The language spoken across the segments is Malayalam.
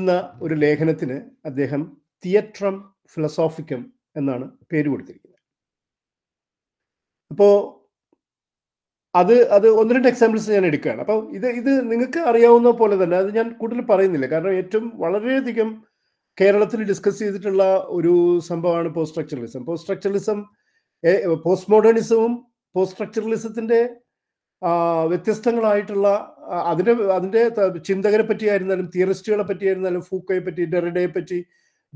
എന്ന ഒരു ലേഖനത്തിന് അദ്ദേഹം തിയട്രം ഫിലസോഫിക്കം എന്നാണ് പേര് കൊടുത്തിരിക്കുന്നത് അപ്പോ അത് അത് ഒന്ന് രണ്ട് എക്സാമ്പിൾസ് ഞാൻ എടുക്കുകയാണ് അപ്പോൾ ഇത് ഇത് നിങ്ങൾക്ക് അറിയാവുന്ന പോലെ തന്നെ അത് ഞാൻ കൂടുതൽ പറയുന്നില്ല കാരണം ഏറ്റവും വളരെയധികം കേരളത്തിൽ ഡിസ്കസ് ചെയ്തിട്ടുള്ള ഒരു സംഭവമാണ് post structuralism post structuralism post മോഡേണിസവും പോസ്റ്റ് സ്ട്രക്ചറലിസത്തിൻ്റെ വ്യത്യസ്തങ്ങളായിട്ടുള്ള അതിന്റെ അതിന്റെ ചിന്തകരെ ആയിരുന്നാലും തിയറിസ്റ്റുകളെ ആയിരുന്നാലും ഫൂക്കയെ പറ്റി ഡെറിഡയെ പറ്റി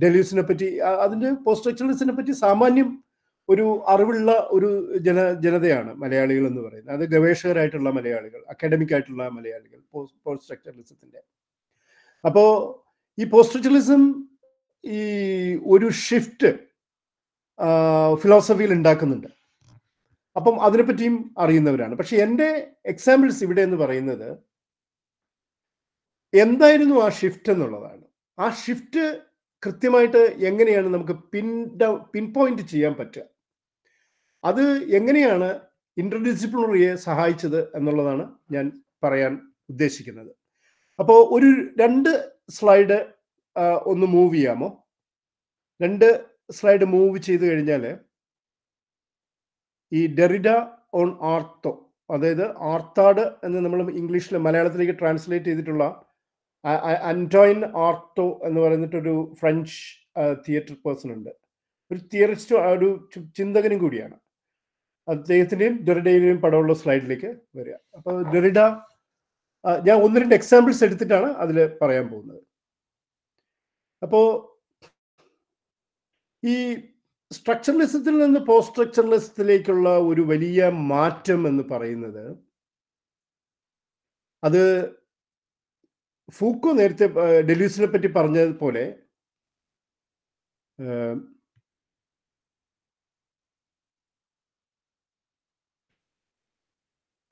ഡെലീസിനെ പറ്റി അതിന്റെ പോസ്റ്റ്സ്ട്രക്ചറലിസിനെ പറ്റി സാമാന്യം ഒരു അറിവുള്ള ഒരു ജന ജനതയാണ് മലയാളികൾ എന്ന് പറയുന്നത് അത് ഗവേഷകരായിട്ടുള്ള മലയാളികൾ അക്കാഡമിക് ആയിട്ടുള്ള മലയാളികൾ പോസ്റ്റ് അപ്പോ ഈ പോസ്റ്റ്സ്ട്രക്ചറലിസം ഈ ഒരു ഷിഫ്റ്റ് ഫിലോസഫിയിൽ ഉണ്ടാക്കുന്നുണ്ട് അപ്പം അതിനെപ്പറ്റിയും അറിയുന്നവരാണ് പക്ഷെ എൻ്റെ എക്സാമ്പിൾസ് ഇവിടെ എന്ന് പറയുന്നത് എന്തായിരുന്നു ആ ഷിഫ്റ്റ് എന്നുള്ളതാണ് ആ ഷിഫ്റ്റ് കൃത്യമായിട്ട് എങ്ങനെയാണ് നമുക്ക് പിൻ പിൻ പോയിന്റ് ചെയ്യാൻ പറ്റുക അത് എങ്ങനെയാണ് ഇന്റർഡിസിപ്ലിനറിയെ സഹായിച്ചത് എന്നുള്ളതാണ് ഞാൻ പറയാൻ ഉദ്ദേശിക്കുന്നത് അപ്പോൾ ഒരു രണ്ട് സ്ലൈഡ് ഒന്ന് മൂവ് ചെയ്യാമോ രണ്ട് സ്ലൈഡ് മൂവ് ചെയ്ത് കഴിഞ്ഞാൽ ഈ ഡെറിഡ ഓൺ ആർത്തോ അതായത് ആർത്താട് എന്ന് നമ്മൾ ഇംഗ്ലീഷിൽ മലയാളത്തിലേക്ക് ട്രാൻസ്ലേറ്റ് ചെയ്തിട്ടുള്ള അൻറ്റോയിൻ ആർട്ടോ എന്ന് പറഞ്ഞിട്ടൊരു ഫ്രഞ്ച് തിയേറ്റർ പേഴ്സൺ ഉണ്ട് ഒരു തിയറിസ്റ്റ് ഒരു ചിന്തകനും കൂടിയാണ് അദ്ദേഹത്തിൻ്റെയും ഡൊറിഡയുടെയും പടമുള്ള സ്ലൈഡിലേക്ക് വരിക അപ്പോൾ ദുരിഡ ഞാൻ ഒന്ന് രണ്ട് എക്സാമ്പിൾസ് എടുത്തിട്ടാണ് അതിൽ പറയാൻ പോകുന്നത് അപ്പോൾ ഈ സ്ട്രക്ചറലിസത്തിൽ നിന്ന് പോസ്റ്റ് സ്ട്രക്ചറലിസത്തിലേക്കുള്ള ഒരു വലിയ മാറ്റം എന്ന് പറയുന്നത് അത് ഫൂക്കു നേരത്തെ ഡെലൂസിനെ പറ്റി പറഞ്ഞതുപോലെ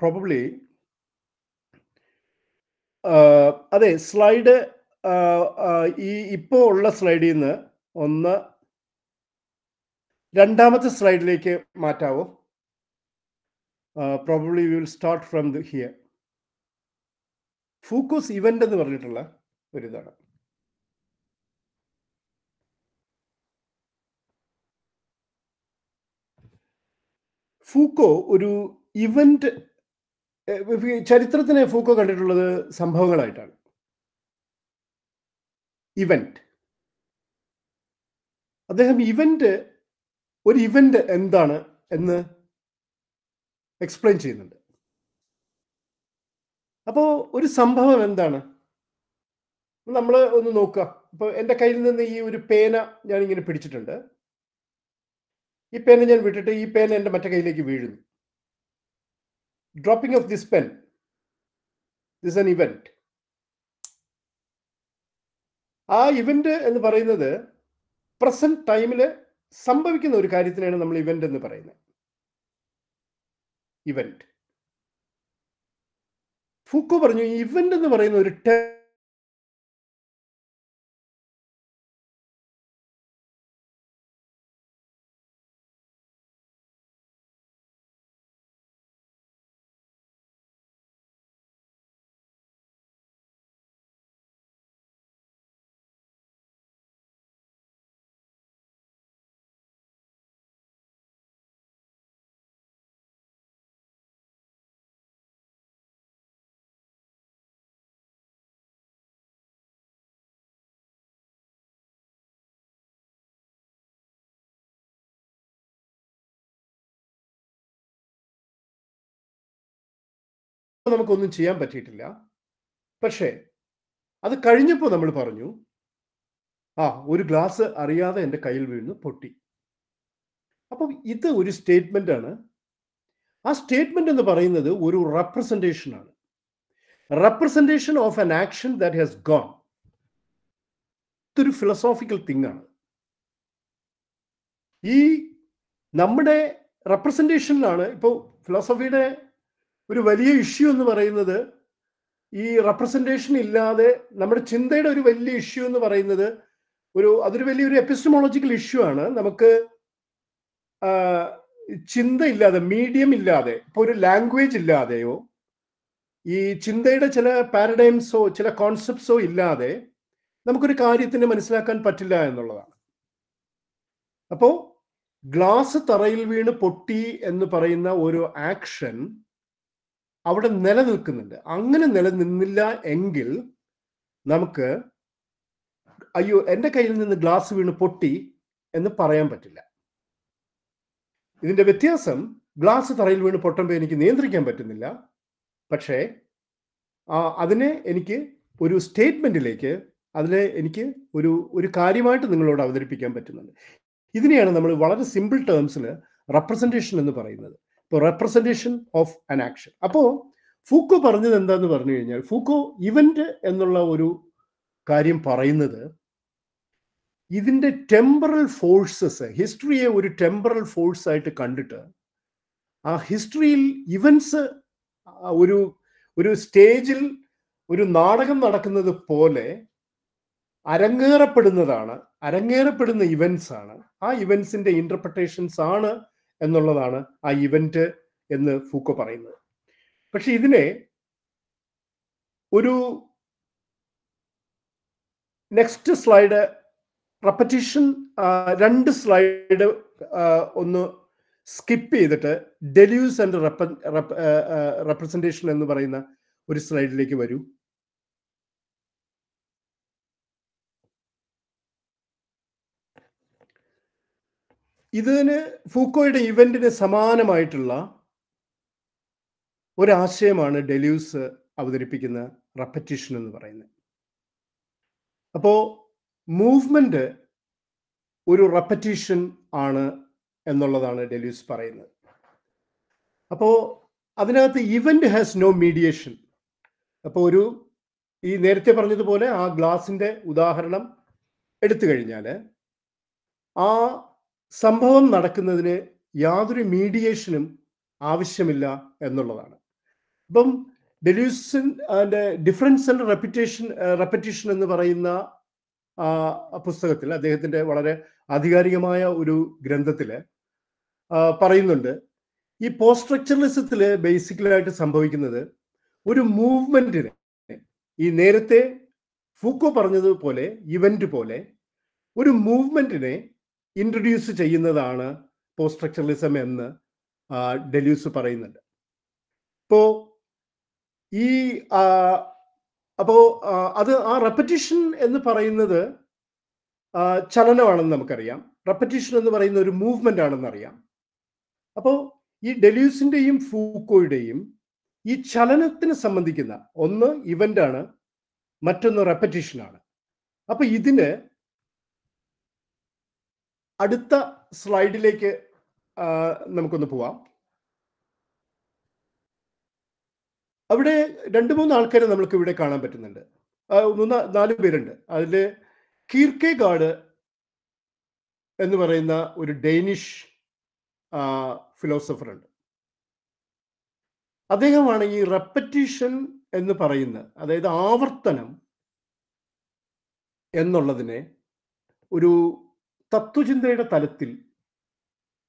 പ്രോബബ്ലി അതെ സ്ലൈഡ് ഈ ഇപ്പോൾ ഉള്ള സ്ലൈഡിൽ നിന്ന് ഒന്ന് രണ്ടാമത്തെ സ്ലൈഡിലേക്ക് മാറ്റാവോ probably will start from the here Foucault's event എന്ന് പറഞ്ഞിട്ടുള്ള ഒരു ഇതാണ് ഫൂക്കോ ഒരു ഇവന്റ് ചരിത്രത്തിനെ ഫൂക്കോ കണ്ടിട്ടുള്ളത് സംഭവങ്ങളായിട്ടാണ് ഇവന്റ് അദ്ദേഹം ഇവന്റ് ഒരു ഇവന്റ് എന്താണ് എന്ന് എക്സ്പ്ലെയിൻ ചെയ്യുന്നുണ്ട് അപ്പോ ഒരു സംഭവം എന്താണ് നമ്മൾ ഒന്ന് നോക്കുക ഇപ്പോൾ എൻ്റെ കയ്യിൽ നിന്ന് ഈ ഒരു പേന ഞാൻ ഇങ്ങനെ പിടിച്ചിട്ടുണ്ട് ഈ പേന ഞാൻ വിട്ടിട്ട് ഈ പേന എൻ്റെ മറ്റേ കയ്യിലേക്ക് വീഴുന്നു dropping of this pen this an event ആ ഇവന്റ് എന്ന് പറയുന്നത് പ്രസന്റ് ടൈമിൽ സംഭവിക്കുന്ന ഒരു കാര്യത്തിനാണ് നമ്മൾ ഇവന്റ് എന്ന് പറയുന്നത് ഇവന്റ് ഫൂക്കോ പറഞ്ഞു ഇവന്റ് എന്ന് പറയുന്ന ഒരു നമുക്കൊന്നും ചെയ്യാൻ പറ്റിയിട്ടില്ല പക്ഷേ അത് കഴിഞ്ഞപ്പോൾ നമ്മൾ പറഞ്ഞു ആ ഒരു ഗ്ലാസ് അറിയാതെ എൻ്റെ കയ്യിൽ വീണ് പൊട്ടി അപ്പം ഇത് ഒരു സ്റ്റേറ്റ്മെൻ്റ് ആണ് ആ സ്റ്റേറ്റ്മെൻ്റ് എന്ന് പറയുന്നത് ഒരു റെപ്രസെൻറ്റേഷൻ ആണ് representation of an action that has gone ഇതൊരു ഫിലോസോഫിക്കൽ തിങ് ആണ് ഈ നമ്മുടെ റെപ്രസെൻറ്റേഷനിലാണ് ഇപ്പോൾ ഫിലോസഫിയുടെ ഒരു വലിയ ഇഷ്യൂ എന്ന് പറയുന്നത് ഈ റെപ്രസെൻറ്റേഷൻ ഇല്ലാതെ നമ്മുടെ ചിന്തയുടെ ഒരു വലിയ ഇഷ്യൂ എന്ന് പറയുന്നത് ഒരു അതൊരു വലിയൊരു എപ്പിസ്റ്റമോളജിക്കൽ ഇഷ്യൂ ആണ് നമുക്ക് ചിന്ത ഇല്ലാതെ മീഡിയം ഇല്ലാതെ ഇപ്പോൾ ഒരു ലാംഗ്വേജ് ഇല്ലാതെയോ ഈ ചിന്തയുടെ ചില പാരഡൈംസോ ചില കോൺസെപ്റ്റ്സോ ഇല്ലാതെ നമുക്കൊരു കാര്യത്തിനെ മനസ്സിലാക്കാൻ പറ്റില്ല എന്നുള്ളതാണ് അപ്പോൾ ഗ്ലാസ് തറയിൽ വീണ് പൊട്ടി എന്ന് പറയുന്ന ഒരു ആക്ഷൻ അവിടെ നിലനിൽക്കുന്നുണ്ട് അങ്ങനെ നിലനിന്നില്ല എങ്കിൽ നമുക്ക് അയ്യോ എൻ്റെ കയ്യിൽ നിന്ന് ഗ്ലാസ് വീണ് പൊട്ടി എന്ന് പറയാൻ പറ്റില്ല ഇതിൻ്റെ വ്യത്യാസം ഗ്ലാസ് തറയിൽ വീണ് പൊട്ടുമ്പോൾ എനിക്ക് നിയന്ത്രിക്കാൻ പറ്റുന്നില്ല പക്ഷേ അതിനെ എനിക്ക് ഒരു സ്റ്റേറ്റ്മെൻറ്റിലേക്ക് അതിനെ എനിക്ക് ഒരു ഒരു കാര്യമായിട്ട് നിങ്ങളോട് അവതരിപ്പിക്കാൻ പറ്റുന്നുണ്ട് ഇതിനെയാണ് നമ്മൾ വളരെ സിമ്പിൾ ടേംസിൽ റെപ്രസെൻറ്റേഷൻ എന്ന് പറയുന്നത് റെപ്രസെൻറ്റേഷൻ ഓഫ് അൻ ആക്ഷൻ അപ്പോൾ ഫൂക്കോ പറഞ്ഞത് എന്താന്ന് പറഞ്ഞു കഴിഞ്ഞാൽ ഫൂക്കോ ഇവന്റ് എന്നുള്ള ഒരു കാര്യം പറയുന്നത് ഇതിൻ്റെ ടെമ്പറൽ ഫോഴ്സസ് ഹിസ്റ്ററിയെ ഒരു ടെമ്പറൽ ഫോഴ്സ് ആയിട്ട് കണ്ടിട്ട് ആ ഹിസ്റ്ററിയിൽ ഇവൻസ് ഒരു ഒരു സ്റ്റേജിൽ ഒരു നാടകം നടക്കുന്നത് പോലെ അരങ്ങേറപ്പെടുന്നതാണ് അരങ്ങേറപ്പെടുന്ന ഇവൻസ് ആണ് ആ ഇവൻസിന്റെ ഇന്റർപ്രിട്ടേഷൻസ് ആണ് എന്നുള്ളതാണ് ആ ഇവന്റ് എന്ന് ഫൂക്കോ പറയുന്നത് പക്ഷെ ഇതിനെ ഒരു നെക്സ്റ്റ് സ്ലൈഡ് റെപ്പറ്റീഷൻ രണ്ട് സ്ലൈഡ് ഒന്ന് സ്കിപ്പ് ചെയ്തിട്ട് ഡെലിയൂസ് ആൻഡ് റെപ്രസെൻറ്റേഷൻ എന്ന് പറയുന്ന ഒരു സ്ലൈഡിലേക്ക് വരൂ ഇതിന് ഫൂക്കോയുടെ ഇവന്റിന് സമാനമായിട്ടുള്ള ഒരാശയമാണ് ഡെലൂസ് അവതരിപ്പിക്കുന്ന റെപ്പറ്റീഷൻ എന്ന് പറയുന്നത് അപ്പോ മൂവ്മെന്റ് ഒരു റെപ്പറ്റീഷൻ ആണ് എന്നുള്ളതാണ് ഡെലൂസ് പറയുന്നത് അപ്പോ അതിനകത്ത് ഇവന്റ് ഹാസ് നോ മീഡിയേഷൻ അപ്പോൾ ഒരു ഈ നേരത്തെ പറഞ്ഞതുപോലെ ആ ഗ്ലാസിന്റെ ഉദാഹരണം എടുത്തു കഴിഞ്ഞാൽ ആ സംഭവം നടക്കുന്നതിന് യാതൊരു മീഡിയേഷനും ആവശ്യമില്ല എന്നുള്ളതാണ് അപ്പം Deleuzian and difference and reputation repetition എന്ന് പറയുന്ന പുസ്തകത്തിൽ അദ്ദേഹത്തിൻ്റെ വളരെ ആധികാരികമായ ഒരു ഗ്രന്ഥത്തിൽ പറയുന്നുണ്ട് ഈ പോസ്റ്റ് സ്ട്രക്ചറലിസത്തിൽ ബേസിക്കലായിട്ട് സംഭവിക്കുന്നത് ഒരു മൂവ്മെൻറ്റിന് ഈ നേരത്തെ ഫൂക്കോ പറഞ്ഞതുപോലെ ഇവന്റ് പോലെ ഒരു മൂവ്മെൻറ്റിനെ ഇൻട്രൊഡ്യൂസ് ചെയ്യുന്നതാണ് പോസ്റ്റ് സ്ട്രക്ചറലിസം എന്ന് ഡെലൂസ് പറയുന്നുണ്ട് ഇപ്പോൾ ഈ അപ്പോൾ അത് ആ റെപ്പറ്റീഷൻ എന്ന് പറയുന്നത് ചലനമാണെന്ന് നമുക്കറിയാം റെപ്പറ്റീഷൻ എന്ന് പറയുന്ന ഒരു ആണെന്ന് ആണെന്നറിയാം അപ്പോൾ ഈ ഡെല്യൂസിന്റെയും ഫൂക്കോയുടെയും ഈ ചലനത്തിന് സംബന്ധിക്കുന്ന ഒന്ന് ഇവന്റ് ആണ് മറ്റൊന്ന് ആണ് അപ്പോൾ ഇതിന് അടുത്ത സ്ലൈഡിലേക്ക് നമുക്കൊന്ന് പോവാം അവിടെ രണ്ട് മൂന്ന് ആൾക്കാരെ നമുക്ക് ഇവിടെ കാണാൻ പറ്റുന്നുണ്ട് മൂന്ന് നാല് പേരുണ്ട് അതിൽ കീർക്കെ ഗാഡ് എന്ന് പറയുന്ന ഒരു ഡെയിനിഷ് ഫിലോസഫർ ഉണ്ട് അദ്ദേഹമാണ് ഈ റെപ്പറ്റീഷൻ എന്ന് പറയുന്ന അതായത് ആവർത്തനം എന്നുള്ളതിനെ ഒരു തത്വചിന്തയുടെ തലത്തിൽ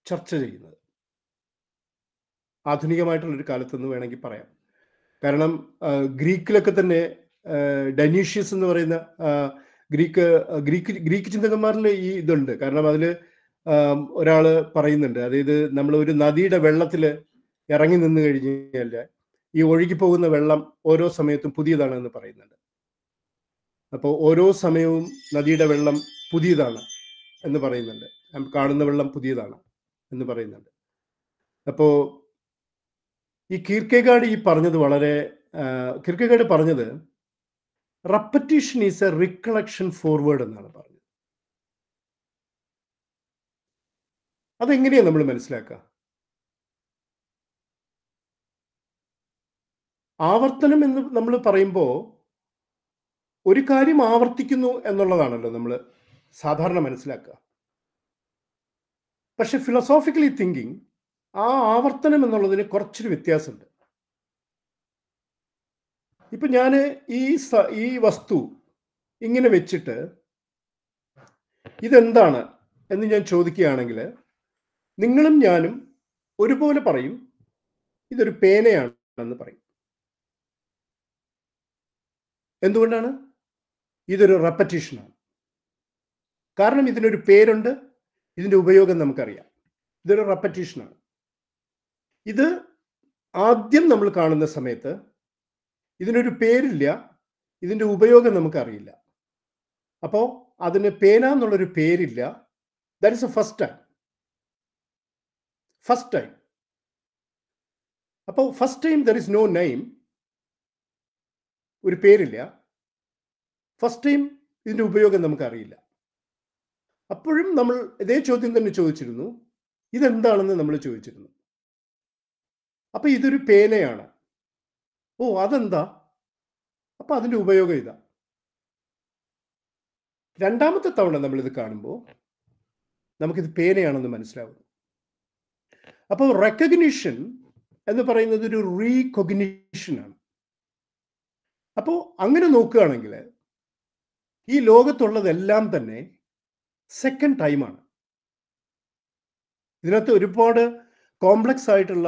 ചർച്ച ചെയ്യുന്നത് ആധുനികമായിട്ടുള്ളൊരു കാലത്തെന്ന് വേണമെങ്കിൽ പറയാം കാരണം ഗ്രീക്കിലൊക്കെ തന്നെ ഡനീഷ്യസ് എന്ന് പറയുന്ന ഗ്രീക്ക് ഗ്രീക്ക് ഗ്രീക്ക് ചിന്തകന്മാരിൽ ഈ ഇതുണ്ട് കാരണം അതിൽ ഒരാൾ പറയുന്നുണ്ട് അതായത് നമ്മൾ ഒരു നദിയുടെ വെള്ളത്തിൽ ഇറങ്ങി നിന്ന് കഴിഞ്ഞു കഴിഞ്ഞാൽ ഈ ഒഴുകി പോകുന്ന വെള്ളം ഓരോ സമയത്തും പുതിയതാണ് എന്ന് പറയുന്നുണ്ട് അപ്പോൾ ഓരോ സമയവും നദിയുടെ വെള്ളം പുതിയതാണ് എന്ന് പറയുന്നുണ്ട് കാണുന്ന വെള്ളം പുതിയതാണ് എന്ന് പറയുന്നുണ്ട് അപ്പോൾ ഈ കീർക്കേഗാഡ് ഈ പറഞ്ഞത് വളരെ കീർക്കേഗാഡ് പറഞ്ഞത് repetition is a recollection forward എന്നാണ് പറഞ്ഞത് അതെങ്ങനെയാണ് നമ്മൾ മനസ്സിലാക്കുക ആവർത്തനം എന്ന് നമ്മൾ പറയുമ്പോൾ ഒരു കാര്യം ആവർത്തിക്കുന്നു എന്നുള്ളതാണല്ലോ നമ്മൾ സാധാരണ മനസ്സിലാക്കുക പക്ഷെ ഫിലോസോഫിക്കലി തിങ്കിങ് ആ ആവർത്തനം എന്നുള്ളതിന് കുറച്ചൊരു വ്യത്യാസമുണ്ട് ഇപ്പൊ ഞാൻ ഈ ഈ വസ്തു ഇങ്ങനെ വെച്ചിട്ട് ഇതെന്താണ് എന്ന് ഞാൻ ചോദിക്കുകയാണെങ്കിൽ നിങ്ങളും ഞാനും ഒരുപോലെ പറയും ഇതൊരു പേനയാണെന്ന് പറയും എന്തുകൊണ്ടാണ് ഇതൊരു റെപ്പറ്റീഷനാണ് കാരണം ഇതിനൊരു പേരുണ്ട് ഇതിൻ്റെ ഉപയോഗം നമുക്കറിയാം ഇതൊരു റെപ്പറ്റീഷനാണ് ഇത് ആദ്യം നമ്മൾ കാണുന്ന സമയത്ത് ഇതിനൊരു പേരില്ല ഇതിൻ്റെ ഉപയോഗം നമുക്കറിയില്ല അപ്പോൾ അതിന് പേന എന്നുള്ളൊരു പേരില്ല that is a first time first time അപ്പോൾ first time there is no name ഒരു പേരില്ല ഫസ്റ്റ് ടൈം ഇതിൻ്റെ ഉപയോഗം നമുക്കറിയില്ല അപ്പോഴും നമ്മൾ ഇതേ ചോദ്യം തന്നെ ചോദിച്ചിരുന്നു ഇതെന്താണെന്ന് നമ്മൾ ചോദിച്ചിരുന്നു അപ്പൊ ഇതൊരു പേനയാണ് ഓ അതെന്താ അപ്പൊ അതിന്റെ ഉപയോഗം ഇതാ രണ്ടാമത്തെ തവണ നമ്മൾ ഇത് കാണുമ്പോൾ നമുക്കിത് പേനയാണെന്ന് മനസ്സിലാവുന്നു അപ്പോൾ റെക്കഗ്നിഷൻ എന്ന് പറയുന്നത് ഒരു ആണ് അപ്പോൾ അങ്ങനെ നോക്കുകയാണെങ്കിൽ ഈ ലോകത്തുള്ളതെല്ലാം തന്നെ സെക്കൻഡ് ടൈമാണ് ഇതിനകത്ത് ഒരുപാട് കോംപ്ലക്സ് ആയിട്ടുള്ള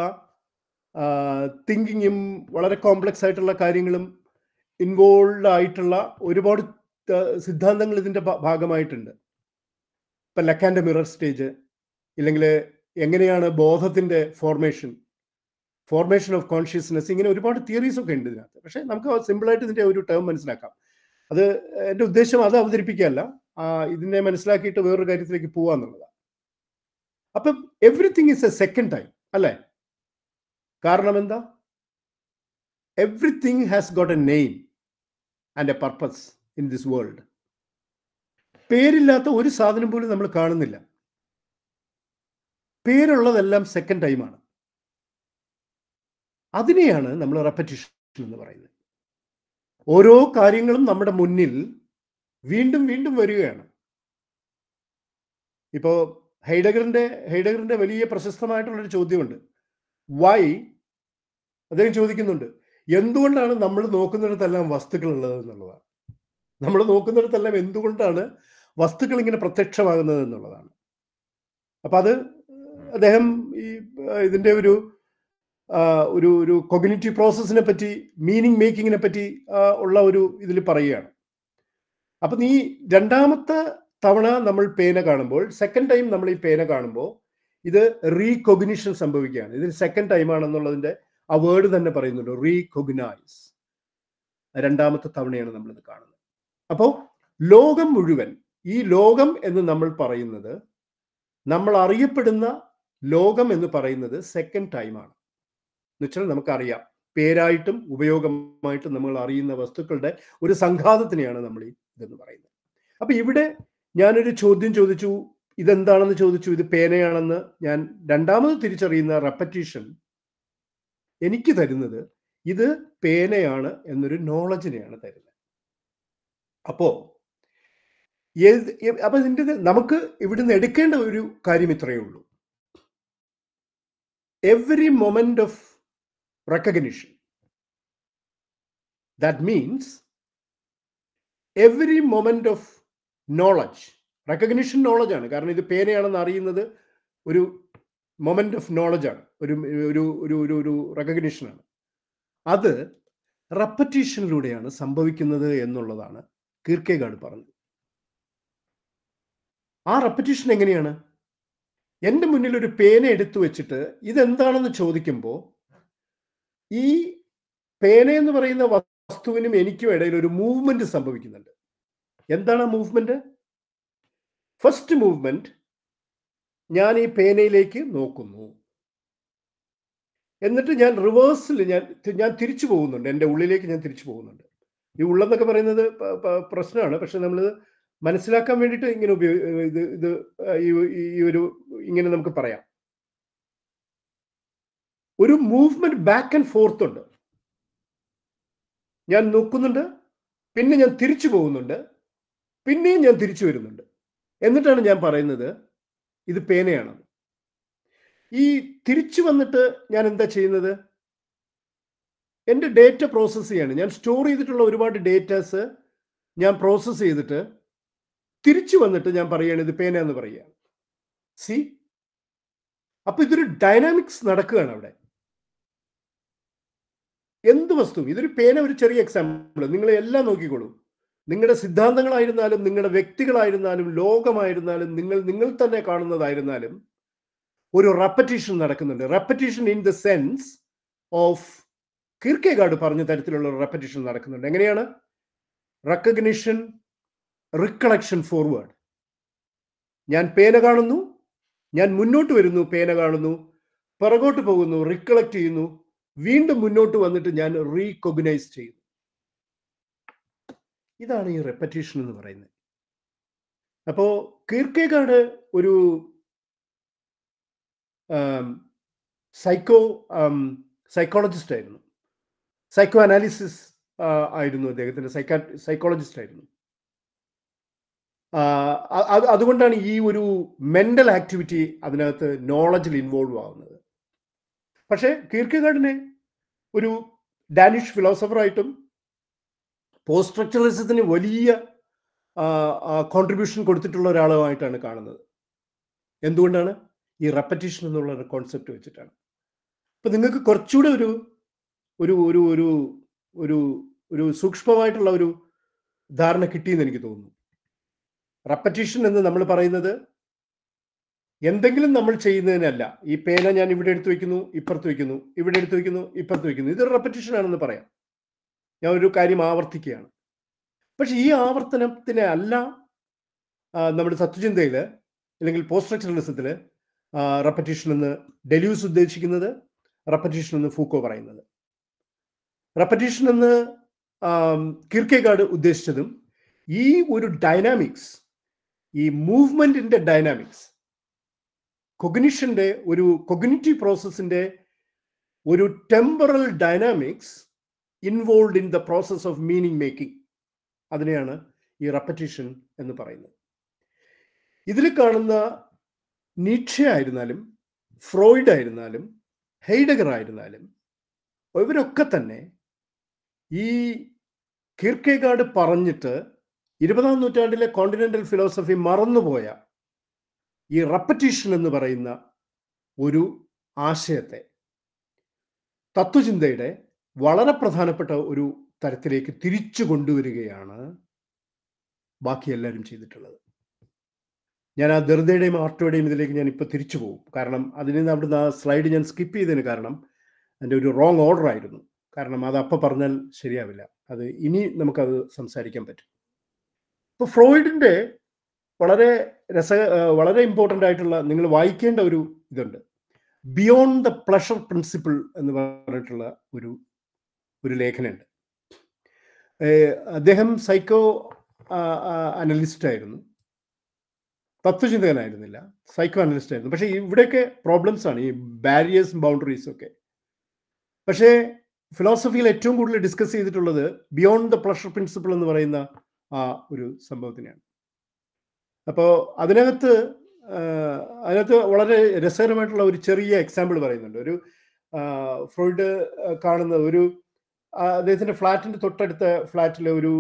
തിങ്കിങ്ങും വളരെ കോംപ്ലക്സ് ആയിട്ടുള്ള കാര്യങ്ങളും ഇൻവോൾവ് ആയിട്ടുള്ള ഒരുപാട് സിദ്ധാന്തങ്ങൾ ഇതിൻ്റെ ഭാഗമായിട്ടുണ്ട് ഇപ്പം ലക്കാൻ്റെ മിറർ സ്റ്റേജ് ഇല്ലെങ്കിൽ എങ്ങനെയാണ് ബോധത്തിൻ്റെ ഫോർമേഷൻ ഫോർമേഷൻ ഓഫ് കോൺഷ്യസ്നെസ് ഇങ്ങനെ ഒരുപാട് തിയറീസ് ഒക്കെ ഉണ്ട് ഇതിനകത്ത് പക്ഷേ നമുക്ക് സിമ്പിളായിട്ട് ഇതിൻ്റെ ഒരു ടേം മനസ്സിലാക്കാം അത് എൻ്റെ ഉദ്ദേശം അത് അവതരിപ്പിക്കുകയല്ല ഇതിനെ മനസ്സിലാക്കിയിട്ട് വേറൊരു കാര്യത്തിലേക്ക് പോവുക എന്നുള്ളതാണ് അപ്പം everything is a second time അല്ലേ കാരണം എന്താ everything has got a name and a purpose in this world പേരില്ലാത്ത ഒരു സാധനം പോലും നമ്മൾ കാണുന്നില്ല പേരുള്ളതെല്ലാം സെക്കൻഡ് ടൈമാണ് അതിനെയാണ് നമ്മൾ റെപ്പറ്റീഷൻ എന്ന് പറയുന്നത് ഓരോ കാര്യങ്ങളും നമ്മുടെ മുന്നിൽ വീണ്ടും വീണ്ടും വരികയാണ് ഇപ്പോൾ ഹൈഡഗറിന്റെ ഹൈഡഗറിന്റെ വലിയ പ്രശസ്തമായിട്ടുള്ളൊരു ചോദ്യമുണ്ട് വൈ അദ്ദേഹം ചോദിക്കുന്നുണ്ട് എന്തുകൊണ്ടാണ് നമ്മൾ നോക്കുന്നിടത്തെല്ലാം വസ്തുക്കൾ ഉള്ളത് എന്നുള്ളതാണ് നമ്മൾ നോക്കുന്നിടത്തെല്ലാം എന്തുകൊണ്ടാണ് വസ്തുക്കൾ ഇങ്ങനെ പ്രത്യക്ഷമാകുന്നത് എന്നുള്ളതാണ് അപ്പം അത് അദ്ദേഹം ഈ ഇതിൻ്റെ ഒരു ഒരു ഒരു കൊഗ്നേറ്റീവ് പ്രോസസ്സിനെ പറ്റി മീനിങ് മേക്കിങ്ങിനെ പറ്റി ഉള്ള ഒരു ഇതിൽ പറയുകയാണ് അപ്പൊ നീ രണ്ടാമത്തെ തവണ നമ്മൾ പേന കാണുമ്പോൾ സെക്കൻഡ് ടൈം നമ്മൾ ഈ പേന കാണുമ്പോൾ ഇത് റീകോഗ്നിഷൻ സംഭവിക്കുകയാണ് ഇതിന് സെക്കൻഡ് ടൈം ആണെന്നുള്ളതിന്റെ ആ വേർഡ് തന്നെ പറയുന്നുണ്ട് റീകോഗ്നൈസ് രണ്ടാമത്തെ തവണയാണ് നമ്മളിത് കാണുന്നത് അപ്പോൾ ലോകം മുഴുവൻ ഈ ലോകം എന്ന് നമ്മൾ പറയുന്നത് നമ്മൾ അറിയപ്പെടുന്ന ലോകം എന്ന് പറയുന്നത് സെക്കൻഡ് ടൈമാണ് എന്നുവെച്ചാൽ നമുക്കറിയാം പേരായിട്ടും ഉപയോഗമായിട്ടും നമ്മൾ അറിയുന്ന വസ്തുക്കളുടെ ഒരു സംഘാതത്തിനെയാണ് നമ്മൾ ഈ ഇതെന്ന് പറയുന്നത് അപ്പൊ ഇവിടെ ഞാനൊരു ചോദ്യം ചോദിച്ചു ഇതെന്താണെന്ന് ചോദിച്ചു ഇത് പേനയാണെന്ന് ഞാൻ രണ്ടാമത് തിരിച്ചറിയുന്ന റെപ്പറ്റീഷൻ എനിക്ക് തരുന്നത് ഇത് പേനയാണ് എന്നൊരു നോളജിനെയാണ് തരുന്നത് അപ്പോ അപ്പൊ ഇതിൻ്റെ നമുക്ക് ഇവിടുന്ന് എടുക്കേണ്ട ഒരു കാര്യം ഇത്രയേ ഉള്ളൂ every moment of recognition that means every moment of knowledge recognition നോളജാണ് കാരണം ഇത് പേനയാണെന്ന് അറിയുന്നത് ഒരു മൊമെൻ്റ് ഓഫ് നോളജാണ് ഒരു ഒരു ഒരു ഒരു ഒരു റെക്കഗ്നിഷനാണ് അത് റെപ്പറ്റീഷനിലൂടെയാണ് സംഭവിക്കുന്നത് എന്നുള്ളതാണ് കീർക്കേഗാഡ് പറഞ്ഞത് ആ റെപ്പറ്റീഷൻ എങ്ങനെയാണ് എൻ്റെ മുന്നിൽ ഒരു പേന എടുത്തു വെച്ചിട്ട് ഇതെന്താണെന്ന് ചോദിക്കുമ്പോൾ ഈ പേന എന്ന് പറയുന്ന വസ്തുവിനും എനിക്കും ഇടയിൽ ഒരു മൂവ്മെന്റ് സംഭവിക്കുന്നുണ്ട് എന്താണ് ആ മൂവ്മെന്റ് ഫസ്റ്റ് മൂവ്മെന്റ് ഞാൻ ഈ പേനയിലേക്ക് നോക്കുന്നു എന്നിട്ട് ഞാൻ റിവേഴ്സിൽ ഞാൻ ഞാൻ തിരിച്ചു പോകുന്നുണ്ട് എൻ്റെ ഉള്ളിലേക്ക് ഞാൻ തിരിച്ചു പോകുന്നുണ്ട് ഈ ഉള്ളെന്നൊക്കെ പറയുന്നത് പ്രശ്നമാണ് പക്ഷെ നമ്മൾ മനസ്സിലാക്കാൻ വേണ്ടിയിട്ട് ഇങ്ങനെ ഉപയോഗ ഇത് ഇത് ഈ ഒരു ഇങ്ങനെ നമുക്ക് പറയാം ഒരു മൂവ്മെന്റ് ബാക്ക് ആൻഡ് ഫോർത്ത് ഉണ്ട് ഞാൻ നോക്കുന്നുണ്ട് പിന്നെ ഞാൻ തിരിച്ചു പോകുന്നുണ്ട് പിന്നെയും ഞാൻ തിരിച്ചു വരുന്നുണ്ട് എന്നിട്ടാണ് ഞാൻ പറയുന്നത് ഇത് പേനയാണ് ഈ തിരിച്ചു വന്നിട്ട് ഞാൻ എന്താ ചെയ്യുന്നത് എൻ്റെ ഡേറ്റ പ്രോസസ്സ് ചെയ്യാണ് ഞാൻ സ്റ്റോർ ചെയ്തിട്ടുള്ള ഒരുപാട് ഡേറ്റാസ് ഞാൻ പ്രോസസ്സ് ചെയ്തിട്ട് തിരിച്ചു വന്നിട്ട് ഞാൻ പറയുകയാണ് ഇത് പേന എന്ന് പറയുക സി അപ്പൊ ഇതൊരു ഡൈനാമിക്സ് നടക്കുകയാണ് അവിടെ എന്ത് വസ്തു ഇതൊരു പേന ഒരു ചെറിയ എക്സാമ്പിൾ നിങ്ങൾ എല്ലാം നോക്കിക്കോളൂ നിങ്ങളുടെ സിദ്ധാന്തങ്ങളായിരുന്നാലും നിങ്ങളുടെ വ്യക്തികളായിരുന്നാലും ലോകമായിരുന്നാലും നിങ്ങൾ നിങ്ങൾ തന്നെ കാണുന്നതായിരുന്നാലും ഒരു റെപ്പറ്റീഷൻ നടക്കുന്നുണ്ട് repetition in the sense of Kierkegaard പറഞ്ഞ തരത്തിലുള്ള റെപ്പറ്റീഷൻ നടക്കുന്നുണ്ട് എങ്ങനെയാണ് റെക്കഗ്നിഷൻ റിക്കളക്ഷൻ ഫോർവേഡ് ഞാൻ പേന കാണുന്നു ഞാൻ മുന്നോട്ട് വരുന്നു പേന കാണുന്നു പിറകോട്ട് പോകുന്നു റിക്കളക്ട് ചെയ്യുന്നു വീണ്ടും മുന്നോട്ട് വന്നിട്ട് ഞാൻ റീകോഗ്നൈസ് ചെയ്യുന്നു ഇതാണ് ഈ റെപ്പറ്റീഷൻ എന്ന് പറയുന്നത് അപ്പോ കീർക്കേഗാർഡ് ഒരു സൈക്കോ സൈക്കോളജിസ്റ്റ് ആയിരുന്നു സൈക്കോ അനാലിസിസ് ആയിരുന്നു അദ്ദേഹത്തിന്റെ സൈക്കാ സൈക്കോളജിസ്റ്റ് ആയിരുന്നു അതുകൊണ്ടാണ് ഈ ഒരു മെന്റൽ ആക്ടിവിറ്റി അതിനകത്ത് നോളജിൽ ഇൻവോൾവ് ആവുന്നത് പക്ഷേ കീർക്കഗാഡിനെ ഒരു ഡാനിഷ് ഫിലോസഫറായിട്ടും പോസ്റ്റ് സ്ട്രക്ചറലിസത്തിന് വലിയ കോൺട്രിബ്യൂഷൻ കൊടുത്തിട്ടുള്ള ഒരാളുമായിട്ടാണ് കാണുന്നത് എന്തുകൊണ്ടാണ് ഈ റെപ്പറ്റീഷൻ എന്നുള്ള ഒരു കോൺസെപ്റ്റ് വെച്ചിട്ടാണ് അപ്പം നിങ്ങൾക്ക് കുറച്ചുകൂടെ ഒരു ഒരു ഒരു ഒരു ഒരു ഒരു സൂക്ഷ്മമായിട്ടുള്ള ഒരു ധാരണ കിട്ടിയെന്ന് എനിക്ക് തോന്നുന്നു റെപ്പറ്റീഷൻ എന്ന് നമ്മൾ പറയുന്നത് എന്തെങ്കിലും നമ്മൾ ചെയ്യുന്നതിനല്ല ഈ പേന ഞാൻ ഇവിടെ എടുത്തു വെക്കുന്നു ഇപ്പുറത്ത് വെക്കുന്നു ഇവിടെ എടുത്തു വെക്കുന്നു ഇപ്പുറത്ത് വെക്കുന്നു ഇതൊരു റെപ്പറ്റീഷൻ ആണെന്ന് പറയാം ഞാൻ ഒരു കാര്യം ആവർത്തിക്കുകയാണ് പക്ഷെ ഈ ആവർത്തനത്തിനെ അല്ല നമ്മുടെ തത്വചിന്തയിൽ അല്ലെങ്കിൽ പോസ്റ്റ്രക്ചറലിസത്തിൽ റെപ്പറ്റീഷൻ എന്ന് ഡെലൂസ് ഉദ്ദേശിക്കുന്നത് റെപ്പറ്റീഷൻ എന്ന് ഫൂക്കോ പറയുന്നത് റെപ്പറ്റീഷൻ എന്ന് കീർക്കേഗാർഡ് ഉദ്ദേശിച്ചതും ഈ ഒരു ഡൈനാമിക്സ് ഈ മൂവ്മെന്റിന്റെ ഡൈനാമിക്സ് കൊഗ്നിഷൻ്റെ ഒരു കൊഗ്നിറ്റീവ് പ്രോസസ്സിൻ്റെ ഒരു temporal dynamics involve in the process of meaning making അതിനെയാണ് ഈ റെപ്പറ്റീഷൻ എന്ന് പറയുന്നത് ഇതിൽ കാണുന്ന നീക്ഷ ആയിരുന്നാലും ഫ്രോയിഡ് ആയിരുന്നാലും ഹെയ്ഡഗർ ആയിരുന്നാലും ഇവരൊക്കെ തന്നെ ഈ കീർക്കേകാട് പറഞ്ഞിട്ട് ഇരുപതാം നൂറ്റാണ്ടിലെ കോണ്ടിനെന്റൽ ഫിലോസഫി മറന്നുപോയ ഈ റെപ്പറ്റീഷൻ എന്ന് പറയുന്ന ഒരു ആശയത്തെ തത്വചിന്തയുടെ വളരെ പ്രധാനപ്പെട്ട ഒരു തരത്തിലേക്ക് തിരിച്ചു കൊണ്ടുവരികയാണ് ബാക്കി എല്ലാവരും ചെയ്തിട്ടുള്ളത് ഞാൻ ആ ദർദയുടെയും ആർട്ടോയുടെയും ഇതിലേക്ക് ഞാൻ ഇപ്പോൾ തിരിച്ചു പോകും കാരണം അതിൽ നിന്ന് അവിടുന്ന് ആ സ്ലൈഡ് ഞാൻ സ്കിപ്പ് ചെയ്തതിന് കാരണം എൻ്റെ ഒരു റോങ് ഓർഡർ ആയിരുന്നു കാരണം അത് അപ്പം പറഞ്ഞാൽ ശരിയാവില്ല അത് ഇനി നമുക്കത് സംസാരിക്കാൻ പറ്റും ഇപ്പോൾ ഫ്രോയിഡിൻ്റെ വളരെ രസ വളരെ ഇമ്പോർട്ടൻ്റ് ആയിട്ടുള്ള നിങ്ങൾ വായിക്കേണ്ട ഒരു ഇതുണ്ട് ബിയോണ്ട് ദ പ്ലഷർ പ്രിൻസിപ്പിൾ എന്ന് പറഞ്ഞിട്ടുള്ള ഒരു ഒരു ലേഖനമുണ്ട് അദ്ദേഹം സൈക്കോ അനലിസ്റ്റ് ആയിരുന്നു തത്വചിന്തകനായിരുന്നില്ല സൈക്കോ അനലിസ്റ്റ് ആയിരുന്നു പക്ഷേ ഇവിടെയൊക്കെ പ്രോബ്ലംസ് ആണ് ഈ ബാരിയേഴ്സും ബൗണ്ടറീസും ഒക്കെ പക്ഷേ ഫിലോസഫിയിൽ ഏറ്റവും കൂടുതൽ ഡിസ്കസ് ചെയ്തിട്ടുള്ളത് ബിയോണ്ട് ദ പ്ലഷർ പ്രിൻസിപ്പിൾ എന്ന് പറയുന്ന ആ ഒരു സംഭവത്തിനെയാണ് അപ്പോൾ അതിനകത്ത് അതിനകത്ത് വളരെ രസകരമായിട്ടുള്ള ഒരു ചെറിയ എക്സാമ്പിൾ പറയുന്നുണ്ട് ഒരു ഫ്രോയിഡ് കാണുന്ന ഒരു അദ്ദേഹത്തിന്റെ ഫ്ലാറ്റിന്റെ തൊട്ടടുത്ത ഫ്ലാറ്റിലെ ഒരു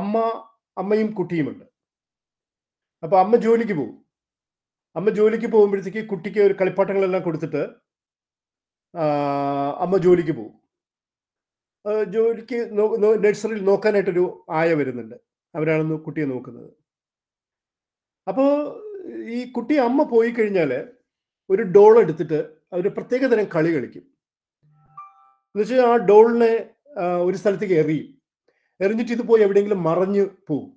അമ്മ അമ്മയും കുട്ടിയുമുണ്ട് അപ്പോൾ അമ്മ ജോലിക്ക് പോകും അമ്മ ജോലിക്ക് പോകുമ്പോഴത്തേക്ക് കുട്ടിക്ക് ഒരു കളിപ്പാട്ടങ്ങളെല്ലാം കൊടുത്തിട്ട് അമ്മ ജോലിക്ക് പോകും ജോലിക്ക് നഴ്സറിയിൽ നോക്കാനായിട്ടൊരു ആയ വരുന്നുണ്ട് അവരാണെന്ന് കുട്ടിയെ നോക്കുന്നത് അപ്പോ ഈ കുട്ടി അമ്മ പോയി കഴിഞ്ഞാല് ഒരു ഡോൾ എടുത്തിട്ട് ഒരു പ്രത്യേക തരം കളി കളിക്കും എന്നുവെച്ചാൽ ആ ഡോളിനെ ഒരു സ്ഥലത്തേക്ക് എറിയും എറിഞ്ഞിട്ട് ഇത് പോയി എവിടെയെങ്കിലും മറഞ്ഞു പോവും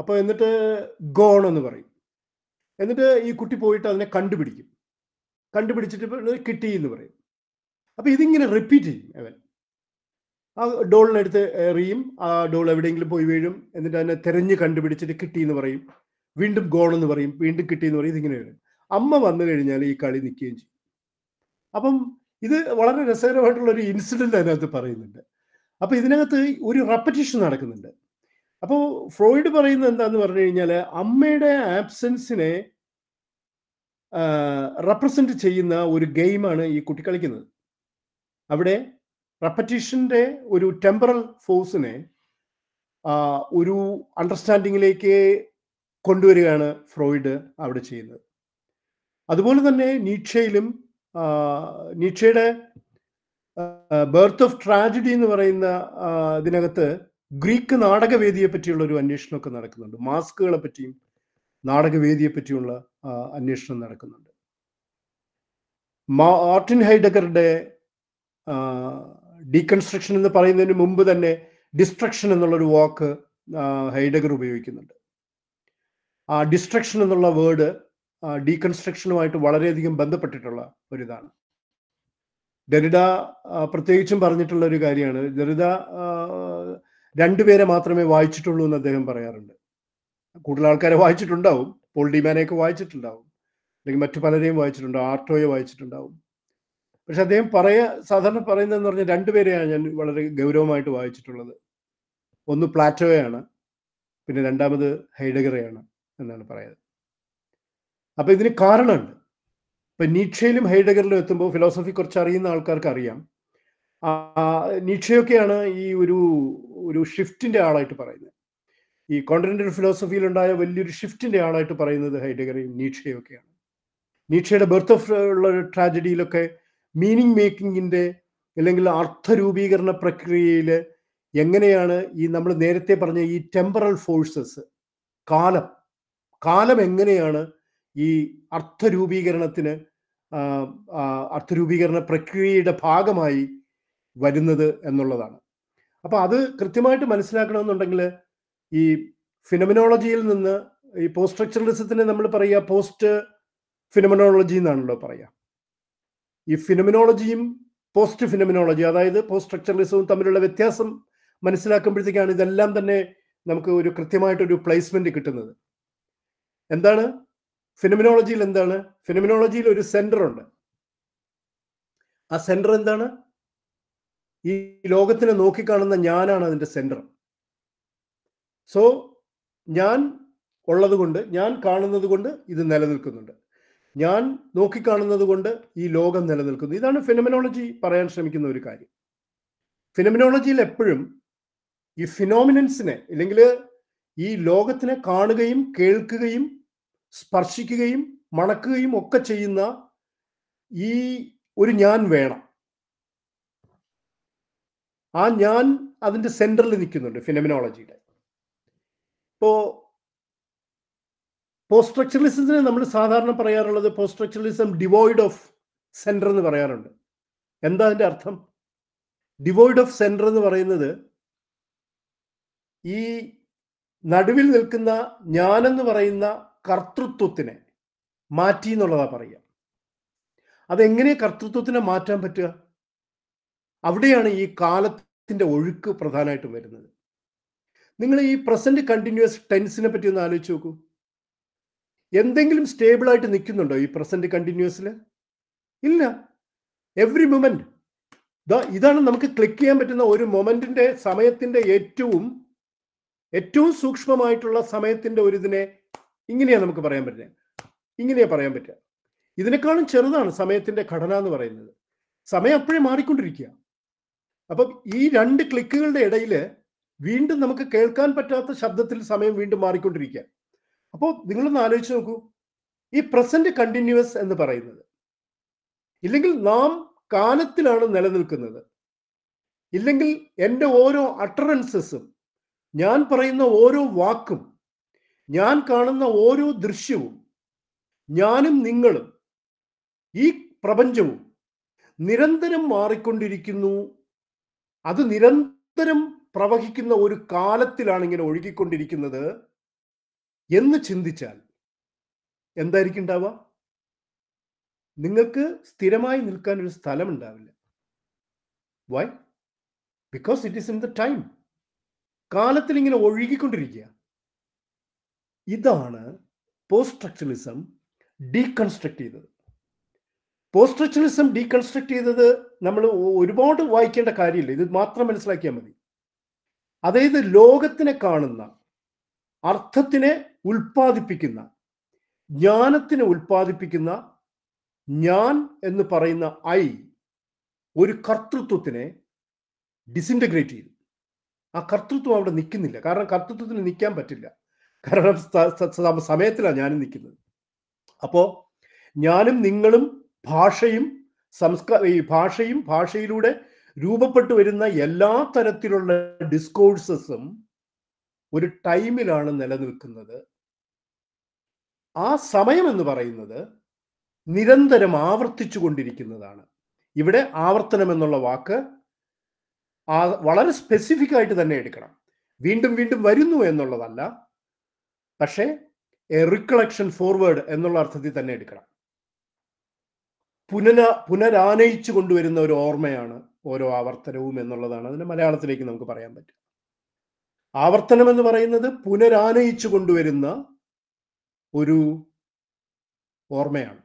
അപ്പോൾ എന്നിട്ട് ഗോൺ എന്ന് പറയും എന്നിട്ട് ഈ കുട്ടി പോയിട്ട് അതിനെ കണ്ടുപിടിക്കും കണ്ടുപിടിച്ചിട്ട് കിട്ടി എന്ന് പറയും അപ്പോൾ ഇതിങ്ങനെ റിപ്പീറ്റ് ചെയ്യും അവൻ ആ ഡോളിനടുത്ത് എറിയും ആ ഡോൾ എവിടെയെങ്കിലും പോയി വീഴും എന്നിട്ട് അതിനെ തെരഞ്ഞ് കണ്ടുപിടിച്ചിട്ട് കിട്ടി എന്ന് പറയും വീണ്ടും ഗോൾ എന്ന് പറയും വീണ്ടും കിട്ടി എന്ന് പറയും ഇതിങ്ങനെ വരും അമ്മ വന്നു കഴിഞ്ഞാൽ ഈ കളി നിൽക്കുകയും ചെയ്യും അപ്പം ഇത് വളരെ രസകരമായിട്ടുള്ള ഒരു ഇൻസിഡന്റ് അതിനകത്ത് പറയുന്നുണ്ട് അപ്പം ഇതിനകത്ത് ഒരു റെപ്പറ്റീഷൻ നടക്കുന്നുണ്ട് അപ്പോൾ ഫ്രോയിഡ് പറയുന്നത് എന്താന്ന് പറഞ്ഞു കഴിഞ്ഞാൽ അമ്മയുടെ ആബ്സെൻസിനെ റെപ്രസെന്റ് ചെയ്യുന്ന ഒരു ഗെയിമാണ് ഈ കുട്ടി കളിക്കുന്നത് അവിടെ റെപ്പറ്റീഷൻ്റെ ഒരു ടെമ്പറൽ ഫോഴ്സിനെ ഒരു അണ്ടർസ്റ്റാൻഡിങ്ങിലേക്ക് കൊണ്ടുവരികയാണ് ഫ്രോയിഡ് അവിടെ ചെയ്യുന്നത് അതുപോലെ തന്നെ നീക്ഷയിലും നീക്ഷയുടെ ബേർത്ത് ഓഫ് ട്രാജഡി എന്ന് പറയുന്ന ഇതിനകത്ത് ഗ്രീക്ക് നാടകവേദിയെ പറ്റിയുള്ള ഒരു അന്വേഷണമൊക്കെ നടക്കുന്നുണ്ട് മാസ്കുകളെ പറ്റിയും നാടകവേദിയെ പറ്റിയുള്ള അന്വേഷണം നടക്കുന്നുണ്ട് മാർട്ടിൻ ഹൈഡഗറുടെ ഡീകൺസ്ട്രക്ഷൻ എന്ന് പറയുന്നതിന് മുമ്പ് തന്നെ ഡിസ്ട്രക്ഷൻ എന്നുള്ളൊരു വാക്ക് ഹൈഡഗർ ഉപയോഗിക്കുന്നുണ്ട് ആ ഡിസ്ട്രക്ഷൻ എന്നുള്ള വേർഡ് ഡീകൺസ്ട്രക്ഷനുമായിട്ട് വളരെയധികം ബന്ധപ്പെട്ടിട്ടുള്ള ഒരിതാണ് ദരിഡ പ്രത്യേകിച്ചും പറഞ്ഞിട്ടുള്ള ഒരു കാര്യമാണ് ദരിത രണ്ടുപേരെ മാത്രമേ വായിച്ചിട്ടുള്ളൂ എന്ന് അദ്ദേഹം പറയാറുണ്ട് കൂടുതൽ ആൾക്കാരെ വായിച്ചിട്ടുണ്ടാവും പോൾ ഡിമാനെയൊക്കെ വായിച്ചിട്ടുണ്ടാവും അല്ലെങ്കിൽ മറ്റു പലരെയും വായിച്ചിട്ടുണ്ടാവും ആർട്ടോയെ വായിച്ചിട്ടുണ്ടാവും പക്ഷെ അദ്ദേഹം പറയ സാധാരണ പറയുന്നതെന്ന് പറഞ്ഞാൽ രണ്ടുപേരെയാണ് ഞാൻ വളരെ ഗൗരവമായിട്ട് വായിച്ചിട്ടുള്ളത് ഒന്ന് പ്ലാറ്റോയാണ് പിന്നെ രണ്ടാമത് ഹൈഡഗറയാണ് എന്നാണ് പറയുന്നത് അപ്പൊ ഇതിന് കാരണമുണ്ട് ഇപ്പൊ നീക്ഷയിലും ഹൈഡഗറിലും എത്തുമ്പോൾ ഫിലോസഫി കുറച്ച് അറിയുന്ന ആൾക്കാർക്ക് അറിയാം നീക്ഷയൊക്കെയാണ് ഈ ഒരു ഒരു ഷിഫ്റ്റിന്റെ ആളായിട്ട് പറയുന്നത് ഈ കോണ്ടിനെന്റൽ ഫിലോസഫിയിലുണ്ടായ വലിയൊരു ഷിഫ്റ്റിന്റെ ആളായിട്ട് പറയുന്നത് ഹൈഡഗറയും നീക്ഷയൊക്കെയാണ് നീക്ഷയുടെ ബർത്ത് ഓഫ് ഉള്ള ട്രാജഡിയിലൊക്കെ മീനിങ് മേക്കിങ്ങിൻ്റെ അല്ലെങ്കിൽ അർത്ഥരൂപീകരണ പ്രക്രിയയിൽ എങ്ങനെയാണ് ഈ നമ്മൾ നേരത്തെ പറഞ്ഞ ഈ ടെമ്പറൽ ഫോഴ്സസ് കാലം കാലം എങ്ങനെയാണ് ഈ അർത്ഥരൂപീകരണത്തിന് അർത്ഥരൂപീകരണ പ്രക്രിയയുടെ ഭാഗമായി വരുന്നത് എന്നുള്ളതാണ് അപ്പോൾ അത് കൃത്യമായിട്ട് മനസ്സിലാക്കണമെന്നുണ്ടെങ്കിൽ ഈ ഫിനമിനോളജിയിൽ നിന്ന് ഈ പോസ്റ്റ് സ്ട്രക്ചറലിസത്തിനെ നമ്മൾ പറയുക പോസ്റ്റ് ഫിനമിനോളജി എന്നാണല്ലോ പറയുക ഈ ഫിനമിനോളജിയും പോസ്റ്റ് ഫിനമിനോളജി അതായത് പോസ്റ്റ് സ്ട്രക്ചറലിസവും തമ്മിലുള്ള വ്യത്യാസം മനസ്സിലാക്കുമ്പോഴത്തേക്കാണ് ഇതെല്ലാം തന്നെ നമുക്ക് ഒരു കൃത്യമായിട്ടൊരു പ്ലേസ്മെന്റ് കിട്ടുന്നത് എന്താണ് ഫിനമിനോളജിയിൽ എന്താണ് ഫിനമിനോളജിയിൽ ഒരു സെന്റർ ഉണ്ട് ആ സെന്റർ എന്താണ് ഈ ലോകത്തിനെ നോക്കിക്കാണുന്ന ഞാനാണ് അതിന്റെ സെന്റർ സോ ഞാൻ ഉള്ളത് കൊണ്ട് ഞാൻ കാണുന്നത് കൊണ്ട് ഇത് നിലനിൽക്കുന്നുണ്ട് ഞാൻ നോക്കിക്കാണുന്നത് കൊണ്ട് ഈ ലോകം നിലനിൽക്കുന്നു ഇതാണ് ഫിനമിനോളജി പറയാൻ ശ്രമിക്കുന്ന ഒരു കാര്യം ഫിനമിനോളജിയിൽ എപ്പോഴും ഈ ഫിനോമിനൻസിനെ ഇല്ലെങ്കിൽ ഈ ലോകത്തിനെ കാണുകയും കേൾക്കുകയും സ്പർശിക്കുകയും മണക്കുകയും ഒക്കെ ചെയ്യുന്ന ഈ ഒരു ഞാൻ വേണം ആ ഞാൻ അതിൻ്റെ സെൻറ്ററിൽ നിൽക്കുന്നുണ്ട് ഫിനമിനോളജിയുടെ ഇപ്പോൾ പോസ്റ്റ് സ്ട്രക്ചറലിസത്തിന് നമ്മൾ സാധാരണ പറയാറുള്ളത് post structuralism devoid of centre എന്ന് പറയാറുണ്ട് എന്താ അതിൻ്റെ അർത്ഥം ഡിവോയിഡ് ഓഫ് സെൻറ്റർ എന്ന് പറയുന്നത് ഈ നടുവിൽ നിൽക്കുന്ന ഞാനെന്ന് പറയുന്ന കർത്തൃത്വത്തിനെ മാറ്റി എന്നുള്ളതാ പറയുക അതെങ്ങനെ കർത്തൃത്വത്തിനെ മാറ്റാൻ പറ്റുക അവിടെയാണ് ഈ കാലത്തിൻ്റെ ഒഴുക്ക് പ്രധാനമായിട്ടും വരുന്നത് നിങ്ങൾ ഈ പ്രസന്റ് കണ്ടിന്യൂസ് ടെൻസിനെ പറ്റി ഒന്ന് ആലോചിച്ച് നോക്കൂ എന്തെങ്കിലും സ്റ്റേബിൾ ആയിട്ട് നിൽക്കുന്നുണ്ടോ ഈ പ്രസന്റ് കണ്ടിന്യൂസിൽ ഇല്ല എവ്രി മൊമെന്റ് ഇതാണ് നമുക്ക് ക്ലിക്ക് ചെയ്യാൻ പറ്റുന്ന ഒരു മൊമെന്റിന്റെ സമയത്തിന്റെ ഏറ്റവും ഏറ്റവും സൂക്ഷ്മമായിട്ടുള്ള സമയത്തിന്റെ ഒരു ഇതിനെ ഇങ്ങനെയാണ് നമുക്ക് പറയാൻ പറ്റുന്നത് ഇങ്ങനെയാ പറയാൻ പറ്റുക ഇതിനേക്കാളും ചെറുതാണ് സമയത്തിന്റെ ഘടന എന്ന് പറയുന്നത് സമയം അപ്പോഴേ മാറിക്കൊണ്ടിരിക്കുക അപ്പം ഈ രണ്ട് ക്ലിക്കുകളുടെ ഇടയിൽ വീണ്ടും നമുക്ക് കേൾക്കാൻ പറ്റാത്ത ശബ്ദത്തിൽ സമയം വീണ്ടും മാറിക്കൊണ്ടിരിക്കുക അപ്പോൾ നിങ്ങളൊന്ന് ആലോചിച്ച് നോക്കൂ ഈ പ്രസന്റ് കണ്ടിന്യൂസ് എന്ന് പറയുന്നത് ഇല്ലെങ്കിൽ നാം കാലത്തിലാണ് നിലനിൽക്കുന്നത് ഇല്ലെങ്കിൽ എൻ്റെ ഓരോ അട്ടറൻസസും ഞാൻ പറയുന്ന ഓരോ വാക്കും ഞാൻ കാണുന്ന ഓരോ ദൃശ്യവും ഞാനും നിങ്ങളും ഈ പ്രപഞ്ചവും നിരന്തരം മാറിക്കൊണ്ടിരിക്കുന്നു അത് നിരന്തരം പ്രവഹിക്കുന്ന ഒരു കാലത്തിലാണ് ഇങ്ങനെ ഒഴുകിക്കൊണ്ടിരിക്കുന്നത് എന്ന് ചിന്തിച്ചാൽ എന്തായിരിക്കും ഉണ്ടാവുക നിങ്ങൾക്ക് സ്ഥിരമായി നിൽക്കാൻ ഒരു സ്ഥലം ഉണ്ടാവില്ല why because it is in the time കാലത്തിൽ ഇങ്ങനെ ഒഴുകിക്കൊണ്ടിരിക്കുക ഇതാണ് പോസ്റ്റ് ഡീകൺസ്ട്രക്ട് ചെയ്തത് പോസ്റ്റ് ഡീകൺസ്ട്രക്ട് ചെയ്തത് നമ്മൾ ഒരുപാട് വായിക്കേണ്ട കാര്യമില്ല ഇത് മാത്രം മനസ്സിലാക്കിയാൽ മതി അതായത് ലോകത്തിനെ കാണുന്ന അർത്ഥത്തിനെ ഉൽപ്പാദിപ്പിക്കുന്ന ജ്ഞാനത്തിന് ഉൽപ്പാദിപ്പിക്കുന്ന ഞാൻ എന്ന് പറയുന്ന ഐ ഒരു കർത്തൃത്വത്തിനെ ഡിസിൻറ്റഗ്രേറ്റ് ചെയ്തു ആ കർത്തൃത്വം അവിടെ നിൽക്കുന്നില്ല കാരണം കർത്തൃത്വത്തിന് നിൽക്കാൻ പറ്റില്ല കാരണം സമയത്തിലാണ് ഞാനും നിൽക്കുന്നത് അപ്പോൾ ഞാനും നിങ്ങളും ഭാഷയും സംസ്കാര ഈ ഭാഷയും ഭാഷയിലൂടെ രൂപപ്പെട്ടു വരുന്ന എല്ലാ തരത്തിലുള്ള ഡിസ്കോഴ്സസും ഒരു ടൈമിലാണ് നിലനിൽക്കുന്നത് ആ സമയം എന്ന് പറയുന്നത് നിരന്തരം ആവർത്തിച്ചു കൊണ്ടിരിക്കുന്നതാണ് ഇവിടെ ആവർത്തനം എന്നുള്ള വാക്ക് ആ വളരെ സ്പെസിഫിക് ആയിട്ട് തന്നെ എടുക്കണം വീണ്ടും വീണ്ടും വരുന്നു എന്നുള്ളതല്ല പക്ഷേ എ റിക്കളക്ഷൻ ഫോർവേഡ് എന്നുള്ള അർത്ഥത്തിൽ തന്നെ എടുക്കണം പുനര പുനരാനയിച്ചു കൊണ്ടുവരുന്ന ഒരു ഓർമ്മയാണ് ഓരോ ആവർത്തനവും എന്നുള്ളതാണ് അതിന് മലയാളത്തിലേക്ക് നമുക്ക് പറയാൻ പറ്റും ആവർത്തനം എന്ന് പറയുന്നത് പുനരാനയിച്ചു കൊണ്ടുവരുന്ന ഒരു ഓർമ്മയാണ്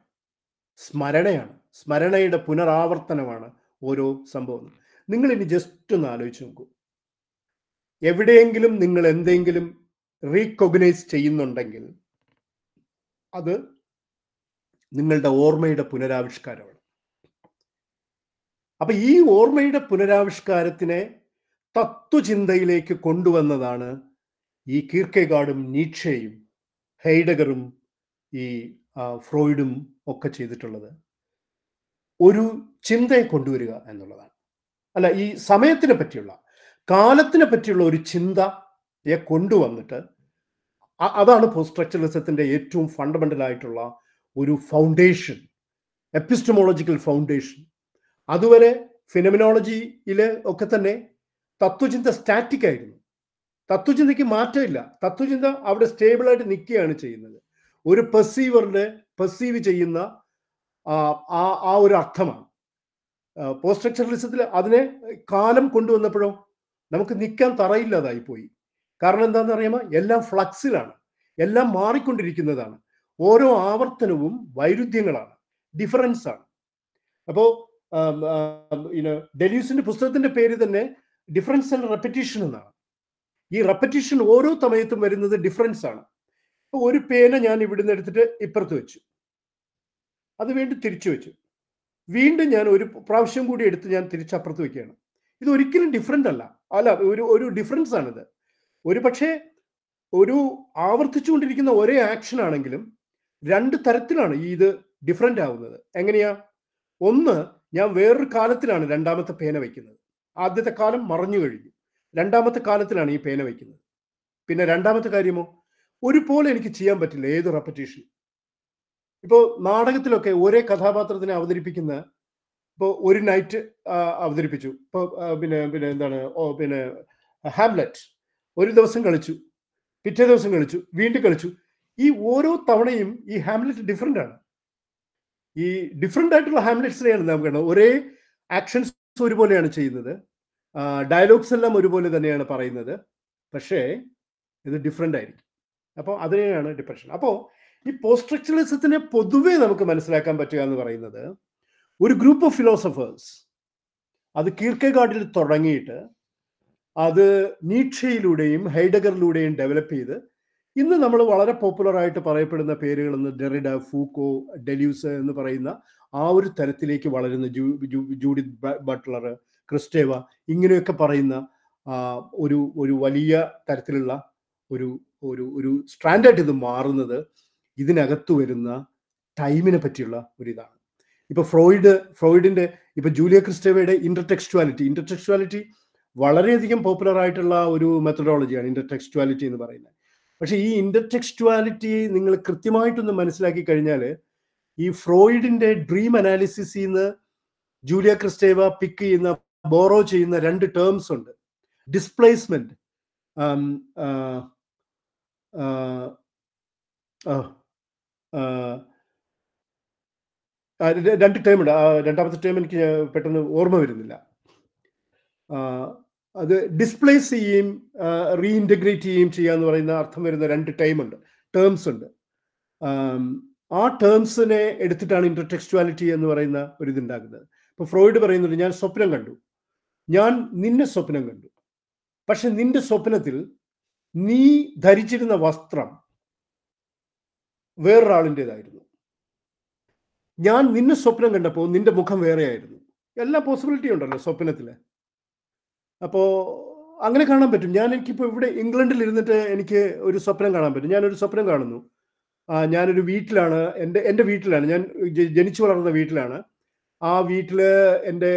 സ്മരണയാണ് സ്മരണയുടെ പുനരാവർത്തനമാണ് ഓരോ സംഭവം നിങ്ങൾ ഇനി ജസ്റ്റ് ഒന്ന് ആലോചിച്ച് നോക്കൂ എവിടെയെങ്കിലും നിങ്ങൾ എന്തെങ്കിലും റീകോഗ്നൈസ് ചെയ്യുന്നുണ്ടെങ്കിൽ അത് നിങ്ങളുടെ ഓർമ്മയുടെ പുനരാവിഷ്കാരമാണ് അപ്പൊ ഈ ഓർമ്മയുടെ പുനരാവിഷ്കാരത്തിനെ തത്വചിന്തയിലേക്ക് കൊണ്ടുവന്നതാണ് ഈ കീർക്കേകാടും നീക്ഷയും ഹെയ്ഡഗറും ഈ ഫ്രോയിഡും ഒക്കെ ചെയ്തിട്ടുള്ളത് ഒരു ചിന്തയെ കൊണ്ടുവരിക എന്നുള്ളതാണ് അല്ല ഈ സമയത്തിനെ പറ്റിയുള്ള കാലത്തിനെ പറ്റിയുള്ള ഒരു ചിന്തയെ കൊണ്ടുവന്നിട്ട് അതാണ് പോസ്റ്റ് ഏറ്റവും ഫണ്ടമെന്റൽ ആയിട്ടുള്ള ഒരു ഫൗണ്ടേഷൻ എപ്പിസ്റ്റമോളജിക്കൽ ഫൗണ്ടേഷൻ അതുവരെ ഫിനമിനോളജിയിൽ ഒക്കെ തന്നെ തത്വചിന്ത സ്റ്റാറ്റിക് ആയിരുന്നു തത്വചിന്തയ്ക്ക് മാറ്റമില്ല തത്വചിന്ത അവിടെ സ്റ്റേബിളായിട്ട് നിൽക്കുകയാണ് ചെയ്യുന്നത് ഒരു പെർസീവറിന്റെ പെർസീവ് ചെയ്യുന്ന ആ ആ ഒരു അർത്ഥമാണ് പോസ്റ്റ് അതിനെ കാലം കൊണ്ടുവന്നപ്പോഴോ നമുക്ക് നിൽക്കാൻ തറയില്ലാതായി പോയി കാരണം എന്താണെന്ന് അറിയാമോ എല്ലാം ഫ്ലക്സിലാണ് എല്ലാം മാറിക്കൊണ്ടിരിക്കുന്നതാണ് ഓരോ ആവർത്തനവും വൈരുദ്ധ്യങ്ങളാണ് ഡിഫറൻസ് ആണ് അപ്പോൾ ഡെലീസിന്റെ പുസ്തകത്തിന്റെ പേര് തന്നെ ഡിഫറൻസ് ആൻഡ് റെപ്പറ്റീഷൻ എന്നാണ് ഈ റെപ്പറ്റീഷൻ ഓരോ സമയത്തും വരുന്നത് ഡിഫറൻസ് ആണ് അപ്പോൾ ഒരു പേന ഞാൻ ഇവിടുന്ന് എടുത്തിട്ട് ഇപ്പുറത്ത് വെച്ചു അത് വീണ്ടും തിരിച്ചു വെച്ചു വീണ്ടും ഞാൻ ഒരു പ്രാവശ്യം കൂടി എടുത്ത് ഞാൻ തിരിച്ചപ്പുറത്ത് വെക്കുകയാണ് ഇത് ഒരിക്കലും ഡിഫറെൻ്റ് അല്ല അല്ല ഒരു ഒരു ഡിഫറൻസ് ആണിത് ഒരു പക്ഷേ ഒരു ആവർത്തിച്ചുകൊണ്ടിരിക്കുന്ന ഒരേ ആക്ഷൻ ആണെങ്കിലും രണ്ട് തരത്തിലാണ് ഈ ഇത് ഡിഫറെൻ്റ് ആവുന്നത് എങ്ങനെയാ ഒന്ന് ഞാൻ വേറൊരു കാലത്തിലാണ് രണ്ടാമത്തെ പേന വയ്ക്കുന്നത് ആദ്യത്തെ കാലം മറഞ്ഞു കഴിഞ്ഞു രണ്ടാമത്തെ കാലത്തിലാണ് ഈ പേന വയ്ക്കുന്നത് പിന്നെ രണ്ടാമത്തെ കാര്യമോ ഒരുപോലെ എനിക്ക് ചെയ്യാൻ പറ്റില്ല ഏത് റെപ്പറ്റേഷൻ ഇപ്പോൾ നാടകത്തിലൊക്കെ ഒരേ കഥാപാത്രത്തിനെ അവതരിപ്പിക്കുന്ന ഇപ്പോൾ ഒരു നൈറ്റ് അവതരിപ്പിച്ചു ഇപ്പോൾ പിന്നെ പിന്നെ എന്താണ് പിന്നെ ഹാംലറ്റ് ഒരു ദിവസം കളിച്ചു പിറ്റേ ദിവസം കളിച്ചു വീണ്ടും കളിച്ചു ഈ ഓരോ തവണയും ഈ ഹാംലെറ്റ് ഡിഫറെൻ്റ് ആണ് ഈ ഡിഫറെൻ്റ് ആയിട്ടുള്ള ഹാംലെറ്റ്സിനെയാണ് നമുക്ക് ഒരേ ആക്ഷൻസ് ഒരുപോലെയാണ് ചെയ്യുന്നത് ഡയലോഗ്സ് എല്ലാം ഒരുപോലെ തന്നെയാണ് പറയുന്നത് പക്ഷേ ഇത് ഡിഫറെൻ്റ് ആയിരിക്കും അപ്പോൾ അതിനെയാണ് ഡിപ്രഷൻ അപ്പോൾ ഈ പോസ്ട്രക്ചറലിസത്തിനെ പൊതുവേ നമുക്ക് മനസ്സിലാക്കാൻ പറ്റുക എന്ന് പറയുന്നത് ഒരു ഗ്രൂപ്പ് ഓഫ് ഫിലോസഫേഴ്സ് അത് കീർക്കെഗാർഡിൽ തുടങ്ങിയിട്ട് അത് നീക്ഷയിലൂടെയും ഹൈഡഗറിലൂടെയും ഡെവലപ്പ് ചെയ്ത് ഇന്ന് നമ്മൾ വളരെ പോപ്പുലറായിട്ട് പറയപ്പെടുന്ന പേരുകളെന്ന് ഡെറിഡ ഫൂക്കോ ഡെലൂസ് എന്ന് പറയുന്ന ആ ഒരു തരത്തിലേക്ക് വളരുന്ന ജൂഡിത് ബട്ട്ലർ ക്രിസ്റ്റേവ ഇങ്ങനെയൊക്കെ പറയുന്ന ഒരു ഒരു വലിയ തരത്തിലുള്ള ഒരു ഒരു ഒരു സ്റ്റാൻഡേർഡ് ഇത് മാറുന്നത് ഇതിനകത്ത് വരുന്ന ടൈമിനെ പറ്റിയുള്ള ഒരു ഇതാണ് ഇപ്പൊ ഫ്രോയിഡ് ഫ്രോയിഡിന്റെ ഇപ്പൊ ജൂലിയ ക്രിസ്റ്റേവയുടെ ഇന്റർടെക്സ്റ്റുവാലിറ്റി ഇന്റർടെക്സ്റ്റുവാലിറ്റി വളരെയധികം പോപ്പുലർ ആയിട്ടുള്ള ഒരു മെത്തഡോളജിയാണ് ഇന്റർടെക്സ്റ്റുവാലിറ്റി എന്ന് പറയുന്നത് പക്ഷെ ഈ ഇന്റർടെക്സ്റ്റുവാലിറ്റി നിങ്ങൾ കൃത്യമായിട്ടൊന്ന് മനസ്സിലാക്കി കഴിഞ്ഞാൽ ഈ ഫ്രോയിഡിന്റെ ഡ്രീം അനാലിസിസിൽ നിന്ന് ജൂലിയ ക്രിസ്റ്റേവ പിക്ക് ചെയ്യുന്ന ബോറോ ചെയ്യുന്ന രണ്ട് ടേംസ് ഉണ്ട് displacement um, uh, uh, uh, രണ്ട് ടേം ഉണ്ട് രണ്ടാമത്തെ ടേം എനിക്ക് പെട്ടെന്ന് ഓർമ്മ വരുന്നില്ല അത് ഡിസ്പ്ലേസ് ചെയ്യുകയും റീഇൻറ്റഗ്രേറ്റ് ചെയ്യുകയും ചെയ്യുക എന്ന് പറയുന്ന അർത്ഥം വരുന്ന രണ്ട് ഉണ്ട് ടേംസ് ഉണ്ട് ആ ടേംസിനെ എടുത്തിട്ടാണ് ഇന്റർടെക്സ്റ്റുവാലിറ്റി എന്ന് പറയുന്ന ഒരു ഇതുണ്ടാക്കുന്നത് ഇപ്പൊ ഫ്രോയിഡ് പറയുന്നുണ്ട് ഞാൻ സ്വപ്നം കണ്ടു ഞാൻ നിന്നെ സ്വപ്നം കണ്ടു പക്ഷെ നിന്റെ സ്വപ്നത്തിൽ നീ ധരിച്ചിരുന്ന വസ്ത്രം വേറൊരാളിൻ്റെതായിരുന്നു ഞാൻ നിന്നെ സ്വപ്നം കണ്ടപ്പോൾ നിന്റെ മുഖം വേറെയായിരുന്നു എല്ലാ പോസിബിലിറ്റി ഉണ്ടല്ലോ സ്വപ്നത്തിൽ അപ്പോൾ അങ്ങനെ കാണാൻ പറ്റും ഞാൻ എനിക്കിപ്പോൾ ഇവിടെ ഇംഗ്ലണ്ടിൽ ഇരുന്നിട്ട് എനിക്ക് ഒരു സ്വപ്നം കാണാൻ പറ്റും ഞാനൊരു സ്വപ്നം കാണുന്നു ഞാനൊരു വീട്ടിലാണ് എൻ്റെ എൻ്റെ വീട്ടിലാണ് ഞാൻ ജനിച്ചു വളർന്ന വീട്ടിലാണ് ആ വീട്ടിൽ എൻ്റെ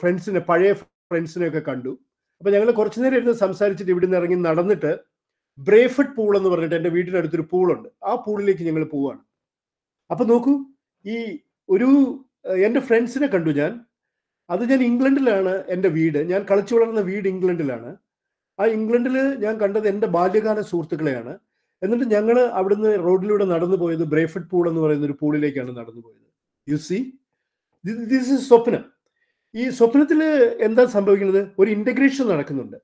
ഫ്രണ്ട്സിനെ പഴയ ഫ്രണ്ട്സിനെയൊക്കെ കണ്ടു അപ്പൊ ഞങ്ങൾ കുറച്ചു നേരം ഇരുന്ന് സംസാരിച്ചിട്ട് ഇവിടുന്ന് ഇറങ്ങി നടന്നിട്ട് ബ്രേഫഡ് പൂൾ എന്ന് പറഞ്ഞിട്ട് എൻ്റെ വീട്ടിനടുത്തൊരു പൂളുണ്ട് ആ പൂളിലേക്ക് ഞങ്ങൾ പോവാണ് അപ്പൊ നോക്കൂ ഈ ഒരു എൻ്റെ ഫ്രണ്ട്സിനെ കണ്ടു ഞാൻ അത് ഞാൻ ഇംഗ്ലണ്ടിലാണ് എൻ്റെ വീട് ഞാൻ കളിച്ചു വളർന്ന വീട് ഇംഗ്ലണ്ടിലാണ് ആ ഇംഗ്ലണ്ടിൽ ഞാൻ കണ്ടത് എൻ്റെ ബാല്യകാല സുഹൃത്തുക്കളെയാണ് എന്നിട്ട് ഞങ്ങൾ അവിടുന്ന് റോഡിലൂടെ നടന്നു പോയത് ബ്രേഫഡ് പൂൾ എന്ന് പറയുന്ന ഒരു പൂളിലേക്കാണ് നടന്നു പോയത് യു സി ദിസ് ഇസ് സ്വപ്നം ഈ സ്വപ്നത്തിൽ എന്താ സംഭവിക്കുന്നത് ഒരു ഇന്റഗ്രേഷൻ നടക്കുന്നുണ്ട്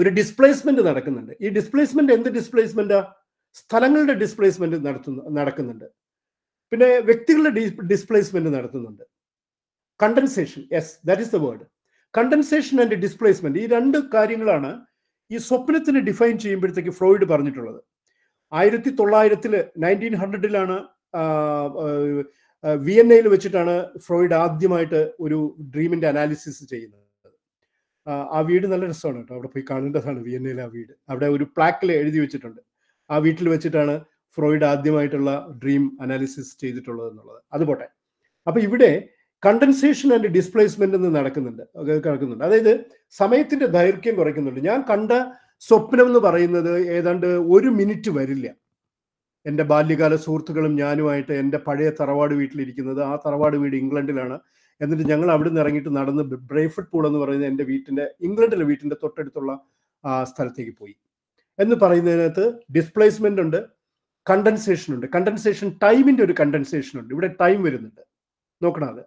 ഒരു ഡിസ്പ്ലേസ്മെന്റ് നടക്കുന്നുണ്ട് ഈ ഡിസ്പ്ലേസ്മെന്റ് എന്ത് ഡിസ്പ്ലേസ്മെന്റ് സ്ഥലങ്ങളുടെ ഡിസ്പ്ലേസ്മെന്റ് നടത്തുന്നു നടക്കുന്നുണ്ട് പിന്നെ വ്യക്തികളുടെ ഡിസ്പ്ലേസ്മെന്റ് നടത്തുന്നുണ്ട് condensation yes that is the word condensation and displacement ഈ രണ്ട് കാര്യങ്ങളാണ് ഈ സ്വപ്നത്തിന് ഡിഫൈൻ ചെയ്യുമ്പോഴത്തേക്ക് ഫ്രോയിഡ് പറഞ്ഞിട്ടുള്ളത് ആയിരത്തി തൊള്ളായിരത്തിൽ നയൻറ്റീൻ ഹൺഡ്രഡിലാണ് വിയന്നയിൽ വെച്ചിട്ടാണ് ഫ്രോയിഡ് ആദ്യമായിട്ട് ഒരു ഡ്രീമിന്റെ അനാലിസിസ് ചെയ്യുന്നത് ആ വീട് നല്ല രസമാണ് കേട്ടോ അവിടെ പോയി കാണേണ്ടതാണ് വിയന്നയിലെ ആ വീട് അവിടെ ഒരു പ്ലാക്കിൽ എഴുതി വെച്ചിട്ടുണ്ട് ആ വീട്ടിൽ വെച്ചിട്ടാണ് ഫ്രോയിഡ് ആദ്യമായിട്ടുള്ള ഡ്രീം അനാലിസിസ് ചെയ്തിട്ടുള്ളത് എന്നുള്ളത് അത് പോട്ടെ അപ്പൊ ഇവിടെ കണ്ടൻസേഷൻ ആൻഡ് ഡിസ്പ്ലേസ്മെന്റ് എന്ന് നടക്കുന്നുണ്ട് നടക്കുന്നുണ്ട് അതായത് സമയത്തിന്റെ ദൈർഘ്യം കുറയ്ക്കുന്നുണ്ട് ഞാൻ കണ്ട സ്വപ്നം എന്ന് പറയുന്നത് ഏതാണ്ട് ഒരു മിനിറ്റ് വരില്ല എൻ്റെ ബാല്യകാല സുഹൃത്തുക്കളും ഞാനുമായിട്ട് എൻ്റെ പഴയ തറവാട് വീട്ടിലിരിക്കുന്നത് ആ തറവാട് വീട് ഇംഗ്ലണ്ടിലാണ് എന്നിട്ട് ഞങ്ങൾ അവിടെ നിന്ന് ഇറങ്ങിയിട്ട് നടന്ന് ബ്രേഫഡ് പൂൾ എന്ന് പറയുന്ന എൻ്റെ വീട്ടിൻ്റെ ഇംഗ്ലണ്ടിലെ വീട്ടിൻ്റെ തൊട്ടടുത്തുള്ള ആ സ്ഥലത്തേക്ക് പോയി എന്ന് പറയുന്നതിനകത്ത് ഡിസ്പ്ലേസ്മെൻ്റ് ഉണ്ട് കണ്ടൻസേഷൻ ഉണ്ട് കണ്ടൻസേഷൻ ടൈമിൻ്റെ ഒരു കണ്ടൻസേഷൻ ഉണ്ട് ഇവിടെ ടൈം വരുന്നുണ്ട് നോക്കണം അത്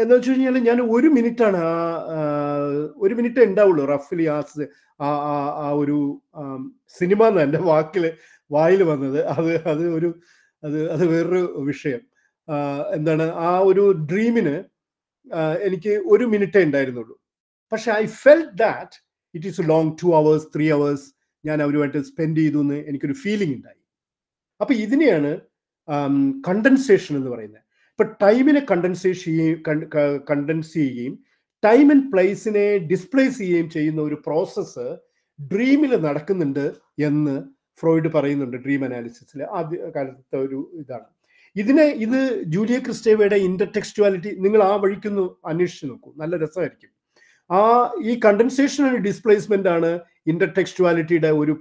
എന്ന് വെച്ച് കഴിഞ്ഞാൽ ഞാൻ ഒരു മിനിറ്റാണ് ആ ഒരു മിനിറ്റ് ഉണ്ടാവുള്ളൂ റഫ്ലി ആ ആ ഒരു സിനിമ എന്ന് എൻ്റെ വാക്കിൽ വായിൽ വന്നത് അത് അത് ഒരു അത് അത് വേറൊരു വിഷയം എന്താണ് ആ ഒരു ഡ്രീമിന് എനിക്ക് ഒരു മിനിറ്റേ ഉണ്ടായിരുന്നുള്ളൂ പക്ഷെ I felt that it is long two hours three hours ഞാൻ അവരുമായിട്ട് സ്പെൻഡ് ചെയ്തു എന്ന് എനിക്കൊരു ഫീലിംഗ് ഉണ്ടായി അപ്പൊ ഇതിനെയാണ് കണ്ടൻസേഷൻ എന്ന് പറയുന്നത് ഇപ്പൊ ടൈമിനെ കണ്ടൻസേഷൻ കണ്ടൻസ് ചെയ്യുകയും ടൈം ആൻഡ് പ്ലേസിനെ ഡിസ്പ്ലേസ് ചെയ്യുകയും ചെയ്യുന്ന ഒരു പ്രോസസ്സ് ഡ്രീമിൽ നടക്കുന്നുണ്ട് എന്ന് ഫ്രോയിഡ് പറയുന്നുണ്ട് ഡ്രീം അനാലിസിസിൽ ആദ്യ കാലത്തെ ഒരു ഇതാണ് ഇതിനെ ഇത് ജൂലിയ ക്രിസ്റ്റേവയുടെ ഇന്റർടെക്സ്റ്റുവാലിറ്റി നിങ്ങൾ ആ വഴിക്കൊന്ന് അന്വേഷിച്ച് നോക്കൂ നല്ല രസമായിരിക്കും ആ ഈ കണ്ടൻസേഷൻ ഡിസ്പ്ലേസ്മെന്റ് ആണ് ഇന്റർടെക്സ്റ്റുവാലിറ്റിയുടെ ഒരു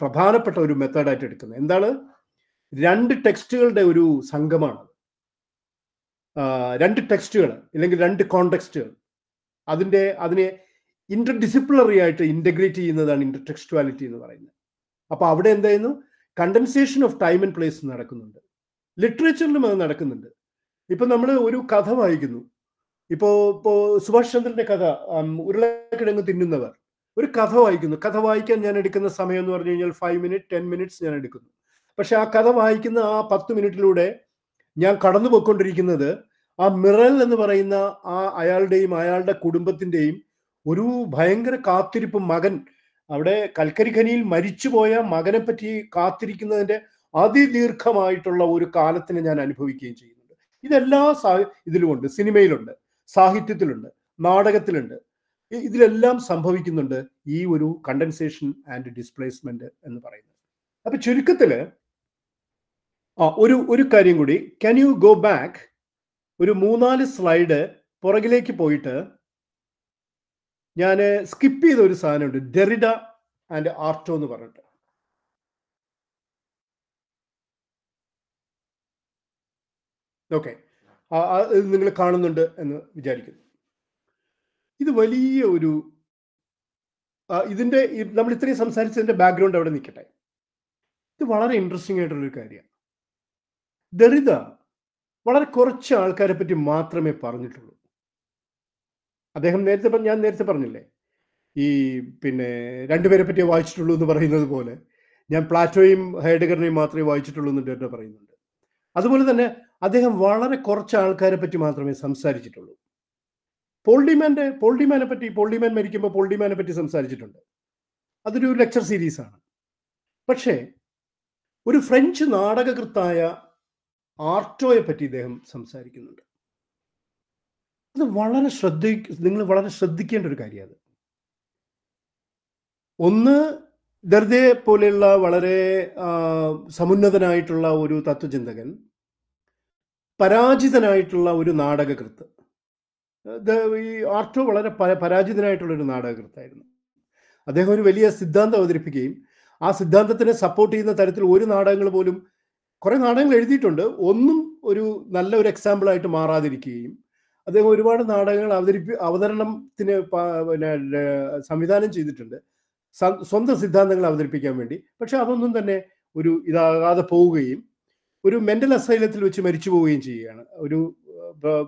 പ്രധാനപ്പെട്ട ഒരു മെത്തേഡായിട്ട് എടുക്കുന്നത് എന്താണ് രണ്ട് ടെക്സ്റ്റുകളുടെ ഒരു സംഘമാണ് രണ്ട് ടെക്സ്റ്റുകൾ അല്ലെങ്കിൽ രണ്ട് കോണ്ടെക്സ്റ്റുകൾ അതിൻ്റെ അതിനെ ഇന്റർ ഡിസിപ്ലിനറി ആയിട്ട് ഇൻ്റഗ്രേറ്റ് ചെയ്യുന്നതാണ് ടെക്സ്റ്റുവാലിറ്റി എന്ന് പറയുന്നത് അപ്പോൾ അവിടെ എന്തായിരുന്നു condensation of time and place നടക്കുന്നുണ്ട് ലിറ്ററേച്ചറിലും അത് നടക്കുന്നുണ്ട് ഇപ്പം നമ്മൾ ഒരു കഥ വായിക്കുന്നു ഇപ്പോൾ ഇപ്പോൾ സുഭാഷ് ചന്ദ്രന്റെ കഥ ഉരുളക്കിഴങ്ങ് തിന്നുന്നവർ ഒരു കഥ വായിക്കുന്നു കഥ വായിക്കാൻ ഞാൻ എടുക്കുന്ന സമയം എന്ന് പറഞ്ഞു കഴിഞ്ഞാൽ ഫൈവ് മിനിറ്റ് ടെൻ മിനിറ്റ്സ് ഞാൻ എടുക്കുന്നു പക്ഷെ ആ കഥ വായിക്കുന്ന ആ പത്ത് മിനിറ്റിലൂടെ ഞാൻ കടന്നു പോയിക്കൊണ്ടിരിക്കുന്നത് ആ മിറൽ എന്ന് പറയുന്ന ആ അയാളുടെയും അയാളുടെ കുടുംബത്തിന്റെയും ഒരു ഭയങ്കര കാത്തിരിപ്പ് മകൻ അവിടെ കൽക്കരി ഖനിയിൽ മരിച്ചുപോയ മകനെ പറ്റി കാത്തിരിക്കുന്നതിന്റെ അതിദീർഘമായിട്ടുള്ള ഒരു കാലത്തിന് ഞാൻ അനുഭവിക്കുകയും ചെയ്യുന്നുണ്ട് ഇതെല്ലാ സാ ഇതിലുമുണ്ട് സിനിമയിലുണ്ട് സാഹിത്യത്തിലുണ്ട് നാടകത്തിലുണ്ട് ഇതിലെല്ലാം സംഭവിക്കുന്നുണ്ട് ഈ ഒരു കണ്ടൻസേഷൻ ആൻഡ് ഡിസ്പ്ലേസ്മെന്റ് എന്ന് പറയുന്നത് അപ്പൊ ചുരുക്കത്തില് ആ ഒരു ഒരു കാര്യം കൂടി ക്യാൻ യു ഗോ ബാക്ക് ഒരു മൂന്നാല് സ്ലൈഡ് പുറകിലേക്ക് പോയിട്ട് ഞാൻ സ്കിപ്പ് ചെയ്ത ഒരു സാധനമുണ്ട് ഡെറിഡ ആൻഡ് ആർട്ടോ എന്ന് പറഞ്ഞിട്ട് ഓക്കെ നിങ്ങൾ കാണുന്നുണ്ട് എന്ന് വിചാരിക്കുന്നു ഇത് വലിയ ഒരു ഇതിൻ്റെ നമ്മൾ ഇത്രയും സംസാരിച്ചതിൻ്റെ ബാക്ക്ഗ്രൗണ്ട് അവിടെ നിൽക്കട്ടെ ഇത് വളരെ ഇൻട്രസ്റ്റിംഗ് ആയിട്ടുള്ളൊരു കാര്യമാണ് ദരിദ്ര വളരെ കുറച്ച് ആൾക്കാരെ പറ്റി മാത്രമേ പറഞ്ഞിട്ടുള്ളൂ അദ്ദേഹം നേരത്തെ ഞാൻ നേരത്തെ പറഞ്ഞില്ലേ ഈ പിന്നെ രണ്ടുപേരെ പറ്റിയേ വായിച്ചിട്ടുള്ളൂ എന്ന് പറയുന്നത് പോലെ ഞാൻ പ്ലാറ്റോയും ഹൈഡഗറിനെയും മാത്രമേ വായിച്ചിട്ടുള്ളൂ എന്ന് ഡേറ്റ പറയുന്നുണ്ട് അതുപോലെ തന്നെ അദ്ദേഹം വളരെ കുറച്ച് ആൾക്കാരെ പറ്റി മാത്രമേ സംസാരിച്ചിട്ടുള്ളൂ പോൾഡിമാൻ്റെ പോൾഡിമാനെ പറ്റി പോൾഡിമാൻ മരിക്കുമ്പോൾ പോൾഡിമാനെ പറ്റി സംസാരിച്ചിട്ടുണ്ട് അതൊരു ലെക്ചർ സീരീസാണ് പക്ഷേ ഒരു ഫ്രഞ്ച് നാടകകൃത്തായ ആർട്ടോയെ പറ്റി ഇദ്ദേഹം സംസാരിക്കുന്നുണ്ട് അത് വളരെ ശ്രദ്ധ നിങ്ങൾ വളരെ ശ്രദ്ധിക്കേണ്ട ഒരു കാര്യമാണ് ഒന്ന് ദർദയെ പോലെയുള്ള വളരെ സമുന്നതനായിട്ടുള്ള ഒരു തത്വചിന്തകൻ പരാജിതനായിട്ടുള്ള ഒരു നാടകകൃത്ത് ഈ ആർട്ടോ വളരെ പരാജിതനായിട്ടുള്ള ഒരു നാടകകൃത്തായിരുന്നു അദ്ദേഹം ഒരു വലിയ സിദ്ധാന്തം അവതരിപ്പിക്കുകയും ആ സിദ്ധാന്തത്തിനെ സപ്പോർട്ട് ചെയ്യുന്ന തരത്തിൽ ഒരു നാടകങ്ങൾ പോലും കുറേ നാടകങ്ങൾ എഴുതിയിട്ടുണ്ട് ഒന്നും ഒരു നല്ല ഒരു എക്സാമ്പിളായിട്ട് മാറാതിരിക്കുകയും അദ്ദേഹം ഒരുപാട് നാടകങ്ങൾ അവതരിപ്പി അവതരണത്തിന് പിന്നെ സംവിധാനം ചെയ്തിട്ടുണ്ട് സ്വന്തം സിദ്ധാന്തങ്ങൾ അവതരിപ്പിക്കാൻ വേണ്ടി പക്ഷെ അതൊന്നും തന്നെ ഒരു ഇതാകാതെ പോവുകയും ഒരു മെന്റൽ അസൈലത്തിൽ വെച്ച് മരിച്ചു പോവുകയും ചെയ്യുകയാണ് ഒരു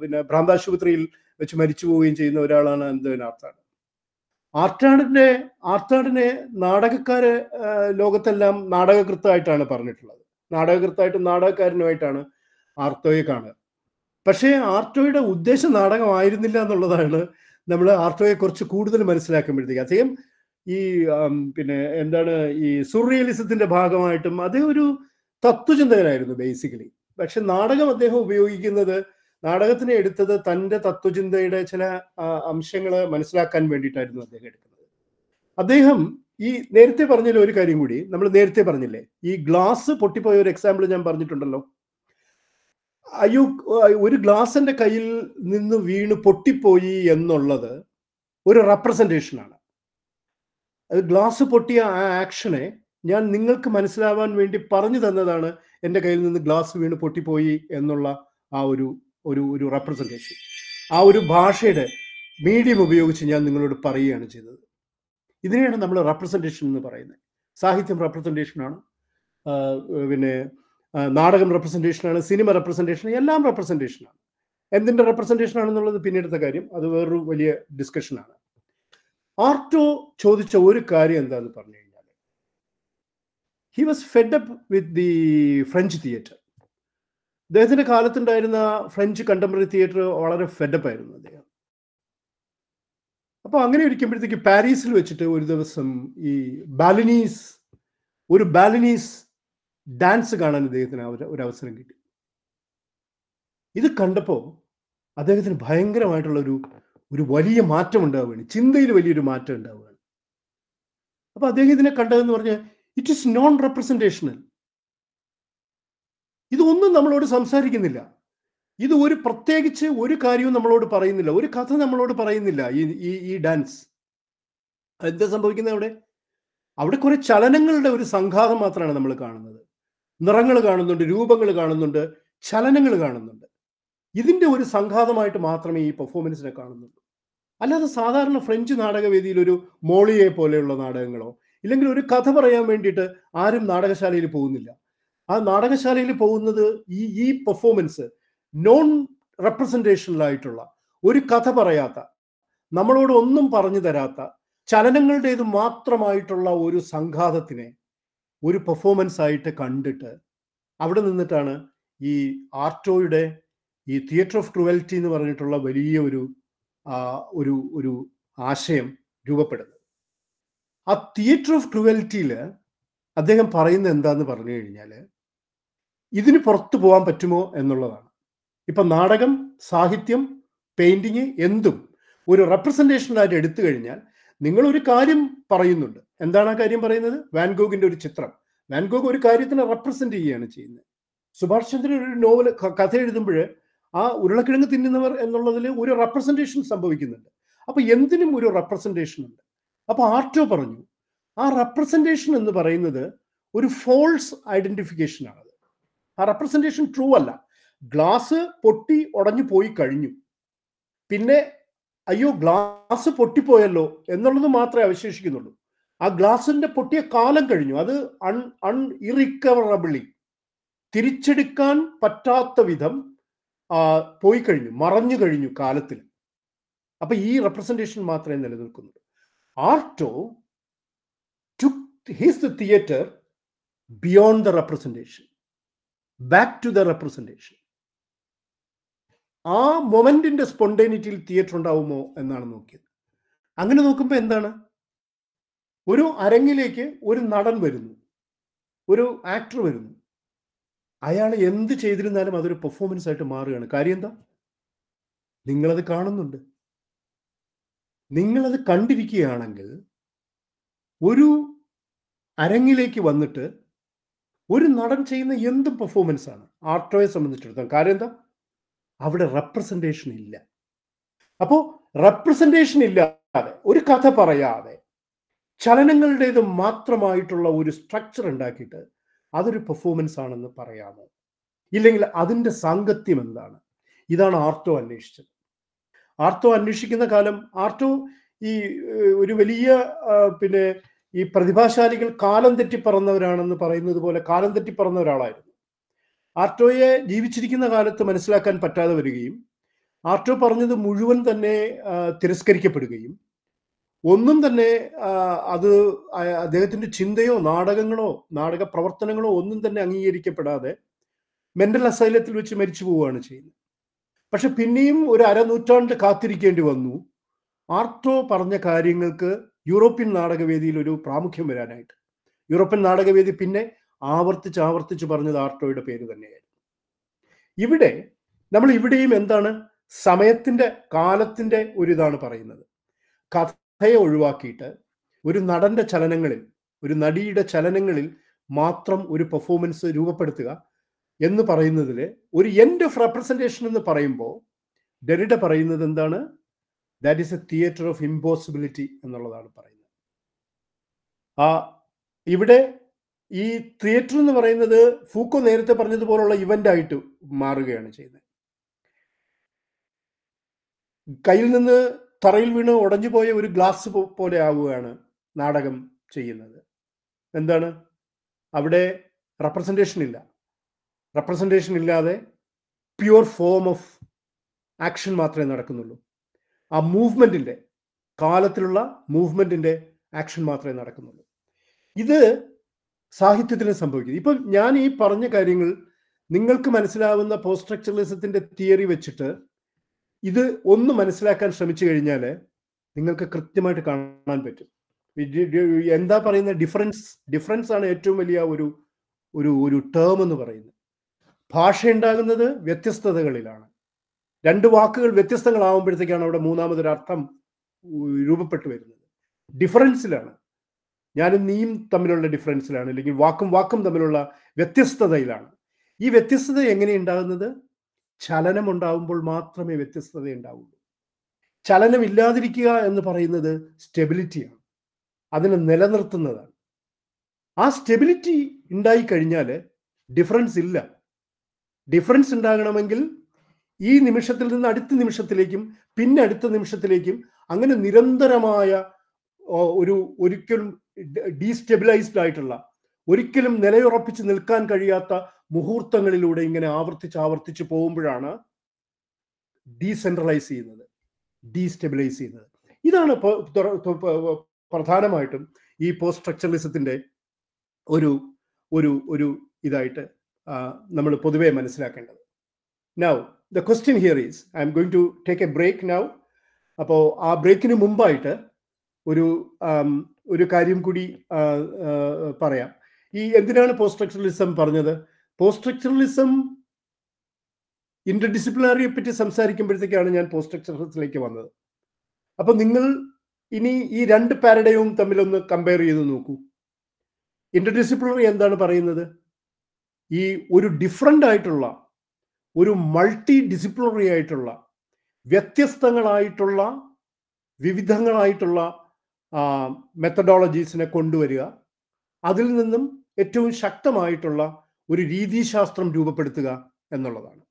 പിന്നെ ഭ്രാന്താശുപത്രിയിൽ വെച്ച് മരിച്ചു പോവുകയും ചെയ്യുന്ന ഒരാളാണ് എന്തോ ആർത്താട് ആർത്താടിനെ ആർത്താടിനെ നാടകക്കാര് ലോകത്തെല്ലാം നാടകകൃത്തായിട്ടാണ് പറഞ്ഞിട്ടുള്ളത് നാടകകൃത്തായിട്ടും നാടകക്കാരനുമായിട്ടാണ് ആർത്തോയെ കാണുക പക്ഷേ ആർട്ടോയുടെ ഉദ്ദേശ നാടകമായിരുന്നില്ല എന്നുള്ളതാണ് നമ്മൾ ആർട്ടോയെ കുറിച്ച് കൂടുതൽ മനസ്സിലാക്കുമ്പോഴത്തേക്ക് അദ്ദേഹം ഈ പിന്നെ എന്താണ് ഈ സുറിയലിസത്തിന്റെ ഭാഗമായിട്ടും അദ്ദേഹം ഒരു തത്വചിന്തകനായിരുന്നു ബേസിക്കലി പക്ഷെ നാടകം അദ്ദേഹം ഉപയോഗിക്കുന്നത് നാടകത്തിന് എടുത്തത് തൻ്റെ തത്വചിന്തയുടെ ചില അംശങ്ങൾ മനസ്സിലാക്കാൻ വേണ്ടിയിട്ടായിരുന്നു അദ്ദേഹം എടുക്കുന്നത് അദ്ദേഹം ഈ നേരത്തെ പറഞ്ഞ ഒരു കാര്യം കൂടി നമ്മൾ നേരത്തെ പറഞ്ഞില്ലേ ഈ ഗ്ലാസ് പൊട്ടിപ്പോയ ഒരു എക്സാമ്പിൾ ഞാൻ പറഞ്ഞിട്ടുണ്ടല്ലോ അയു ഒരു ഗ്ലാസിന്റെ കയ്യിൽ നിന്ന് വീണ് പൊട്ടിപ്പോയി എന്നുള്ളത് ഒരു റെപ്രസെൻറ്റേഷനാണ് അത് ഗ്ലാസ് പൊട്ടിയ ആ ആക്ഷനെ ഞാൻ നിങ്ങൾക്ക് മനസ്സിലാവാൻ വേണ്ടി പറഞ്ഞു തന്നതാണ് എൻ്റെ കയ്യിൽ നിന്ന് ഗ്ലാസ് വീണ് പൊട്ടിപ്പോയി എന്നുള്ള ആ ഒരു ഒരു ഒരു റെപ്രസെൻറ്റേഷൻ ആ ഒരു ഭാഷയുടെ മീഡിയം ഉപയോഗിച്ച് ഞാൻ നിങ്ങളോട് പറയുകയാണ് ചെയ്തത് ഇതിനെയാണ് നമ്മൾ റെപ്രസെൻറ്റേഷൻ എന്ന് പറയുന്നത് സാഹിത്യം റെപ്രസെൻറ്റേഷനാണ് പിന്നെ നാടകം റെപ്രസെൻറ്റേഷനാണ് സിനിമ റെപ്രസെൻറ്റേഷൻ എല്ലാം റെപ്രസെൻറ്റേഷനാണ് എന്തിൻ്റെ റെപ്രസെൻറ്റേഷൻ ആണെന്നുള്ളത് പിന്നീടുത്തെ കാര്യം അത് വേറൊരു വലിയ ഡിസ്കഷനാണ് ആർട്ടോ ചോദിച്ച ഒരു കാര്യം എന്താന്ന് പറഞ്ഞു കഴിഞ്ഞാൽ he was fed up with the French theatre അദ്ദേഹത്തിൻ്റെ കാലത്തുണ്ടായിരുന്ന ഫ്രഞ്ച് കണ്ടംപററി തിയേറ്റർ വളരെ ഫെഡപ്പ് ആയിരുന്നു അദ്ദേഹം അപ്പോൾ അങ്ങനെ ഇരിക്കുമ്പോഴത്തേക്ക് പാരീസിൽ വെച്ചിട്ട് ഒരു ദിവസം ഈ ബാലിനീസ് ഒരു ബാലിനീസ് ഡാൻസ് കാണാൻ അദ്ദേഹത്തിന് ഒരു അവസരം കിട്ടി ഇത് കണ്ടപ്പോൾ അദ്ദേഹത്തിന് ഭയങ്കരമായിട്ടുള്ള ഒരു ഒരു വലിയ മാറ്റം ഉണ്ടാവുകയാണ് ചിന്തയിൽ വലിയൊരു മാറ്റം ഉണ്ടാവുകയാണ് അപ്പോൾ അദ്ദേഹം ഇതിനെ കണ്ടതെന്ന് പറഞ്ഞാൽ ഇറ്റ് ഈസ് നോൺ റെപ്രസെൻറ്റേഷണൽ ഇതൊന്നും നമ്മളോട് സംസാരിക്കുന്നില്ല ഇത് ഒരു പ്രത്യേകിച്ച് ഒരു കാര്യവും നമ്മളോട് പറയുന്നില്ല ഒരു കഥ നമ്മളോട് പറയുന്നില്ല ഈ ഈ ഈ ഡാൻസ് എന്താ സംഭവിക്കുന്നത് അവിടെ അവിടെ കുറെ ചലനങ്ങളുടെ ഒരു സംഘാതം മാത്രമാണ് നമ്മൾ കാണുന്നത് നിറങ്ങൾ കാണുന്നുണ്ട് രൂപങ്ങൾ കാണുന്നുണ്ട് ചലനങ്ങൾ കാണുന്നുണ്ട് ഇതിൻ്റെ ഒരു സംഘാതമായിട്ട് മാത്രമേ ഈ പെർഫോമൻസിനെ കാണുന്നുള്ളൂ അല്ലാതെ സാധാരണ ഫ്രഞ്ച് നാടകവേദിയിൽ ഒരു മോളിയെ പോലെയുള്ള നാടകങ്ങളോ ഇല്ലെങ്കിൽ ഒരു കഥ പറയാൻ വേണ്ടിയിട്ട് ആരും നാടകശാലയിൽ പോകുന്നില്ല ആ നാടകശാലയിൽ പോകുന്നത് ഈ ഈ പെർഫോമൻസ് നോൺ റെപ്രസെൻറ്റേഷനിലായിട്ടുള്ള ഒരു കഥ പറയാത്ത നമ്മളോട് ഒന്നും പറഞ്ഞു തരാത്ത ചലനങ്ങളുടേത് മാത്രമായിട്ടുള്ള ഒരു സംഘാതത്തിനെ ഒരു പെർഫോമൻസ് ആയിട്ട് കണ്ടിട്ട് അവിടെ നിന്നിട്ടാണ് ഈ ആർട്ടോയുടെ ഈ തിയേറ്റർ ഓഫ് ക്രുവൽറ്റി എന്ന് പറഞ്ഞിട്ടുള്ള വലിയ ഒരു ഒരു ഒരു ആശയം രൂപപ്പെടുന്നത് ആ തിയേറ്റർ ഓഫ് ക്രുവൽറ്റിയിൽ അദ്ദേഹം പറയുന്നത് എന്താന്ന് പറഞ്ഞു കഴിഞ്ഞാൽ ഇതിന് പുറത്തു പോകാൻ പറ്റുമോ എന്നുള്ളതാണ് ഇപ്പൊ നാടകം സാഹിത്യം പെയിന്റിങ് എന്തും ഒരു ആയിട്ട് എടുത്തു കഴിഞ്ഞാൽ നിങ്ങൾ ഒരു കാര്യം പറയുന്നുണ്ട് എന്താണ് ആ കാര്യം പറയുന്നത് വാൻഗോഗിന്റെ ഒരു ചിത്രം വാൻഗോഗ് ഒരു കാര്യത്തിനെ റെപ്രസെന്റ് ചെയ്യുകയാണ് ചെയ്യുന്നത് സുഭാഷ് ചന്ദ്ര ഒരു നോവൽ കഥ എഴുതുമ്പോൾ ആ ഉരുളക്കിഴങ്ങ് തിന്നുന്നവർ എന്നുള്ളതിൽ ഒരു റെപ്രസെൻറ്റേഷൻ സംഭവിക്കുന്നുണ്ട് അപ്പൊ എന്തിനും ഒരു റെപ്രസെൻറ്റേഷൻ ഉണ്ട് അപ്പൊ ആർട്ടോ പറഞ്ഞു ആ റെപ്രസെൻറ്റേഷൻ എന്ന് പറയുന്നത് ഒരു ഫോൾസ് ഐഡന്റിഫിക്കേഷൻ ആണ് ആ റെപ്രസെൻറ്റേഷൻ ട്രൂ അല്ല ഗ്ലാസ് പൊട്ടി ഉടഞ്ഞു പോയി കഴിഞ്ഞു പിന്നെ അയ്യോ ഗ്ലാസ് പൊട്ടിപ്പോയല്ലോ എന്നുള്ളത് മാത്രമേ അവശേഷിക്കുന്നുള്ളൂ ആ ഗ്ലാസിന്റെ പൊട്ടിയ കാലം കഴിഞ്ഞു അത് അൺ അൺ ഇറിക്കവറബിളി തിരിച്ചെടുക്കാൻ പറ്റാത്ത വിധം പോയി കഴിഞ്ഞു മറഞ്ഞു കഴിഞ്ഞു കാലത്തിൽ അപ്പൊ ഈ റെപ്രസെന്റേഷൻ മാത്രമേ നിലനിൽക്കുന്നുള്ളൂ Artaud to his the theatre beyond the representation back to the representation ആ മൊമെന്റിന്റെ സ്പോണ്ടേനിറ്റിയിൽ തിയേറ്റർ ഉണ്ടാവുമോ എന്നാണ് നോക്കിയത് അങ്ങനെ നോക്കുമ്പോൾ എന്താണ് ഒരു അരങ്ങിലേക്ക് ഒരു നടൻ വരുന്നു ഒരു ആക്ടർ വരുന്നു അയാൾ എന്ത് ചെയ്തിരുന്നാലും അതൊരു പെർഫോമൻസ് ആയിട്ട് മാറുകയാണ് കാര്യം എന്താ നിങ്ങളത് കാണുന്നുണ്ട് നിങ്ങളത് കണ്ടിരിക്കുകയാണെങ്കിൽ ഒരു അരങ്ങിലേക്ക് വന്നിട്ട് ഒരു നടൻ ചെയ്യുന്ന എന്തും പെർഫോമൻസ് ആണ് ആർട്ടോയെ സംബന്ധിച്ചിടത്തോളം കാര്യം എന്താ അവിടെ റെപ്രസെൻറ്റേഷൻ ഇല്ല അപ്പോൾ റെപ്രസെൻറ്റേഷൻ ഇല്ലാതെ ഒരു കഥ പറയാതെ ചലനങ്ങളുടേത് മാത്രമായിട്ടുള്ള ഒരു സ്ട്രക്ചർ ഉണ്ടാക്കിയിട്ട് അതൊരു പെർഫോമൻസ് ആണെന്ന് പറയാമോ ഇല്ലെങ്കിൽ അതിൻ്റെ സാങ്കത്യം എന്താണ് ഇതാണ് ആർട്ടോ അന്വേഷിച്ചത് ആർത്തോ അന്വേഷിക്കുന്ന കാലം ആർത്തോ ഈ ഒരു വലിയ പിന്നെ ഈ പ്രതിഭാശാലികൾ കാലം തെറ്റി പറന്നവരാണെന്ന് പറയുന്നത് പോലെ കാലം തെറ്റി പറന്ന ഒരാളായിരുന്നു ആർട്ടോയെ ജീവിച്ചിരിക്കുന്ന കാലത്ത് മനസ്സിലാക്കാൻ പറ്റാതെ വരികയും ആർട്ടോ പറഞ്ഞത് മുഴുവൻ തന്നെ തിരസ്കരിക്കപ്പെടുകയും ഒന്നും തന്നെ അത് അദ്ദേഹത്തിന്റെ ചിന്തയോ നാടകങ്ങളോ നാടക പ്രവർത്തനങ്ങളോ ഒന്നും തന്നെ അംഗീകരിക്കപ്പെടാതെ മെന്റൽ അസൈലത്തിൽ വെച്ച് മരിച്ചു പോവുകയാണ് ചെയ്യുന്നത് പക്ഷെ പിന്നെയും ഒരു അരനൂറ്റാണ്ട് കാത്തിരിക്കേണ്ടി വന്നു ആർട്ടോ പറഞ്ഞ കാര്യങ്ങൾക്ക് യൂറോപ്യൻ നാടകവേദിയിൽ ഒരു പ്രാമുഖ്യം വരാനായിട്ട് യൂറോപ്യൻ നാടകവേദി പിന്നെ ആവർത്തിച്ച് ആവർത്തിച്ച് പറഞ്ഞത് ആർട്ടോയുടെ പേര് തന്നെയായിരുന്നു ഇവിടെ നമ്മൾ ഇവിടെയും എന്താണ് സമയത്തിന്റെ കാലത്തിന്റെ ഒരു ഇതാണ് പറയുന്നത് കഥ കഥയെ ഒഴിവാക്കിയിട്ട് ഒരു നടന്റെ ചലനങ്ങളിൽ ഒരു നടിയുടെ ചലനങ്ങളിൽ മാത്രം ഒരു പെർഫോമൻസ് രൂപപ്പെടുത്തുക എന്ന് പറയുന്നതിൽ ഒരു എൻഡ് ഓഫ് റെപ്രസെൻറ്റേഷൻ എന്ന് പറയുമ്പോൾ ഡെറിഡ പറയുന്നത് എന്താണ് that is a theatre of impossibility എന്നുള്ളതാണ് പറയുന്നത് ആ ഇവിടെ ഈ തിയേറ്റർ എന്ന് പറയുന്നത് ഫൂക്കോ നേരത്തെ പറഞ്ഞതുപോലുള്ള ഇവന്റ് ആയിട്ട് മാറുകയാണ് ചെയ്യുന്നത് കയ്യിൽ നിന്ന് തറയിൽ വീണ് ഉടഞ്ഞു പോയ ഒരു ഗ്ലാസ് പോലെ ആവുകയാണ് നാടകം ചെയ്യുന്നത് എന്താണ് അവിടെ റെപ്രസെൻറ്റേഷൻ ഇല്ല റെപ്രസെൻറ്റേഷൻ ഇല്ലാതെ പ്യുവർ ഫോം ഓഫ് ആക്ഷൻ മാത്രമേ നടക്കുന്നുള്ളൂ ആ മൂവ്മെൻറ്റിൻ്റെ കാലത്തിലുള്ള മൂവ്മെൻറ്റിൻ്റെ ആക്ഷൻ മാത്രമേ നടക്കുന്നുള്ളൂ ഇത് സാഹിത്യത്തിന് സംഭവിക്കുന്നത് ഇപ്പം ഞാൻ ഈ പറഞ്ഞ കാര്യങ്ങൾ നിങ്ങൾക്ക് മനസ്സിലാവുന്ന പോസ്റ്റ് സ്ട്രക്ചറലിസത്തിൻ്റെ തിയറി വെച്ചിട്ട് ഇത് ഒന്ന് മനസ്സിലാക്കാൻ ശ്രമിച്ചു കഴിഞ്ഞാൽ നിങ്ങൾക്ക് കൃത്യമായിട്ട് കാണാൻ പറ്റും എന്താ പറയുന്ന ഡിഫറൻസ് ഡിഫറൻസ് ആണ് ഏറ്റവും വലിയ ഒരു ഒരു ഒരു ടേം എന്ന് പറയുന്നത് ഭാഷ ഉണ്ടാകുന്നത് വ്യത്യസ്തതകളിലാണ് രണ്ട് വാക്കുകൾ വ്യത്യസ്തങ്ങളാവുമ്പോഴത്തേക്കാണ് അവിടെ മൂന്നാമതൊരർത്ഥം രൂപപ്പെട്ടു വരുന്നത് ഡിഫറൻസിലാണ് ഞാനും നീയും തമ്മിലുള്ള ഡിഫറൻസിലാണ് അല്ലെങ്കിൽ വാക്കും വാക്കും തമ്മിലുള്ള വ്യത്യസ്തതയിലാണ് ഈ വ്യത്യസ്തത എങ്ങനെ ഉണ്ടാകുന്നത് ചലനമുണ്ടാവുമ്പോൾ മാത്രമേ വ്യത്യസ്തത ഉണ്ടാവുള്ളൂ ചലനമില്ലാതിരിക്കുക എന്ന് പറയുന്നത് സ്റ്റെബിലിറ്റിയാണ് അതിനെ നിലനിർത്തുന്നതാണ് ആ സ്റ്റെബിലിറ്റി ഉണ്ടായി കഴിഞ്ഞാൽ ഡിഫറൻസ് ഇല്ല ഡിഫറൻസ് ഉണ്ടാകണമെങ്കിൽ ഈ നിമിഷത്തിൽ നിന്ന് അടുത്ത നിമിഷത്തിലേക്കും പിന്നെ അടുത്ത നിമിഷത്തിലേക്കും അങ്ങനെ നിരന്തരമായ ഒരു ഒരിക്കലും ഡീസ്റ്റെബിലൈസ്ഡ് ആയിട്ടുള്ള ഒരിക്കലും നിലയുറപ്പിച്ച് നിൽക്കാൻ കഴിയാത്ത മുഹൂർത്തങ്ങളിലൂടെ ഇങ്ങനെ ആവർത്തിച്ച് ആവർത്തിച്ച് പോകുമ്പോഴാണ് ഡീസെൻട്രലൈസ് ചെയ്യുന്നത് ഡീസ്റ്റെബിലൈസ് ചെയ്യുന്നത് ഇതാണ് പ്രധാനമായിട്ടും ഈ പോസ്റ്റ് സ്ട്രക്ചറലിസത്തിന്റെ ഒരു ഒരു ഒരു ഇതായിട്ട് നമ്മൾ പൊതുവെ മനസ്സിലാക്കേണ്ടത് now the question here is I am going to take a break now അപ്പോൾ ആ ബ്രേക്കിന് മുമ്പായിട്ട് ഒരു ഒരു കാര്യം കൂടി പറയാം ഈ എന്തിനാണ് പോസ്റ്റ് സ്ട്രക്ചറലിസം പറഞ്ഞത് പോസ്റ്റ് സ്ട്രക്ചറലിസം ഇന്റർഡിസിപ്ലിനറിയെ പറ്റി സംസാരിക്കുമ്പോഴത്തേക്കാണ് ഞാൻ പോസ്റ്റ് വന്നത് അപ്പൊ നിങ്ങൾ ഇനി ഈ രണ്ട് തമ്മിൽ തമ്മിലൊന്ന് കമ്പയർ ചെയ്ത് നോക്കൂ ഇന്റർഡിസിപ്ലിനറി എന്താണ് പറയുന്നത് ഈ ഒരു ഡിഫറെൻ്റ് ആയിട്ടുള്ള ഒരു മൾട്ടി ഡിസിപ്ലിനറി ആയിട്ടുള്ള വ്യത്യസ്തങ്ങളായിട്ടുള്ള വിവിധങ്ങളായിട്ടുള്ള മെത്തഡോളജീസിനെ കൊണ്ടുവരിക അതിൽ നിന്നും ഏറ്റവും ശക്തമായിട്ടുള്ള ഒരു രീതിശാസ്ത്രം രൂപപ്പെടുത്തുക എന്നുള്ളതാണ്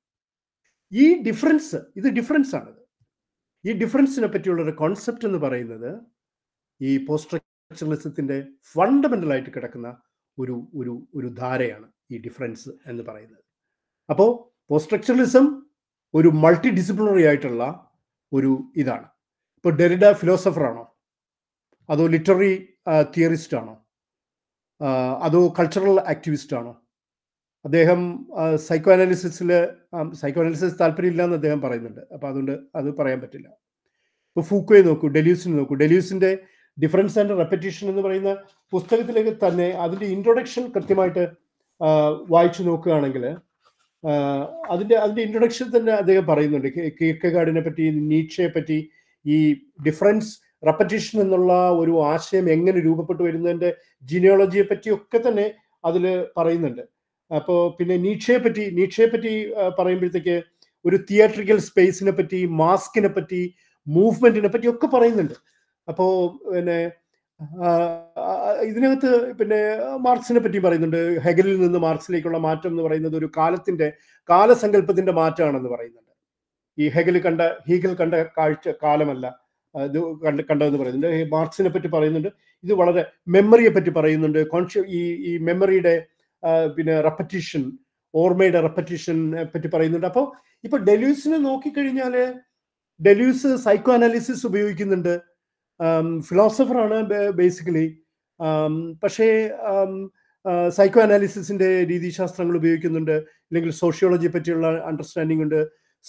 ഈ ഡിഫറൻസ് ഇത് ഡിഫറൻസ് ആണിത് ഈ ഡിഫറൻസിനെ പറ്റിയുള്ള ഒരു കോൺസെപ്റ്റ് എന്ന് പറയുന്നത് ഈ പോസ്റ്റ്രക്ചറലിസത്തിന്റെ ഫണ്ടമെന്റൽ ആയിട്ട് കിടക്കുന്ന ഒരു ഒരു ഒരു ധാരയാണ് ഈ ഡിഫറൻസ് എന്ന് പറയുന്നത് അപ്പോൾ പോസ്റ്റ്രക്ചറലിസം ഒരു മൾട്ടി ഡിസിപ്ലിനറി ആയിട്ടുള്ള ഒരു ഇതാണ് ഇപ്പോൾ ഡെറിഡ ഫിലോസഫറാണോ അതോ ലിറ്റററി തിയറിസ്റ്റ് ആണോ അതോ കൾച്ചറൽ ആക്ടിവിസ്റ്റ് ആണോ അദ്ദേഹം സൈക്കോ അനാലിസിസിൽ സൈക്കോ അനാലിസിസ് താല്പര്യമില്ല എന്ന് അദ്ദേഹം പറയുന്നുണ്ട് അപ്പോൾ അതുകൊണ്ട് അത് പറയാൻ പറ്റില്ല ഇപ്പോൾ ഫൂക്കോയെ നോക്കൂ ഡെലീസിനെ നോക്കൂ ഡെലീസിൻ്റെ ഡിഫറൻസ് ആൻഡ് റെപ്പറ്റീഷൻ എന്ന് പറയുന്ന പുസ്തകത്തിലേക്ക് തന്നെ അതിൻ്റെ ഇൻട്രൊഡക്ഷൻ കൃത്യമായിട്ട് വായിച്ചു നോക്കുകയാണെങ്കിൽ അതിൻ്റെ അതിൻ്റെ ഇൻട്രൊഡക്ഷൻ തന്നെ അദ്ദേഹം പറയുന്നുണ്ട് കീർക്കഗാഡിനെ പറ്റി നീച്ചയെ പറ്റി ഈ ഡിഫറൻസ് റെപ്പറ്റീഷൻ എന്നുള്ള ഒരു ആശയം എങ്ങനെ രൂപപ്പെട്ടു വരുന്നതിൻ്റെ ജിനിയോളജിയെ പറ്റിയൊക്കെ തന്നെ അതിൽ പറയുന്നുണ്ട് അപ്പോൾ പിന്നെ നീക്ഷയെ പറ്റി നീക്ഷയെ പറ്റി പറയുമ്പോഴത്തേക്ക് ഒരു തിയേറ്ററിക്കൽ സ്പേസിനെ പറ്റി മാസ്കിനെ പറ്റി മൂവ്മെന്റിനെ പറ്റി ഒക്കെ പറയുന്നുണ്ട് അപ്പോ പിന്നെ ഇതിനകത്ത് പിന്നെ മാർക്സിനെ പറ്റി പറയുന്നുണ്ട് ഹെഗലിൽ നിന്ന് മാർക്സിലേക്കുള്ള മാറ്റം എന്ന് പറയുന്നത് ഒരു കാലത്തിന്റെ കാലസങ്കല്പത്തിന്റെ മാറ്റമാണെന്ന് പറയുന്നുണ്ട് ഈ ഹെഗൽ കണ്ട ഹീഗൽ കണ്ട കാഴ്ച കാലമല്ല ഇത് കണ്ട കണ്ടതെന്ന് പറയുന്നുണ്ട് മാർക്സിനെ പറ്റി പറയുന്നുണ്ട് ഇത് വളരെ മെമ്മറിയെ പറ്റി പറയുന്നുണ്ട് കോൺഷ്യ ഈ ഈ മെമ്മറിയുടെ പിന്നെ റെപ്പറ്റീഷൻ ഓർമ്മയുടെ റെപ്പറ്റീഷൻ പറ്റി പറയുന്നുണ്ട് അപ്പോൾ ഇപ്പൊ ഡെലൂസിനെ നോക്കിക്കഴിഞ്ഞാൽ ഡെലൂസ് സൈക്കോ അനാലിസിസ് ഉപയോഗിക്കുന്നുണ്ട് ഫിലോസഫറാണ് ബേസിക്കലി പക്ഷേ സൈക്കോ അനാലിസിസിന്റെ രീതിശാസ്ത്രങ്ങൾ ഉപയോഗിക്കുന്നുണ്ട് അല്ലെങ്കിൽ സോഷ്യോളജിയെ പറ്റിയുള്ള അണ്ടർസ്റ്റാൻഡിംഗ് ഉണ്ട്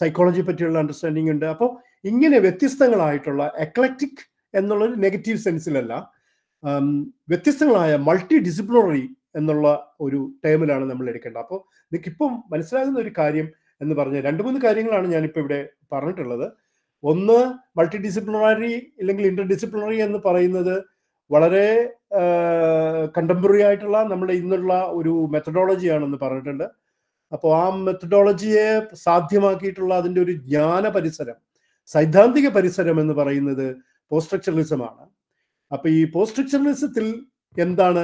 സൈക്കോളജിയെ പറ്റിയുള്ള അണ്ടർസ്റ്റാൻഡിംഗ് ഉണ്ട് അപ്പോൾ ഇങ്ങനെ വ്യത്യസ്തങ്ങളായിട്ടുള്ള എക്ലക്റ്റിക് എന്നുള്ളൊരു നെഗറ്റീവ് സെൻസിലല്ല വ്യത്യസ്തങ്ങളായ മൾട്ടി ഡിസിപ്ലിനറി എന്നുള്ള ഒരു ടേമിലാണ് നമ്മൾ എടുക്കേണ്ടത് അപ്പോൾ ഇപ്പം മനസ്സിലാകുന്ന ഒരു കാര്യം എന്ന് പറഞ്ഞാൽ രണ്ട് മൂന്ന് കാര്യങ്ങളാണ് ഞാനിപ്പോൾ ഇവിടെ പറഞ്ഞിട്ടുള്ളത് ഒന്ന് മൾട്ടി ഡിസിപ്ലിനറി അല്ലെങ്കിൽ ഇന്റർ ഡിസിപ്ലിനറി എന്ന് പറയുന്നത് വളരെ കണ്ടംപററി ആയിട്ടുള്ള നമ്മുടെ ഇന്നുള്ള ഒരു മെത്തഡോളജിയാണെന്ന് പറഞ്ഞിട്ടുണ്ട് അപ്പോൾ ആ മെത്തഡോളജിയെ സാധ്യമാക്കിയിട്ടുള്ള അതിൻ്റെ ഒരു ജ്ഞാന പരിസരം സൈദ്ധാന്തിക പരിസരം എന്ന് പറയുന്നത് പോസ്റ്റ്രക്ചറലിസമാണ് അപ്പോൾ ഈ പോസ്റ്റ്രക്ചറലിസത്തിൽ എന്താണ്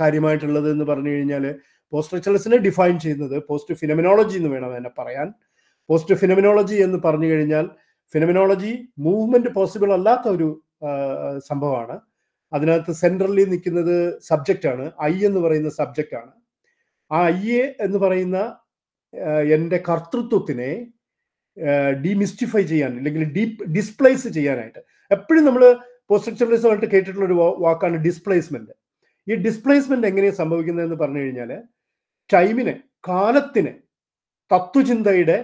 കാര്യമായിട്ടുള്ളത് എന്ന് പറഞ്ഞു കഴിഞ്ഞാൽ പോസ്റ്റ് സ്ട്രക്ചറലിസിനെ ഡിഫൈൻ ചെയ്യുന്നത് പോസ്റ്റ് ഫിനമിനോളജി എന്ന് വേണം എന്നെ പറയാൻ പോസ്റ്റ് ഫിനമിനോളജി എന്ന് പറഞ്ഞു കഴിഞ്ഞാൽ ഫിനമിനോളജി മൂവ്മെന്റ് പോസിബിൾ അല്ലാത്ത ഒരു സംഭവമാണ് അതിനകത്ത് സെൻട്രലി നിൽക്കുന്നത് സബ്ജക്റ്റാണ് ഐ എന്ന് പറയുന്ന സബ്ജക്റ്റാണ് ആ ഐ എന്ന് പറയുന്ന എൻ്റെ കർത്തൃത്വത്തിനെ ഡിമിസ്റ്റിഫൈ ചെയ്യാൻ അല്ലെങ്കിൽ ഡീപ് ഡിസ്പ്ലേസ് ചെയ്യാനായിട്ട് എപ്പോഴും നമ്മൾ പോസ്റ്റ് സ്ട്രക്ചറലിസമായിട്ട് കേട്ടിട്ടുള്ള ഒരു വാക്കാണ് ഡിസ്പ്ലേസ്മെന്റ് ഈ ഡിസ്പ്ലേസ്മെന്റ് എങ്ങനെയാണ് സംഭവിക്കുന്നതെന്ന് പറഞ്ഞു കഴിഞ്ഞാൽ ടൈമിനെ കാലത്തിനെ തത്വചിന്തയുടെ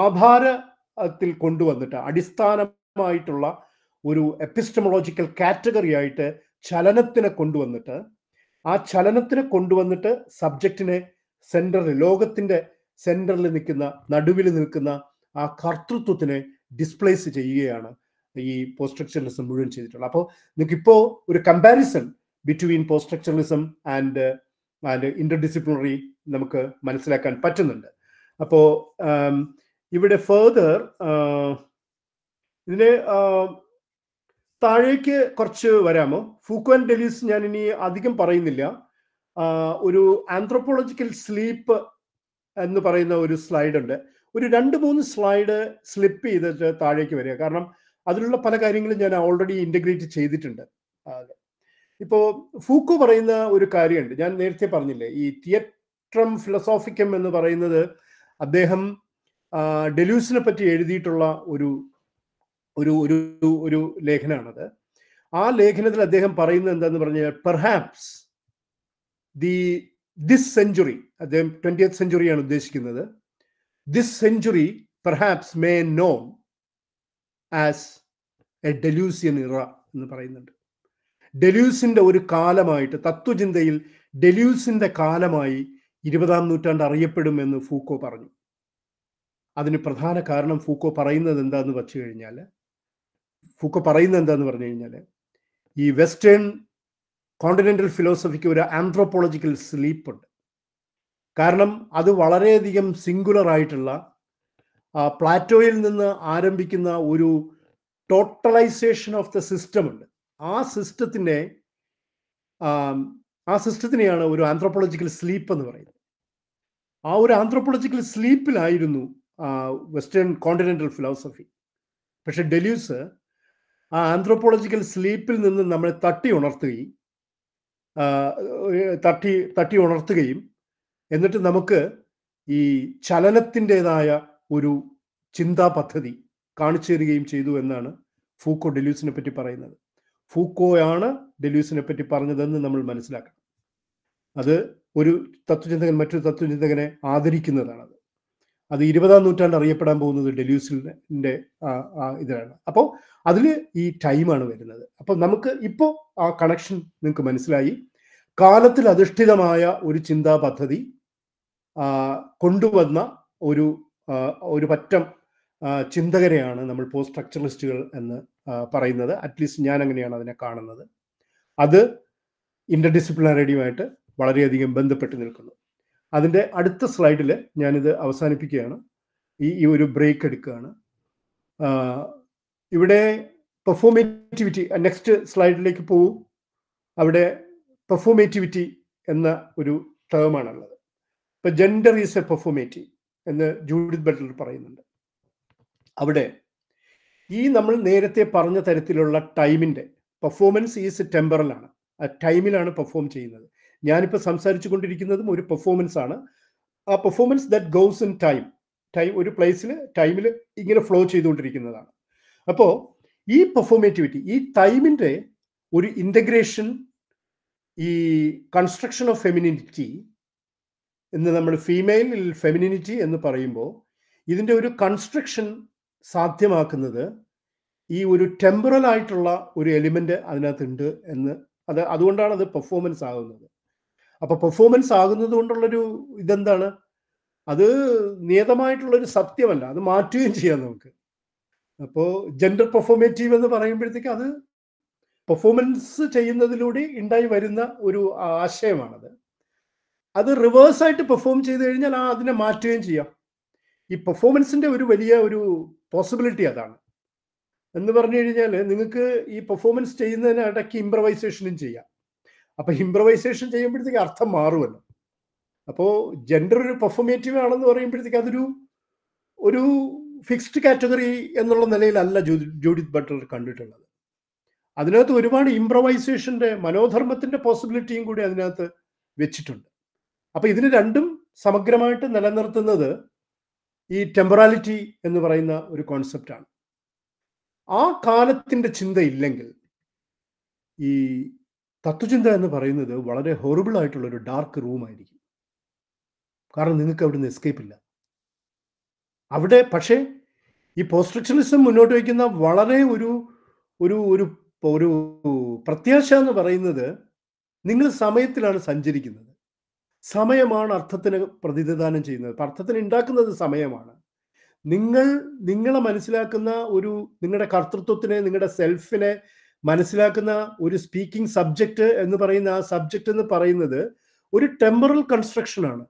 ആധാരത്തിൽ കൊണ്ടുവന്നിട്ട് അടിസ്ഥാനമായിട്ടുള്ള ഒരു എപ്പിസ്റ്റമോളജിക്കൽ കാറ്റഗറി ആയിട്ട് ചലനത്തിനെ കൊണ്ടുവന്നിട്ട് ആ ചലനത്തിനെ കൊണ്ടുവന്നിട്ട് സബ്ജക്റ്റിനെ സെൻറ്ററിൽ ലോകത്തിൻ്റെ സെൻറ്ററിൽ നിൽക്കുന്ന നടുവിൽ നിൽക്കുന്ന ആ കർത്തൃത്വത്തിനെ ഡിസ്പ്ലേസ് ചെയ്യുകയാണ് ഈ പോസ്റ്റ് മുഴുവൻ ചെയ്തിട്ടുള്ളത് അപ്പോൾ നിങ്ങൾക്ക് ഇപ്പോൾ ഒരു comparison between post structuralism and and interdisciplinary നമുക്ക് മനസ്സിലാക്കാൻ പറ്റുന്നുണ്ട് അപ്പോൾ ഇവിടെ ഫേർദർ ഇതിന് താഴേക്ക് കുറച്ച് വരാമോ ആൻഡ് ഡെലീസ് ഞാൻ ഇനി അധികം പറയുന്നില്ല ഒരു ആന്ത്രോപോളജിക്കൽ സ്ലീപ്പ് എന്ന് പറയുന്ന ഒരു സ്ലൈഡ് ഉണ്ട് ഒരു രണ്ട് മൂന്ന് സ്ലൈഡ് സ്ലിപ്പ് ചെയ്തിട്ട് താഴേക്ക് വരിക കാരണം അതിലുള്ള പല കാര്യങ്ങളും ഞാൻ ഓൾറെഡി ഇൻ്റഗ്രേറ്റ് ചെയ്തിട്ടുണ്ട് ഇപ്പോൾ ഫൂക്കോ പറയുന്ന ഒരു കാര്യമുണ്ട് ഞാൻ നേരത്തെ പറഞ്ഞില്ലേ ഈ തിയറ്റം ഫിലസോഫിക്കം എന്ന് പറയുന്നത് അദ്ദേഹം ഡെലൂസിനെ പറ്റി എഴുതിയിട്ടുള്ള ഒരു ഒരു ഒരു ഒരു ലേഖനമാണത് ആ ലേഖനത്തിൽ അദ്ദേഹം പറയുന്നത് എന്താന്ന് പറഞ്ഞാൽ പെർഹാപ്സ് ദി ദിസ് സെഞ്ചുറി അദ്ദേഹം ട്വന്റിയത്ത് സെഞ്ചുറിയാണ് ഉദ്ദേശിക്കുന്നത് this century perhaps may known as a Deleuzian era എന്ന് പറയുന്നുണ്ട് ഡെലൂസിന്റെ ഒരു കാലമായിട്ട് തത്വചിന്തയിൽ ഡെലൂസിന്റെ കാലമായി ഇരുപതാം നൂറ്റാണ്ട് അറിയപ്പെടുമെന്ന് ഫൂക്കോ പറഞ്ഞു അതിന് പ്രധാന കാരണം ഫൂക്കോ പറയുന്നത് എന്താന്ന് വെച്ചു കഴിഞ്ഞാൽ ഫൂക്കോ പറയുന്നത് എന്താന്ന് പറഞ്ഞു കഴിഞ്ഞാൽ ഈ വെസ്റ്റേൺ കോണ്ടിനെന്റൽ ഫിലോസഫിക്ക് ഒരു ആന്ത്രോപോളജിക്കൽ സ്ലീപ്പ് ഉണ്ട് കാരണം അത് വളരെയധികം സിംഗുലർ ആയിട്ടുള്ള പ്ലാറ്റോയിൽ നിന്ന് ആരംഭിക്കുന്ന ഒരു ടോട്ടലൈസേഷൻ ഓഫ് ദ സിസ്റ്റം ഉണ്ട് ആ സിസ്റ്റത്തിൻ്റെ ആ സിസ്റ്റത്തിനെയാണ് ഒരു ആന്ത്രോപ്പോളജിക്കൽ സ്ലീപ്പ് എന്ന് പറയുന്നത് ആ ഒരു ആന്ത്രോപ്പോളജിക്കൽ സ്ലീപ്പിലായിരുന്നു വെസ്റ്റേൺ കോണ്ടിനെൻ്റൽ ഫിലോസഫി പക്ഷെ ഡെലൂസ് ആ ആന്ത്രോപ്പോളജിക്കൽ സ്ലീപ്പിൽ നിന്ന് നമ്മളെ തട്ടി ഉണർത്തുകയും തട്ടി തട്ടി ഉണർത്തുകയും എന്നിട്ട് നമുക്ക് ഈ ചലനത്തിൻ്റെതായ ഒരു ചിന്താ പദ്ധതി കാണിച്ചു തരികയും ചെയ്തു എന്നാണ് ഫൂക്കോ ഡെലൂസിനെ പറ്റി പറയുന്നത് ഫൂക്കോയാണ് ഡെലൂസിനെ പറ്റി പറഞ്ഞതെന്ന് നമ്മൾ മനസ്സിലാക്കണം അത് ഒരു തത്വചിന്തകൻ മറ്റൊരു തത്വചിന്തകനെ ആദരിക്കുന്നതാണത് അത് ഇരുപതാം നൂറ്റാണ്ട് അറിയപ്പെടാൻ പോകുന്നത് ഡെലൂസിൻ്റെ ഇതിലാണ് അപ്പോൾ അതിൽ ഈ ടൈമാണ് വരുന്നത് അപ്പോൾ നമുക്ക് ഇപ്പോൾ ആ കണക്ഷൻ നിങ്ങൾക്ക് മനസ്സിലായി കാലത്തിൽ അധിഷ്ഠിതമായ ഒരു ചിന്താ പദ്ധതി കൊണ്ടുവന്ന ഒരു ഒരു പറ്റം ചിന്തകരെയാണ് നമ്മൾ പോസ്റ്റ് സ്ട്രക്ചറലിസ്റ്റുകൾ എന്ന് പറയുന്നത് അറ്റ്ലീസ്റ്റ് ഞാൻ അങ്ങനെയാണ് അതിനെ കാണുന്നത് അത് ഇൻ്റർ ഡിസിപ്ലിനറിയുമായിട്ട് വളരെയധികം ബന്ധപ്പെട്ട് നിൽക്കുന്നു അതിൻ്റെ അടുത്ത സ്ലൈഡിൽ ഞാനിത് അവസാനിപ്പിക്കുകയാണ് ഈ ഈ ഒരു ബ്രേക്ക് എടുക്കുകയാണ് ഇവിടെ പെർഫോമേറ്റിവിറ്റി നെക്സ്റ്റ് സ്ലൈഡിലേക്ക് പോവും അവിടെ പെർഫോമേറ്റിവിറ്റി എന്ന ഒരു ടേമാണുള്ളത് ഇപ്പം ജെൻഡർ ഈസ് എ പെർഫോമേറ്റീവ് എന്ന് ജൂഡിത് ബട്ട്ലർ പറയുന്നുണ്ട് അവിടെ ഈ നമ്മൾ നേരത്തെ പറഞ്ഞ തരത്തിലുള്ള ടൈമിൻ്റെ പെർഫോമൻസ് ഈസ് ടെമ്പറലാണ് ആ ടൈമിലാണ് പെർഫോം ചെയ്യുന്നത് ഞാനിപ്പോൾ സംസാരിച്ചു കൊണ്ടിരിക്കുന്നതും ഒരു പെർഫോമൻസ് ആണ് ആ performance that goes in time time ഒരു പ്ലേസിൽ ടൈമിൽ ഇങ്ങനെ ഫ്ലോ ചെയ്തുകൊണ്ടിരിക്കുന്നതാണ് അപ്പോൾ ഈ പെർഫോമേറ്റിവിറ്റി ഈ ടൈമിൻ്റെ ഒരു ഇൻ്റഗ്രേഷൻ ഈ കൺസ്ട്രക്ഷൻ ഓഫ് ഫെമിനിറ്റി എന്ന് നമ്മൾ ഫീമെയിൽ ഫെമിനിറ്റി എന്ന് പറയുമ്പോൾ ഇതിൻ്റെ ഒരു കൺസ്ട്രക്ഷൻ സാധ്യമാക്കുന്നത് ഈ ഒരു ടെമ്പറൽ ആയിട്ടുള്ള ഒരു എലിമെൻ്റ് അതിനകത്തുണ്ട് എന്ന് അത് അതുകൊണ്ടാണ് അത് പെർഫോമൻസ് ആകുന്നത് അപ്പോൾ പെർഫോമൻസ് ആകുന്നത് കൊണ്ടുള്ളൊരു ഇതെന്താണ് അത് നിയതമായിട്ടുള്ളൊരു സത്യമല്ല അത് മാറ്റുകയും ചെയ്യാം നമുക്ക് അപ്പോൾ ജെൻഡർ പെർഫോമേറ്റീവ് എന്ന് പറയുമ്പോഴത്തേക്ക് അത് പെർഫോമൻസ് ചെയ്യുന്നതിലൂടെ ഉണ്ടായി വരുന്ന ഒരു ആശയമാണത് അത് റിവേഴ്സായിട്ട് പെർഫോം ചെയ്ത് കഴിഞ്ഞാൽ ആ അതിനെ മാറ്റുകയും ചെയ്യാം ഈ പെർഫോമൻസിൻ്റെ ഒരു വലിയ ഒരു പോസിബിലിറ്റി അതാണ് എന്ന് പറഞ്ഞു കഴിഞ്ഞാൽ നിങ്ങൾക്ക് ഈ പെർഫോമൻസ് ചെയ്യുന്നതിന് ഇംപ്രവൈസേഷനും ചെയ്യാം അപ്പൊ ഇംപ്രവൈസേഷൻ ചെയ്യുമ്പോഴത്തേക്ക് അർത്ഥം മാറുമല്ലോ അപ്പോൾ ജെൻഡർ ഒരു പെർഫോമേറ്റീവ് ആണെന്ന് പറയുമ്പോഴത്തേക്ക് അതൊരു ഒരു ഫിക്സ്ഡ് കാറ്റഗറി എന്നുള്ള നിലയിലല്ല ജൂഡിത് ബട്ടർ കണ്ടിട്ടുള്ളത് അതിനകത്ത് ഒരുപാട് ഇംപ്രവൈസേഷന്റെ മനോധർമ്മത്തിന്റെ പോസിബിലിറ്റിയും കൂടി അതിനകത്ത് വെച്ചിട്ടുണ്ട് അപ്പൊ ഇതിന് രണ്ടും സമഗ്രമായിട്ട് നിലനിർത്തുന്നത് ഈ ടെമ്പറാലിറ്റി എന്ന് പറയുന്ന ഒരു കോൺസെപ്റ്റാണ് ആ കാലത്തിൻ്റെ ഇല്ലെങ്കിൽ ഈ തത്വചിന്ത എന്ന് പറയുന്നത് വളരെ ഹൊറിബിൾ ആയിട്ടുള്ള ഒരു ഡാർക്ക് റൂമായിരിക്കും കാരണം നിങ്ങൾക്ക് അവിടെ നിന്ന് എസ്കേപ്പ് ഇല്ല അവിടെ പക്ഷേ ഈ പോസ്ട്രക്ചറിസം മുന്നോട്ട് വയ്ക്കുന്ന വളരെ ഒരു ഒരു ഒരു ഒരു പ്രത്യാശ എന്ന് പറയുന്നത് നിങ്ങൾ സമയത്തിലാണ് സഞ്ചരിക്കുന്നത് സമയമാണ് അർത്ഥത്തിന് പ്രതിനിധാനം ചെയ്യുന്നത് അർത്ഥത്തിന് ഉണ്ടാക്കുന്നത് സമയമാണ് നിങ്ങൾ നിങ്ങളെ മനസ്സിലാക്കുന്ന ഒരു നിങ്ങളുടെ കർത്തൃത്വത്തിനെ നിങ്ങളുടെ സെൽഫിനെ മനസ്സിലാക്കുന്ന ഒരു സ്പീക്കിംഗ് സബ്ജക്റ്റ് എന്ന് പറയുന്ന ആ സബ്ജക്റ്റ് എന്ന് പറയുന്നത് ഒരു ടെമ്പറൽ കൺസ്ട്രക്ഷൻ ആണ്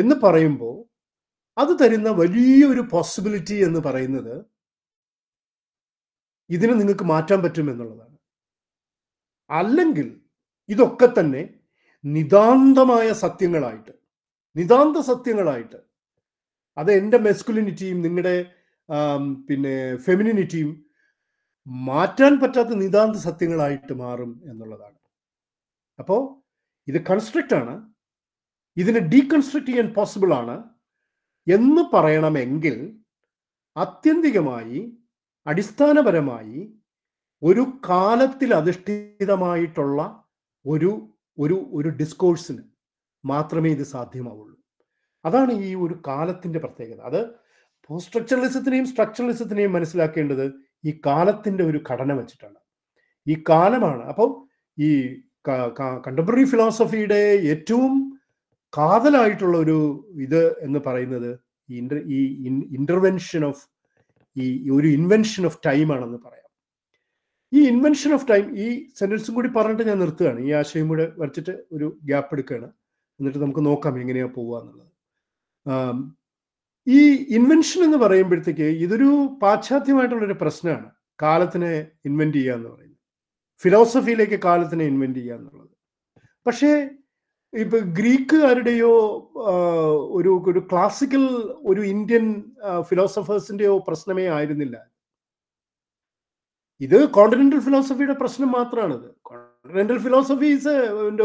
എന്ന് പറയുമ്പോൾ അത് തരുന്ന വലിയൊരു പോസിബിലിറ്റി എന്ന് പറയുന്നത് ഇതിനെ നിങ്ങൾക്ക് മാറ്റാൻ പറ്റും എന്നുള്ളതാണ് അല്ലെങ്കിൽ ഇതൊക്കെ തന്നെ നിതാന്തമായ സത്യങ്ങളായിട്ട് നിതാന്ത സത്യങ്ങളായിട്ട് അത് എൻ്റെ മെസ്കുലിനിറ്റിയും നിങ്ങളുടെ പിന്നെ ഫെമിനിനിറ്റിയും മാറ്റാൻ പറ്റാത്ത നിതാന്ത സത്യങ്ങളായിട്ട് മാറും എന്നുള്ളതാണ് അപ്പോൾ ഇത് കൺസ്ട്രക്റ്റ് ആണ് ഇതിനെ ഡീകൺസ്ട്രക്ട് ചെയ്യാൻ പോസിബിൾ ആണ് എന്ന് പറയണമെങ്കിൽ ആത്യന്തികമായി അടിസ്ഥാനപരമായി ഒരു കാലത്തിൽ അധിഷ്ഠിതമായിട്ടുള്ള ഒരു ഒരു ഒരു ഡിസ്കോഴ്സിന് മാത്രമേ ഇത് സാധ്യമാവുള്ളൂ അതാണ് ഈ ഒരു കാലത്തിന്റെ പ്രത്യേകത അത് പോസ്റ്റ് സ്ട്രക്ചറലിസത്തിനെയും സ്ട്രക്ചറലിസത്തിനെയും മനസ്സിലാക്കേണ്ടത് ഈ കാലത്തിന്റെ ഒരു ഘടന വെച്ചിട്ടാണ് ഈ കാലമാണ് അപ്പം ഈ കണ്ടംപററി ഫിലോസഫിയുടെ ഏറ്റവും കാതലായിട്ടുള്ള ഒരു ഇത് എന്ന് പറയുന്നത് ഈ ഇൻ്റർവെൻഷൻ ഓഫ് ഈ ഒരു ഇൻവെൻഷൻ ഓഫ് ടൈം ആണെന്ന് പറയാം ഈ ഇൻവെൻഷൻ ഓഫ് ടൈം ഈ സെന്റൻസും കൂടി പറഞ്ഞിട്ട് ഞാൻ നിർത്തുകയാണ് ഈ ആശയം കൂടെ വരച്ചിട്ട് ഒരു ഗ്യാപ്പ് എടുക്കുകയാണ് എന്നിട്ട് നമുക്ക് നോക്കാം എങ്ങനെയാ പോവുക എന്നുള്ളത് ഈ ഇൻവെൻഷൻ എന്ന് പറയുമ്പോഴത്തേക്ക് ഇതൊരു പാശ്ചാത്യമായിട്ടുള്ളൊരു പ്രശ്നമാണ് കാലത്തിനെ ഇൻവെന്റ് ചെയ്യുക എന്ന് പറയുന്നത് ഫിലോസഫിയിലേക്ക് കാലത്തിനെ ഇൻവെന്റ് ചെയ്യുക എന്നുള്ളത് പക്ഷേ ഇപ്പൊ ഗ്രീക്കുകാരുടെയോ ഒരു ഒരു ക്ലാസിക്കൽ ഒരു ഇന്ത്യൻ ഫിലോസഫേഴ്സിന്റെയോ പ്രശ്നമേ ആയിരുന്നില്ല ഇത് കോണ്ടിനെന്റൽ ഫിലോസഫിയുടെ പ്രശ്നം മാത്രമാണിത് കോണ്ടിനെന്റൽ ഫിലോസഫീസ്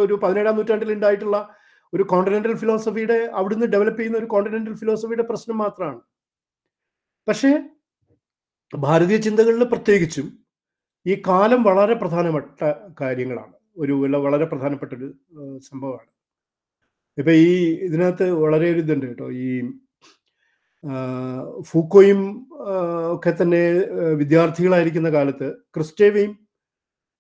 ഒരു പതിനേഴാം നൂറ്റാണ്ടിൽ ഉണ്ടായിട്ടുള്ള ഒരു കോണ്ടിനെന്റൽ ഫിലോസഫിയുടെ അവിടുന്ന് ഡെവലപ്പ് ചെയ്യുന്ന ഒരു കോണ്ടിനെന്റൽ ഫിലോസഫിയുടെ പ്രശ്നം മാത്രമാണ് പക്ഷേ ഭാരതീയ ചിന്തകളിൽ പ്രത്യേകിച്ചും ഈ കാലം വളരെ പ്രധാനപ്പെട്ട കാര്യങ്ങളാണ് ഒരു വളരെ പ്രധാനപ്പെട്ട ഒരു സംഭവമാണ് ഇപ്പൊ ഈ ഇതിനകത്ത് വളരെ ഒരു ഇതുണ്ട് കേട്ടോ ഈ ഫൂക്കോയും ഒക്കെ തന്നെ വിദ്യാർത്ഥികളായിരിക്കുന്ന കാലത്ത് ക്രിസ്റ്റേവയും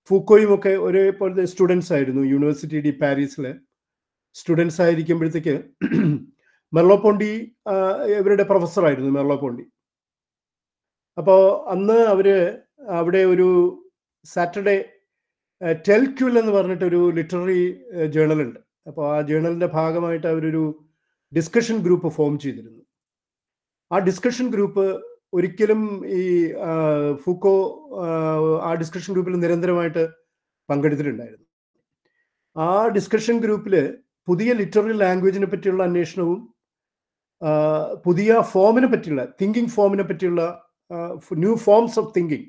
ഫൂക്കോയും ഒക്കെ ഒരേപോലത്തെ സ്റ്റുഡൻസ് ആയിരുന്നു യൂണിവേഴ്സിറ്റി ഡി പാരീസിലെ സ്റ്റുഡൻസ് ആയിരിക്കുമ്പോഴത്തേക്ക് മെർലോപോണ്ടി ഇവരുടെ പ്രൊഫസറായിരുന്നു മെർലോപോണ്ടി അപ്പോൾ അന്ന് അവർ അവിടെ ഒരു സാറ്റർഡേ ടെൽക്യുൽ എന്ന് പറഞ്ഞിട്ട് ഒരു ലിറ്റററി ജേണലുണ്ട് അപ്പോൾ ആ ജേണലിൻ്റെ ഭാഗമായിട്ട് അവരൊരു ഡിസ്കഷൻ ഗ്രൂപ്പ് ഫോം ചെയ്തിരുന്നു ആ ഡിസ്കഷൻ ഗ്രൂപ്പ് ഒരിക്കലും ഈ ഫൂക്കോ ആ ഡിസ്കഷൻ ഗ്രൂപ്പിൽ നിരന്തരമായിട്ട് പങ്കെടുത്തിട്ടുണ്ടായിരുന്നു ആ ഡിസ്കഷൻ ഗ്രൂപ്പിൽ പുതിയ ലിറ്റററി ലാംഗ്വേജിനെ പറ്റിയുള്ള അന്വേഷണവും പുതിയ ഫോമിനെ പറ്റിയുള്ള തിങ്കിങ് ഫോമിനെ പറ്റിയുള്ള ന്യൂ ഫോംസ് ഓഫ് തിങ്കിങ്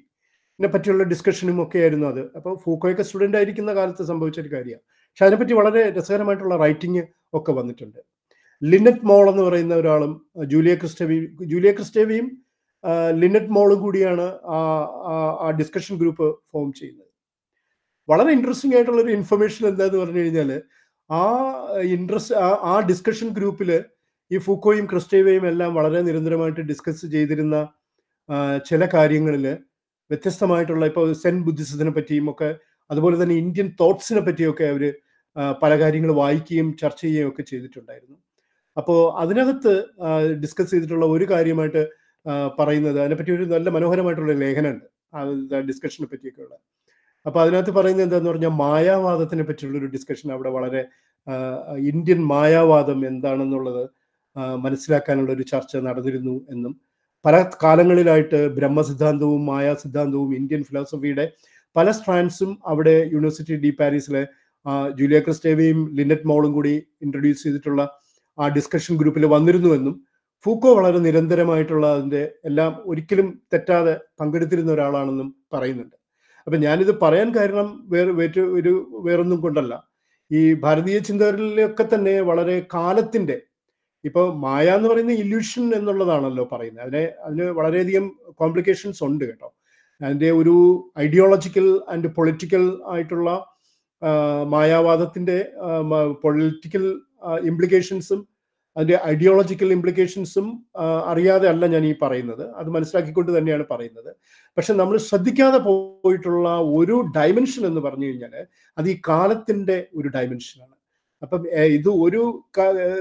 ഇതിനെ പറ്റിയുള്ള ഡിസ്കഷനും ഒക്കെ ആയിരുന്നു അത് അപ്പോൾ ഫൂക്കോയൊക്കെ സ്റ്റുഡൻ്റ് ആയിരിക്കുന്ന കാലത്ത് സംഭവിച്ച ഒരു കാര്യമാണ് പക്ഷെ അതിനെപ്പറ്റി വളരെ രസകരമായിട്ടുള്ള റൈറ്റിംഗ് ഒക്കെ വന്നിട്ടുണ്ട് ലിനറ്റ് മോൾ എന്ന് പറയുന്ന ഒരാളും ജൂലിയ ക്രിസ്റ്റേവി ജൂലിയ ക്രിസ്റ്റേവിയും ലിനറ്റ് മോളും കൂടിയാണ് ആ ഡിസ്കഷൻ ഗ്രൂപ്പ് ഫോം ചെയ്യുന്നത് വളരെ ഇൻട്രസ്റ്റിംഗ് ആയിട്ടുള്ള ഒരു ഇൻഫർമേഷൻ എന്താന്ന് പറഞ്ഞു കഴിഞ്ഞാൽ ആ ഇൻട്രസ്റ്റ് ആ ഡിസ്കഷൻ ഗ്രൂപ്പിൽ ഈ ഫൂക്കോയും ക്രിസ്റ്റേവയും എല്ലാം വളരെ നിരന്തരമായിട്ട് ഡിസ്കസ് ചെയ്തിരുന്ന ചില കാര്യങ്ങളിൽ വ്യത്യസ്തമായിട്ടുള്ള ഇപ്പോൾ സെൻ ബുദ്ധിസത്തിനെ പറ്റിയും ഒക്കെ അതുപോലെ തന്നെ ഇന്ത്യൻ തോട്ട്സിനെ പറ്റിയൊക്കെ അവർ പല കാര്യങ്ങൾ വായിക്കുകയും ചർച്ച ചെയ്യുകയും ഒക്കെ ചെയ്തിട്ടുണ്ടായിരുന്നു അപ്പോൾ അതിനകത്ത് ഡിസ്കസ് ചെയ്തിട്ടുള്ള ഒരു കാര്യമായിട്ട് പറയുന്നത് അതിനെപ്പറ്റി ഒരു നല്ല മനോഹരമായിട്ടുള്ള ലേഖനമുണ്ട് ഡിസ്കഷനെ പറ്റിയൊക്കെയുള്ള അപ്പൊ അതിനകത്ത് പറയുന്നത് എന്താന്ന് പറഞ്ഞാൽ മായാവാദത്തിനെ പറ്റിയുള്ള ഒരു ഡിസ്കഷൻ അവിടെ വളരെ ഇന്ത്യൻ മായാവാദം എന്താണെന്നുള്ളത് മനസ്സിലാക്കാനുള്ള ഒരു ചർച്ച നടന്നിരുന്നു എന്നും പല കാലങ്ങളിലായിട്ട് ബ്രഹ്മസിദ്ധാന്തവും മായ സിദ്ധാന്തവും ഇന്ത്യൻ ഫിലോസഫിയുടെ പല സ്ട്രാൻഡ്സും അവിടെ യൂണിവേഴ്സിറ്റി ഡി പാരീസിലെ ജൂലിയ ക്രിസ്റ്റേവയും ലിനറ്റ് മോളും കൂടി ഇൻട്രൊഡ്യൂസ് ചെയ്തിട്ടുള്ള ആ ഡിസ്കഷൻ ഗ്രൂപ്പിൽ വന്നിരുന്നുവെന്നും ഫൂക്കോ വളരെ നിരന്തരമായിട്ടുള്ള അതിൻ്റെ എല്ലാം ഒരിക്കലും തെറ്റാതെ പങ്കെടുത്തിരുന്ന ഒരാളാണെന്നും പറയുന്നുണ്ട് അപ്പം ഞാനിത് പറയാൻ കാരണം വേറെ വേറ്റ ഒരു വേറൊന്നും കൊണ്ടല്ല ഈ ഭാരതീയ ചിന്തകളിലൊക്കെ തന്നെ വളരെ കാലത്തിൻ്റെ ഇപ്പോൾ മായ എന്ന് പറയുന്ന ഇല്യൂഷൻ എന്നുള്ളതാണല്ലോ പറയുന്നത് അതിനെ അതിന് വളരെയധികം കോംപ്ലിക്കേഷൻസ് ഉണ്ട് കേട്ടോ അതിൻ്റെ ഒരു ഐഡിയോളജിക്കൽ ആൻഡ് പൊളിറ്റിക്കൽ ആയിട്ടുള്ള മായാവാദത്തിൻ്റെ പൊളിറ്റിക്കൽ ഇംപ്ലിക്കേഷൻസും അതിൻ്റെ ഐഡിയോളജിക്കൽ ഇംപ്ലിക്കേഷൻസും അറിയാതെ അല്ല ഞാൻ ഈ പറയുന്നത് അത് മനസ്സിലാക്കിക്കൊണ്ട് തന്നെയാണ് പറയുന്നത് പക്ഷെ നമ്മൾ ശ്രദ്ധിക്കാതെ പോയിട്ടുള്ള ഒരു ഡയമെൻഷൻ എന്ന് പറഞ്ഞു കഴിഞ്ഞാൽ അത് ഈ കാലത്തിൻ്റെ ഒരു ഡയമെൻഷനാണ് അപ്പം ഇത് ഒരു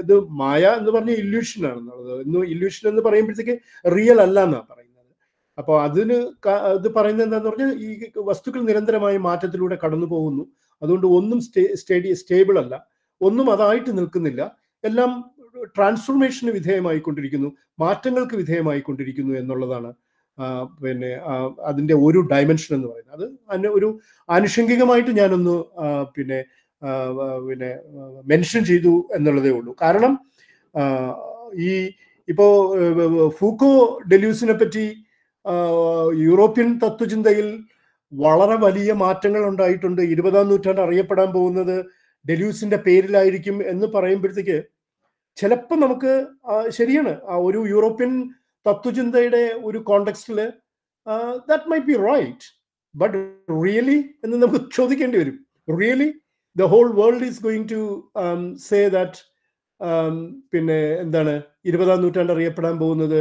ഇത് മായ എന്ന് പറഞ്ഞ ഇല്യൂഷൻ ആണെന്നുള്ളത് ഇന്ന് ഇല്യൂഷൻ എന്ന് പറയുമ്പോഴത്തേക്ക് റിയൽ അല്ല എന്നാണ് പറയുന്നത് അപ്പോൾ അതിന് ഇത് പറയുന്നത് എന്താന്ന് പറഞ്ഞാൽ ഈ വസ്തുക്കൾ നിരന്തരമായി മാറ്റത്തിലൂടെ കടന്നു പോകുന്നു അതുകൊണ്ട് ഒന്നും സ്റ്റേ സ്റ്റേഡി സ്റ്റേബിൾ അല്ല ഒന്നും അതായിട്ട് നിൽക്കുന്നില്ല എല്ലാം ട്രാൻസ്ഫോർമേഷന് വിധേയമായിക്കൊണ്ടിരിക്കുന്നു മാറ്റങ്ങൾക്ക് വിധേയമായിക്കൊണ്ടിരിക്കുന്നു എന്നുള്ളതാണ് പിന്നെ അതിൻ്റെ ഒരു ഡയമെൻഷൻ എന്ന് പറയുന്നത് അത് അതിന് ഒരു ആനുഷംഗികമായിട്ട് ഞാനൊന്ന് പിന്നെ പിന്നെ മെൻഷൻ ചെയ്തു എന്നുള്ളതേ ഉള്ളൂ കാരണം ഈ ഇപ്പോ ഫൂക്കോ ഡെലൂസിനെ പറ്റി യൂറോപ്യൻ തത്വചിന്തയിൽ വളരെ വലിയ മാറ്റങ്ങൾ ഉണ്ടായിട്ടുണ്ട് ഇരുപതാം നൂറ്റാണ്ട് അറിയപ്പെടാൻ പോകുന്നത് ഡെലൂസിന്റെ പേരിലായിരിക്കും എന്ന് പറയുമ്പോഴത്തേക്ക് ചിലപ്പോൾ നമുക്ക് ശരിയാണ് ഒരു യൂറോപ്യൻ തത്വചിന്തയുടെ ഒരു കോണ്ടെക്സ്റ്റിൽ that might be right but really എന്ന് നമുക്ക് ചോദിക്കേണ്ടി വരും really the whole world is going to say that പിന്നെ എന്താണ് ഇരുപതാം നൂറ്റാണ്ട് അറിയപ്പെടാൻ പോകുന്നത്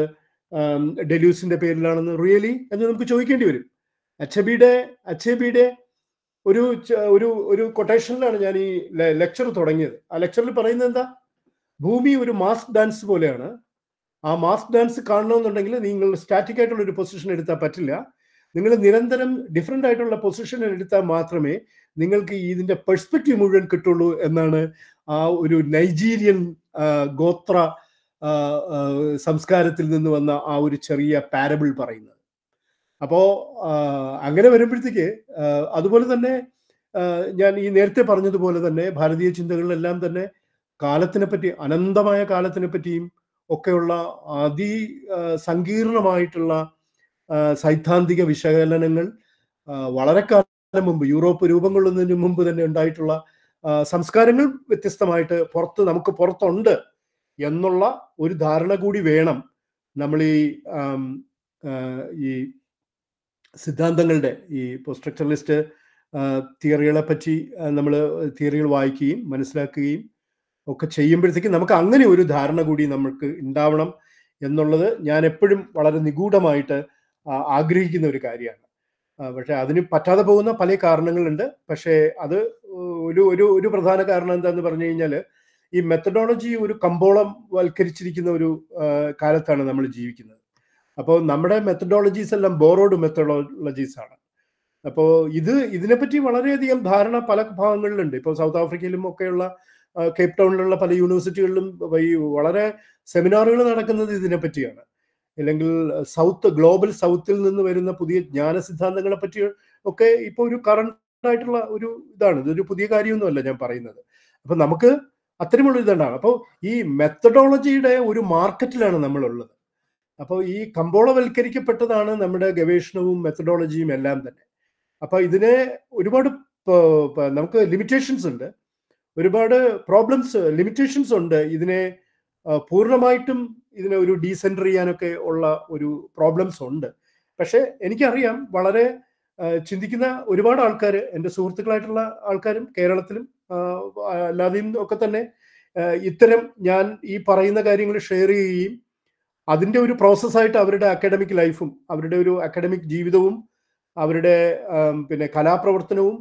um, ഡെലൂസിന്റെ പേരിലാണെന്ന് റിയലി എന്ന് നമുക്ക് ചോദിക്കേണ്ടി വരും അച്ഛബിയുടെ അച്ഛബിയുടെ ഒരു ഒരു ഒരു കൊട്ടേഷനിലാണ് ഞാൻ ഈ ലെക്ചർ തുടങ്ങിയത് ആ ലെക്ചറിൽ പറയുന്നത് എന്താ ഭൂമി ഒരു മാസ്ക് ഡാൻസ് പോലെയാണ് ആ മാസ്ക് ഡാൻസ് കാണണമെന്നുണ്ടെങ്കിൽ നിങ്ങൾ സ്റ്റാറ്റിക് ആയിട്ടുള്ള ഒരു പൊസിഷൻ എടുത്താൽ പറ്റില്ല നിങ്ങൾ നിരന്തരം ഡിഫറെൻ്റ് ആയിട്ടുള്ള പൊസിഷൻ എടുത്താൽ മാത്രമേ നിങ്ങൾക്ക് ഇതിൻ്റെ പെർസ്പെക്റ്റീവ് മുഴുവൻ കിട്ടുള്ളൂ എന്നാണ് ആ ഒരു നൈജീരിയൻ ഗോത്ര സംസ്കാരത്തിൽ നിന്ന് വന്ന ആ ഒരു ചെറിയ പാരബിൾ പറയുന്നത് അപ്പോൾ അങ്ങനെ വരുമ്പോഴത്തേക്ക് അതുപോലെ തന്നെ ഞാൻ ഈ നേരത്തെ പറഞ്ഞതുപോലെ തന്നെ ഭാരതീയ ചിന്തകളിലെല്ലാം തന്നെ കാലത്തിനെ പറ്റി അനന്തമായ കാലത്തിനെ പറ്റിയും ഒക്കെയുള്ള അതി സങ്കീർണമായിട്ടുള്ള സൈദ്ധാന്തിക വിശകലനങ്ങൾ വളരെ കാലം മുമ്പ് യൂറോപ്പ് രൂപം കൊള്ളുന്നതിന് മുമ്പ് തന്നെ ഉണ്ടായിട്ടുള്ള സംസ്കാരങ്ങൾ വ്യത്യസ്തമായിട്ട് പുറത്ത് നമുക്ക് പുറത്തുണ്ട് എന്നുള്ള ഒരു ധാരണ കൂടി വേണം നമ്മൾ ഈ ഈ സിദ്ധാന്തങ്ങളുടെ ഈ പോസ്ട്രക്ചറലിസ്റ്റ് സ്ട്രക്ചറലിസ്റ്റ് തിയറികളെ പറ്റി നമ്മൾ തിയറികൾ വായിക്കുകയും മനസ്സിലാക്കുകയും ഒക്കെ ചെയ്യുമ്പോഴത്തേക്ക് നമുക്ക് അങ്ങനെ ഒരു ധാരണ കൂടി നമുക്ക് ഉണ്ടാവണം എന്നുള്ളത് ഞാൻ എപ്പോഴും വളരെ നിഗൂഢമായിട്ട് ആഗ്രഹിക്കുന്ന ഒരു കാര്യമാണ് പക്ഷെ അതിന് പറ്റാതെ പോകുന്ന പല കാരണങ്ങളുണ്ട് പക്ഷേ അത് ഒരു ഒരു ഒരു പ്രധാന കാരണം എന്താണെന്ന് പറഞ്ഞു കഴിഞ്ഞാൽ ഈ മെത്തഡോളജി ഒരു കമ്പോളം വൽക്കരിച്ചിരിക്കുന്ന ഒരു കാലത്താണ് നമ്മൾ ജീവിക്കുന്നത് അപ്പോൾ നമ്മുടെ മെത്തഡോളജീസ് എല്ലാം ബോറോഡ് മെത്തഡോളജീസ് ആണ് അപ്പോൾ ഇത് ഇതിനെപ്പറ്റി വളരെയധികം ധാരണ പല ഭാഗങ്ങളിലുണ്ട് ഇപ്പോൾ സൗത്ത് ആഫ്രിക്കയിലും ഒക്കെയുള്ള കേപ്പ് ടൗണിലുള്ള പല യൂണിവേഴ്സിറ്റികളിലും ഈ വളരെ സെമിനാറുകൾ നടക്കുന്നത് ഇതിനെപ്പറ്റിയാണ് അല്ലെങ്കിൽ സൗത്ത് ഗ്ലോബൽ സൗത്തിൽ നിന്ന് വരുന്ന പുതിയ ജ്ഞാന സിദ്ധാന്തങ്ങളെ പറ്റി ഒക്കെ ഇപ്പോൾ ഒരു കറണ്ടായിട്ടുള്ള ആയിട്ടുള്ള ഒരു ഇതാണ് ഇതൊരു പുതിയ കാര്യമൊന്നുമല്ല ഞാൻ പറയുന്നത് അപ്പം നമുക്ക് അത്തരമുള്ള ഇതുണ്ടാണ് അപ്പോൾ ഈ മെത്തഡോളജിയുടെ ഒരു മാർക്കറ്റിലാണ് നമ്മളുള്ളത് അപ്പോൾ ഈ കമ്പോളവൽക്കരിക്കപ്പെട്ടതാണ് നമ്മുടെ ഗവേഷണവും മെത്തഡോളജിയും എല്ലാം തന്നെ അപ്പോൾ ഇതിനെ ഒരുപാട് നമുക്ക് ലിമിറ്റേഷൻസ് ഉണ്ട് ഒരുപാട് പ്രോബ്ലംസ് ലിമിറ്റേഷൻസ് ഉണ്ട് ഇതിനെ പൂർണ്ണമായിട്ടും ഇതിനെ ഒരു ഡീസെൻറ്റർ ചെയ്യാനൊക്കെ ഉള്ള ഒരു പ്രോബ്ലംസ് ഉണ്ട് പക്ഷേ എനിക്കറിയാം വളരെ ചിന്തിക്കുന്ന ഒരുപാട് ആൾക്കാർ എൻ്റെ സുഹൃത്തുക്കളായിട്ടുള്ള ആൾക്കാരും കേരളത്തിലും അല്ലാതെയും ഒക്കെ തന്നെ ഇത്തരം ഞാൻ ഈ പറയുന്ന കാര്യങ്ങൾ ഷെയർ ചെയ്യുകയും അതിൻ്റെ ഒരു പ്രോസസ്സായിട്ട് അവരുടെ അക്കാഡമിക് ലൈഫും അവരുടെ ഒരു അക്കാഡമിക് ജീവിതവും അവരുടെ പിന്നെ കലാപ്രവർത്തനവും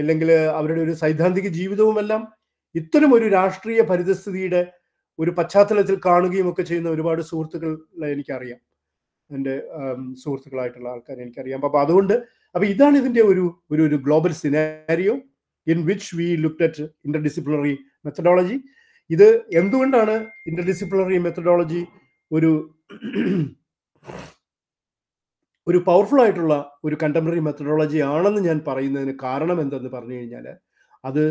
അല്ലെങ്കിൽ അവരുടെ ഒരു സൈദ്ധാന്തിക ജീവിതവുമെല്ലാം ഇത്തരം ഒരു രാഷ്ട്രീയ പരിതസ്ഥിതിയുടെ ഒരു പശ്ചാത്തലത്തിൽ കാണുകയും ഒക്കെ ചെയ്യുന്ന ഒരുപാട് സുഹൃത്തുക്കളെ എനിക്കറിയാം എൻ്റെ സുഹൃത്തുക്കളായിട്ടുള്ള ആൾക്കാരെ എനിക്കറിയാം അപ്പോൾ അതുകൊണ്ട് അപ്പോൾ ഇതാണ് ഇതിൻ്റെ ഒരു ഒരു ഒരു global scenario in which we look at interdisciplinary methodology ഇത് എന്തുകൊണ്ടാണ് ഇൻ്റർ ഡിസിപ്ലിനറി മെത്തഡോളജി ഒരു ഒരു പവർഫുൾ ആയിട്ടുള്ള ഒരു കണ്ടംപററി മെത്തഡോളജി ആണെന്ന് ഞാൻ പറയുന്നതിന് കാരണം എന്തെന്ന് പറഞ്ഞു കഴിഞ്ഞാൽ അത്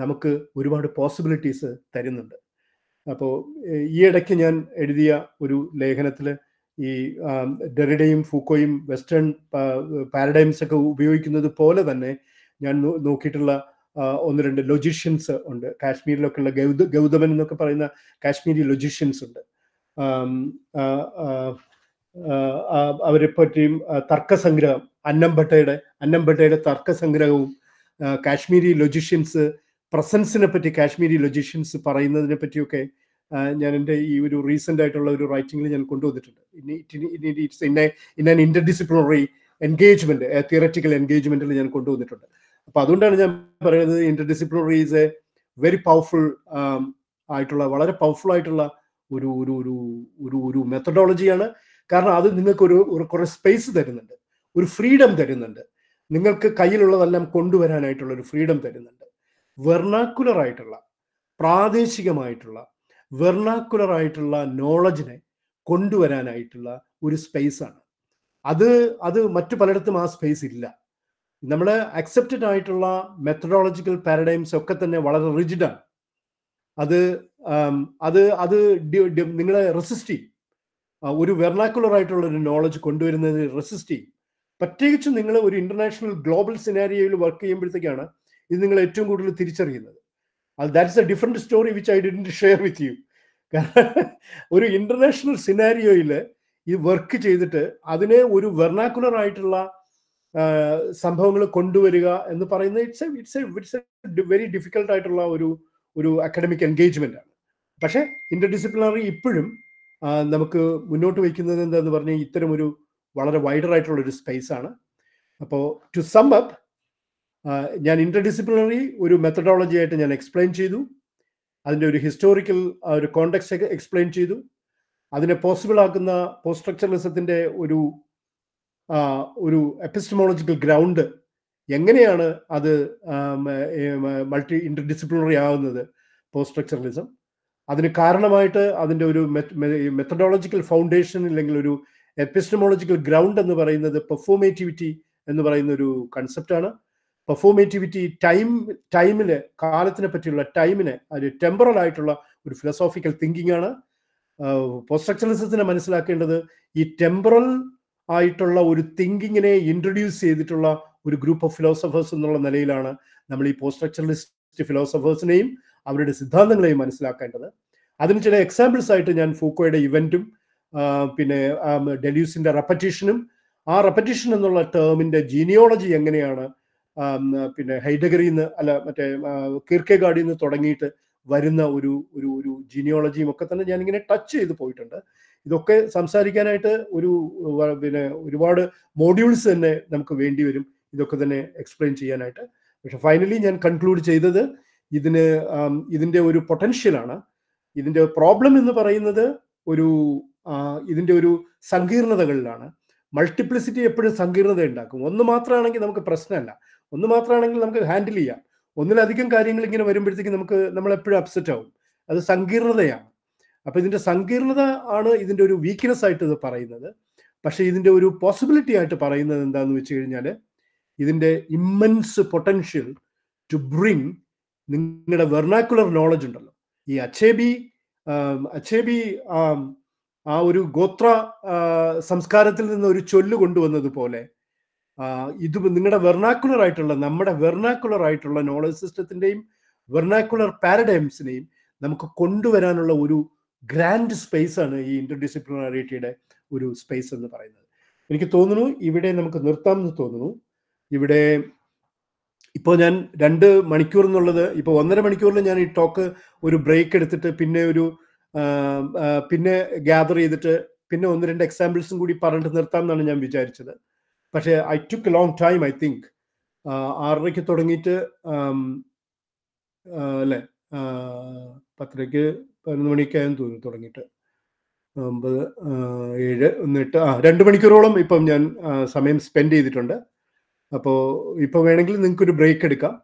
നമുക്ക് ഒരുപാട് പോസിബിലിറ്റീസ് തരുന്നുണ്ട് അപ്പോൾ ഈ ഇടയ്ക്ക് ഞാൻ എഴുതിയ ഒരു ലേഖനത്തിൽ ഈ ഡെറിഡയും ഫൂക്കോയും വെസ്റ്റേൺ പാരഡൈംസ് ഒക്കെ ഉപയോഗിക്കുന്നത് പോലെ തന്നെ ഞാൻ നോക്കിയിട്ടുള്ള ഒന്ന് രണ്ട് ലൊജിഷ്യൻസ് ഉണ്ട് കാശ്മീരിലൊക്കെയുള്ള ഗൗത ഗൗതമൻ എന്നൊക്കെ പറയുന്ന കാശ്മീരി ലൊജിഷ്യൻസ് ഉണ്ട് അവരെ പറ്റിയും തർക്കസംഗ്രഹം അന്നംഭട്ടയുടെ അന്നംഭട്ടയുടെ തർക്കസംഗ്രഹവും കാശ്മീരി ലൊജിഷ്യൻസ് പ്രസൻസിനെ പറ്റി കാശ്മീരി ലൊജിഷ്യൻസ് പറയുന്നതിനെ പറ്റിയൊക്കെ ഞാൻ എൻ്റെ ഈ ഒരു റീസെൻ്റ് ആയിട്ടുള്ള ഒരു റൈറ്റിംഗിൽ ഞാൻ കൊണ്ടുവന്നിട്ടുണ്ട് it's in in an disciplinary engagement theoretical എൻഗേജ്മെൻറ്റിൽ ഞാൻ കൊണ്ടുവന്നിട്ടുണ്ട് അപ്പോൾ അതുകൊണ്ടാണ് ഞാൻ പറയുന്നത് disciplinary is a very powerful ആയിട്ടുള്ള വളരെ പവർഫുൾ ആയിട്ടുള്ള ഒരു ഒരു ഒരു ഒരു ഒരു മെത്തഡോളജിയാണ് കാരണം അത് നിങ്ങൾക്ക് ഒരു കുറേ സ്പേസ് തരുന്നുണ്ട് ഒരു ഫ്രീഡം തരുന്നുണ്ട് നിങ്ങൾക്ക് കയ്യിലുള്ളതെല്ലാം കൊണ്ടുവരാനായിട്ടുള്ള ഒരു ഫ്രീഡം തരുന്നുണ്ട് വെർണാക്കുലർ ആയിട്ടുള്ള പ്രാദേശികമായിട്ടുള്ള വെർണാക്കുലർ ആയിട്ടുള്ള നോളജിനെ കൊണ്ടുവരാനായിട്ടുള്ള ഒരു സ്പേസാണ് അത് അത് മറ്റു പലയിടത്തും ആ സ്പേസ് ഇല്ല നമ്മൾ അക്സെപ്റ്റഡ് ആയിട്ടുള്ള മെത്തഡോളജിക്കൽ പാരഡൈംസ് ഒക്കെ തന്നെ വളരെ റിജിഡാണ് അത് അത് അത് നിങ്ങളെ റെസിസ്റ്റ് ചെയ്യും ഒരു വെർണാക്കുലർ ആയിട്ടുള്ള ഒരു നോളജ് കൊണ്ടുവരുന്നത് റെസിസ്റ്റ് ചെയ്യും പ്രത്യേകിച്ച് നിങ്ങൾ ഒരു ഇന്റർനാഷണൽ ഗ്ലോബൽ സിനാരിയോയിൽ വർക്ക് ചെയ്യുമ്പോഴത്തേക്കാണ് ഇത് നിങ്ങൾ ഏറ്റവും കൂടുതൽ തിരിച്ചറിയുന്നത് അത് that's a different story which I didn't share with you ഒരു ഇന്റർനാഷണൽ സിനാരിയോയിൽ ഈ വർക്ക് ചെയ്തിട്ട് അതിനെ ഒരു വെർണാക്കുലർ ആയിട്ടുള്ള സംഭവങ്ങൾ കൊണ്ടുവരിക എന്ന് പറയുന്നത് ഇറ്റ്സ് ഇറ്റ്സ് ഇറ്റ്സ് വെരി ഡിഫിക്കൽട്ടായിട്ടുള്ള ആയിട്ടുള്ള ഒരു ഒരു അക്കാഡമിക് എൻഗേജ്മെന്റ് ആണ് പക്ഷേ ഇന്റർ ഡിസിപ്ലിനറി ഇപ്പോഴും നമുക്ക് മുന്നോട്ട് വയ്ക്കുന്നത് എന്താന്ന് പറഞ്ഞാൽ ഇത്തരം ഒരു വളരെ വൈഡർ ആയിട്ടുള്ള ഒരു സ്പേസ് ആണ് അപ്പോൾ ടു സം അപ്പ് ഞാൻ ഇന്റർ ഡിസിപ്ലിനറി ഒരു മെത്തഡോളജി ആയിട്ട് ഞാൻ എക്സ്പ്ലെയിൻ ചെയ്തു അതിൻ്റെ ഒരു ഹിസ്റ്റോറിക്കൽ ഒരു കോണ്ടെക്സ്റ്റ് ഒക്കെ എക്സ്പ്ലെയിൻ ചെയ്തു അതിനെ പോസിബിൾ ആക്കുന്ന പോസ്റ്റ് ഒരു ഒരു എപ്പിസ്റ്റമോളജിക്കൽ ഗ്രൗണ്ട് എങ്ങനെയാണ് അത് മൾട്ടി ഇന്റർ ഡിസിപ്ലിനറി ആവുന്നത് പോസ്റ്റ് സ്ട്രക്ചറലിസം അതിന് കാരണമായിട്ട് അതിൻ്റെ ഒരു മെത്തഡോളജിക്കൽ ഫൗണ്ടേഷൻ അല്ലെങ്കിൽ ഒരു എപ്പിസ്റ്റമോളജിക്കൽ ഗ്രൗണ്ട് എന്ന് പറയുന്നത് പെർഫോമേറ്റിവിറ്റി എന്ന് പറയുന്ന ഒരു കൺസെപ്റ്റാണ് പെർഫോമേറ്റിവിറ്റി ടൈം ടൈമിന് കാലത്തിനെ പറ്റിയുള്ള ടൈമിന് അത് ടെമ്പറൽ ആയിട്ടുള്ള ഒരു ഫിലോസോഫിക്കൽ തിങ്കിങ് ആണ് പോസ്ട്രക്ചറലിസത്തിനെ മനസ്സിലാക്കേണ്ടത് ഈ ടെമ്പറൽ ആയിട്ടുള്ള ഒരു തിങ്കിങ്ങിനെ ഇൻട്രൊഡ്യൂസ് ചെയ്തിട്ടുള്ള ഒരു ഗ്രൂപ്പ് ഓഫ് ഫിലോസഫേഴ്സ് എന്നുള്ള നിലയിലാണ് നമ്മൾ ഈ പോസ്ട്രക്ചറലിസ്റ്റ് ഫിലോസഫേഴ്സിനെയും അവരുടെ സിദ്ധാന്തങ്ങളെയും മനസ്സിലാക്കേണ്ടത് അതിന് ചില എക്സാമ്പിൾസ് ആയിട്ട് ഞാൻ ഫൂക്കോയുടെ ഇവന്റും പിന്നെ ഡെലൂസിന്റെ റെപ്പറ്റീഷനും ആ റെപ്പറ്റീഷൻ എന്നുള്ള ടേമിന്റെ ജീനിയോളജി എങ്ങനെയാണ് പിന്നെ ഹൈഡഗറിയിൽ നിന്ന് അല്ല മറ്റേ കീർക്കേഗാഡിൽ നിന്ന് തുടങ്ങിയിട്ട് വരുന്ന ഒരു ഒരു ഒരു ജിനിയോളജിയും ഒക്കെ തന്നെ ഞാനിങ്ങനെ ടച്ച് ചെയ്ത് പോയിട്ടുണ്ട് ഇതൊക്കെ സംസാരിക്കാനായിട്ട് ഒരു പിന്നെ ഒരുപാട് മോഡ്യൂൾസ് തന്നെ നമുക്ക് വേണ്ടി വരും ഇതൊക്കെ തന്നെ എക്സ്പ്ലെയിൻ ചെയ്യാനായിട്ട് പക്ഷെ ഫൈനലി ഞാൻ കൺക്ലൂഡ് ചെയ്തത് ഇതിന് ഇതിൻ്റെ ഒരു പൊട്ടൻഷ്യലാണ് ഇതിൻ്റെ പ്രോബ്ലം എന്ന് പറയുന്നത് ഒരു ഇതിൻ്റെ ഒരു സങ്കീർണതകളിലാണ് മൾട്ടിപ്ലിസിറ്റി എപ്പോഴും സങ്കീർണത ഉണ്ടാക്കും ഒന്ന് മാത്രമാണെങ്കിൽ നമുക്ക് പ്രശ്നമല്ല ഒന്ന് മാത്രമാണെങ്കിൽ നമുക്ക് ഹാൻഡിൽ ചെയ്യാം ഒന്നിലധികം കാര്യങ്ങൾ ഇങ്ങനെ വരുമ്പോഴത്തേക്ക് നമുക്ക് നമ്മൾ എപ്പോഴും അപ്സെറ്റ് ആവും അത് സങ്കീർണതയാണ് അപ്പോൾ ഇതിൻ്റെ സങ്കീർണത ആണ് ഇതിൻ്റെ ഒരു വീക്ക്നെസ് ആയിട്ട് ഇത് പറയുന്നത് പക്ഷേ ഇതിൻ്റെ ഒരു പോസിബിലിറ്റി ആയിട്ട് പറയുന്നത് എന്താണെന്ന് വെച്ച് കഴിഞ്ഞാൽ ഇതിൻ്റെ ഇമ്മൻസ് പൊട്ടൻഷ്യൽ ടു ബ്രിങ് നിങ്ങളുടെ വെർണാക്കുലർ നോളജ് ഉണ്ടല്ലോ ഈ അച്ചേബി അച്ചേബി ആ ഒരു ഗോത്ര സംസ്കാരത്തിൽ നിന്ന് ഒരു ചൊല്ല് കൊണ്ടുവന്നതുപോലെ ഇത് നിങ്ങളുടെ വെർണാക്കുലർ ആയിട്ടുള്ള നമ്മുടെ വെർണാക്കുലർ ആയിട്ടുള്ള നോളജ് സിസ്റ്റത്തിൻ്റെയും വെർണാക്കുലർ പാരഡൈംസിനെയും നമുക്ക് കൊണ്ടുവരാനുള്ള ഒരു ഗ്രാൻഡ് സ്പേസ് ആണ് ഈ ഇന്റർഡിസിപ്ലിനാരിറ്റിയുടെ ഒരു സ്പേസ് എന്ന് പറയുന്നത് എനിക്ക് തോന്നുന്നു ഇവിടെ നമുക്ക് നിർത്താം എന്ന് തോന്നുന്നു ഇവിടെ ഇപ്പോൾ ഞാൻ രണ്ട് മണിക്കൂർ എന്നുള്ളത് ഇപ്പോൾ ഒന്നര മണിക്കൂറിൽ ഞാൻ ഈ ടോക്ക് ഒരു ബ്രേക്ക് എടുത്തിട്ട് പിന്നെ ഒരു പിന്നെ ഗ്യാദർ ചെയ്തിട്ട് പിന്നെ ഒന്ന് രണ്ട് എക്സാമ്പിൾസും കൂടി പറഞ്ഞിട്ട് നിർത്താം എന്നാണ് ഞാൻ വിചാരിച്ചത് പക്ഷേ I took long time I think ആറരയ്ക്ക് തുടങ്ങിയിട്ട് അല്ലേ പത്തരയ്ക്ക് പതിനൊന്ന് മണിയൊക്കെ തോന്നി തുടങ്ങിയിട്ട് ഒമ്പത് ഏഴ് ഒന്ന് എട്ട് ആ രണ്ട് മണിക്കൂറോളം ഇപ്പം ഞാൻ സമയം സ്പെൻഡ് ചെയ്തിട്ടുണ്ട് അപ്പോൾ ഇപ്പോൾ വേണമെങ്കിൽ നിങ്ങൾക്ക് ഒരു ബ്രേക്ക് എടുക്കാം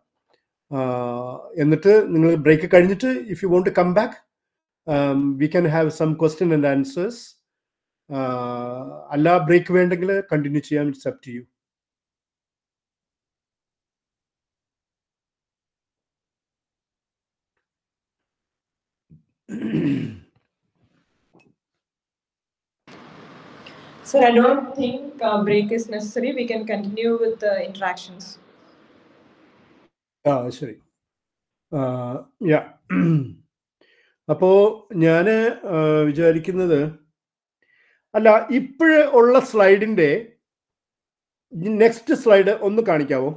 എന്നിട്ട് നിങ്ങൾ ബ്രേക്ക് കഴിഞ്ഞിട്ട് if you want to come back we can have some question and answers അല്ല ബ്രേക്ക് വേണ്ടെങ്കിൽ കണ്ടിന്യൂ ചെയ്യാം it's up to you So I don't think uh, break is necessary. We can continue with the interactions. sorry. ശരി യാ അപ്പോ ഞാൻ വിചാരിക്കുന്നത് അല്ല ഇപ്പോഴേ ഉള്ള സ്ലൈഡിന്റെ നെക്സ്റ്റ് സ്ലൈഡ് ഒന്ന് കാണിക്കാവോ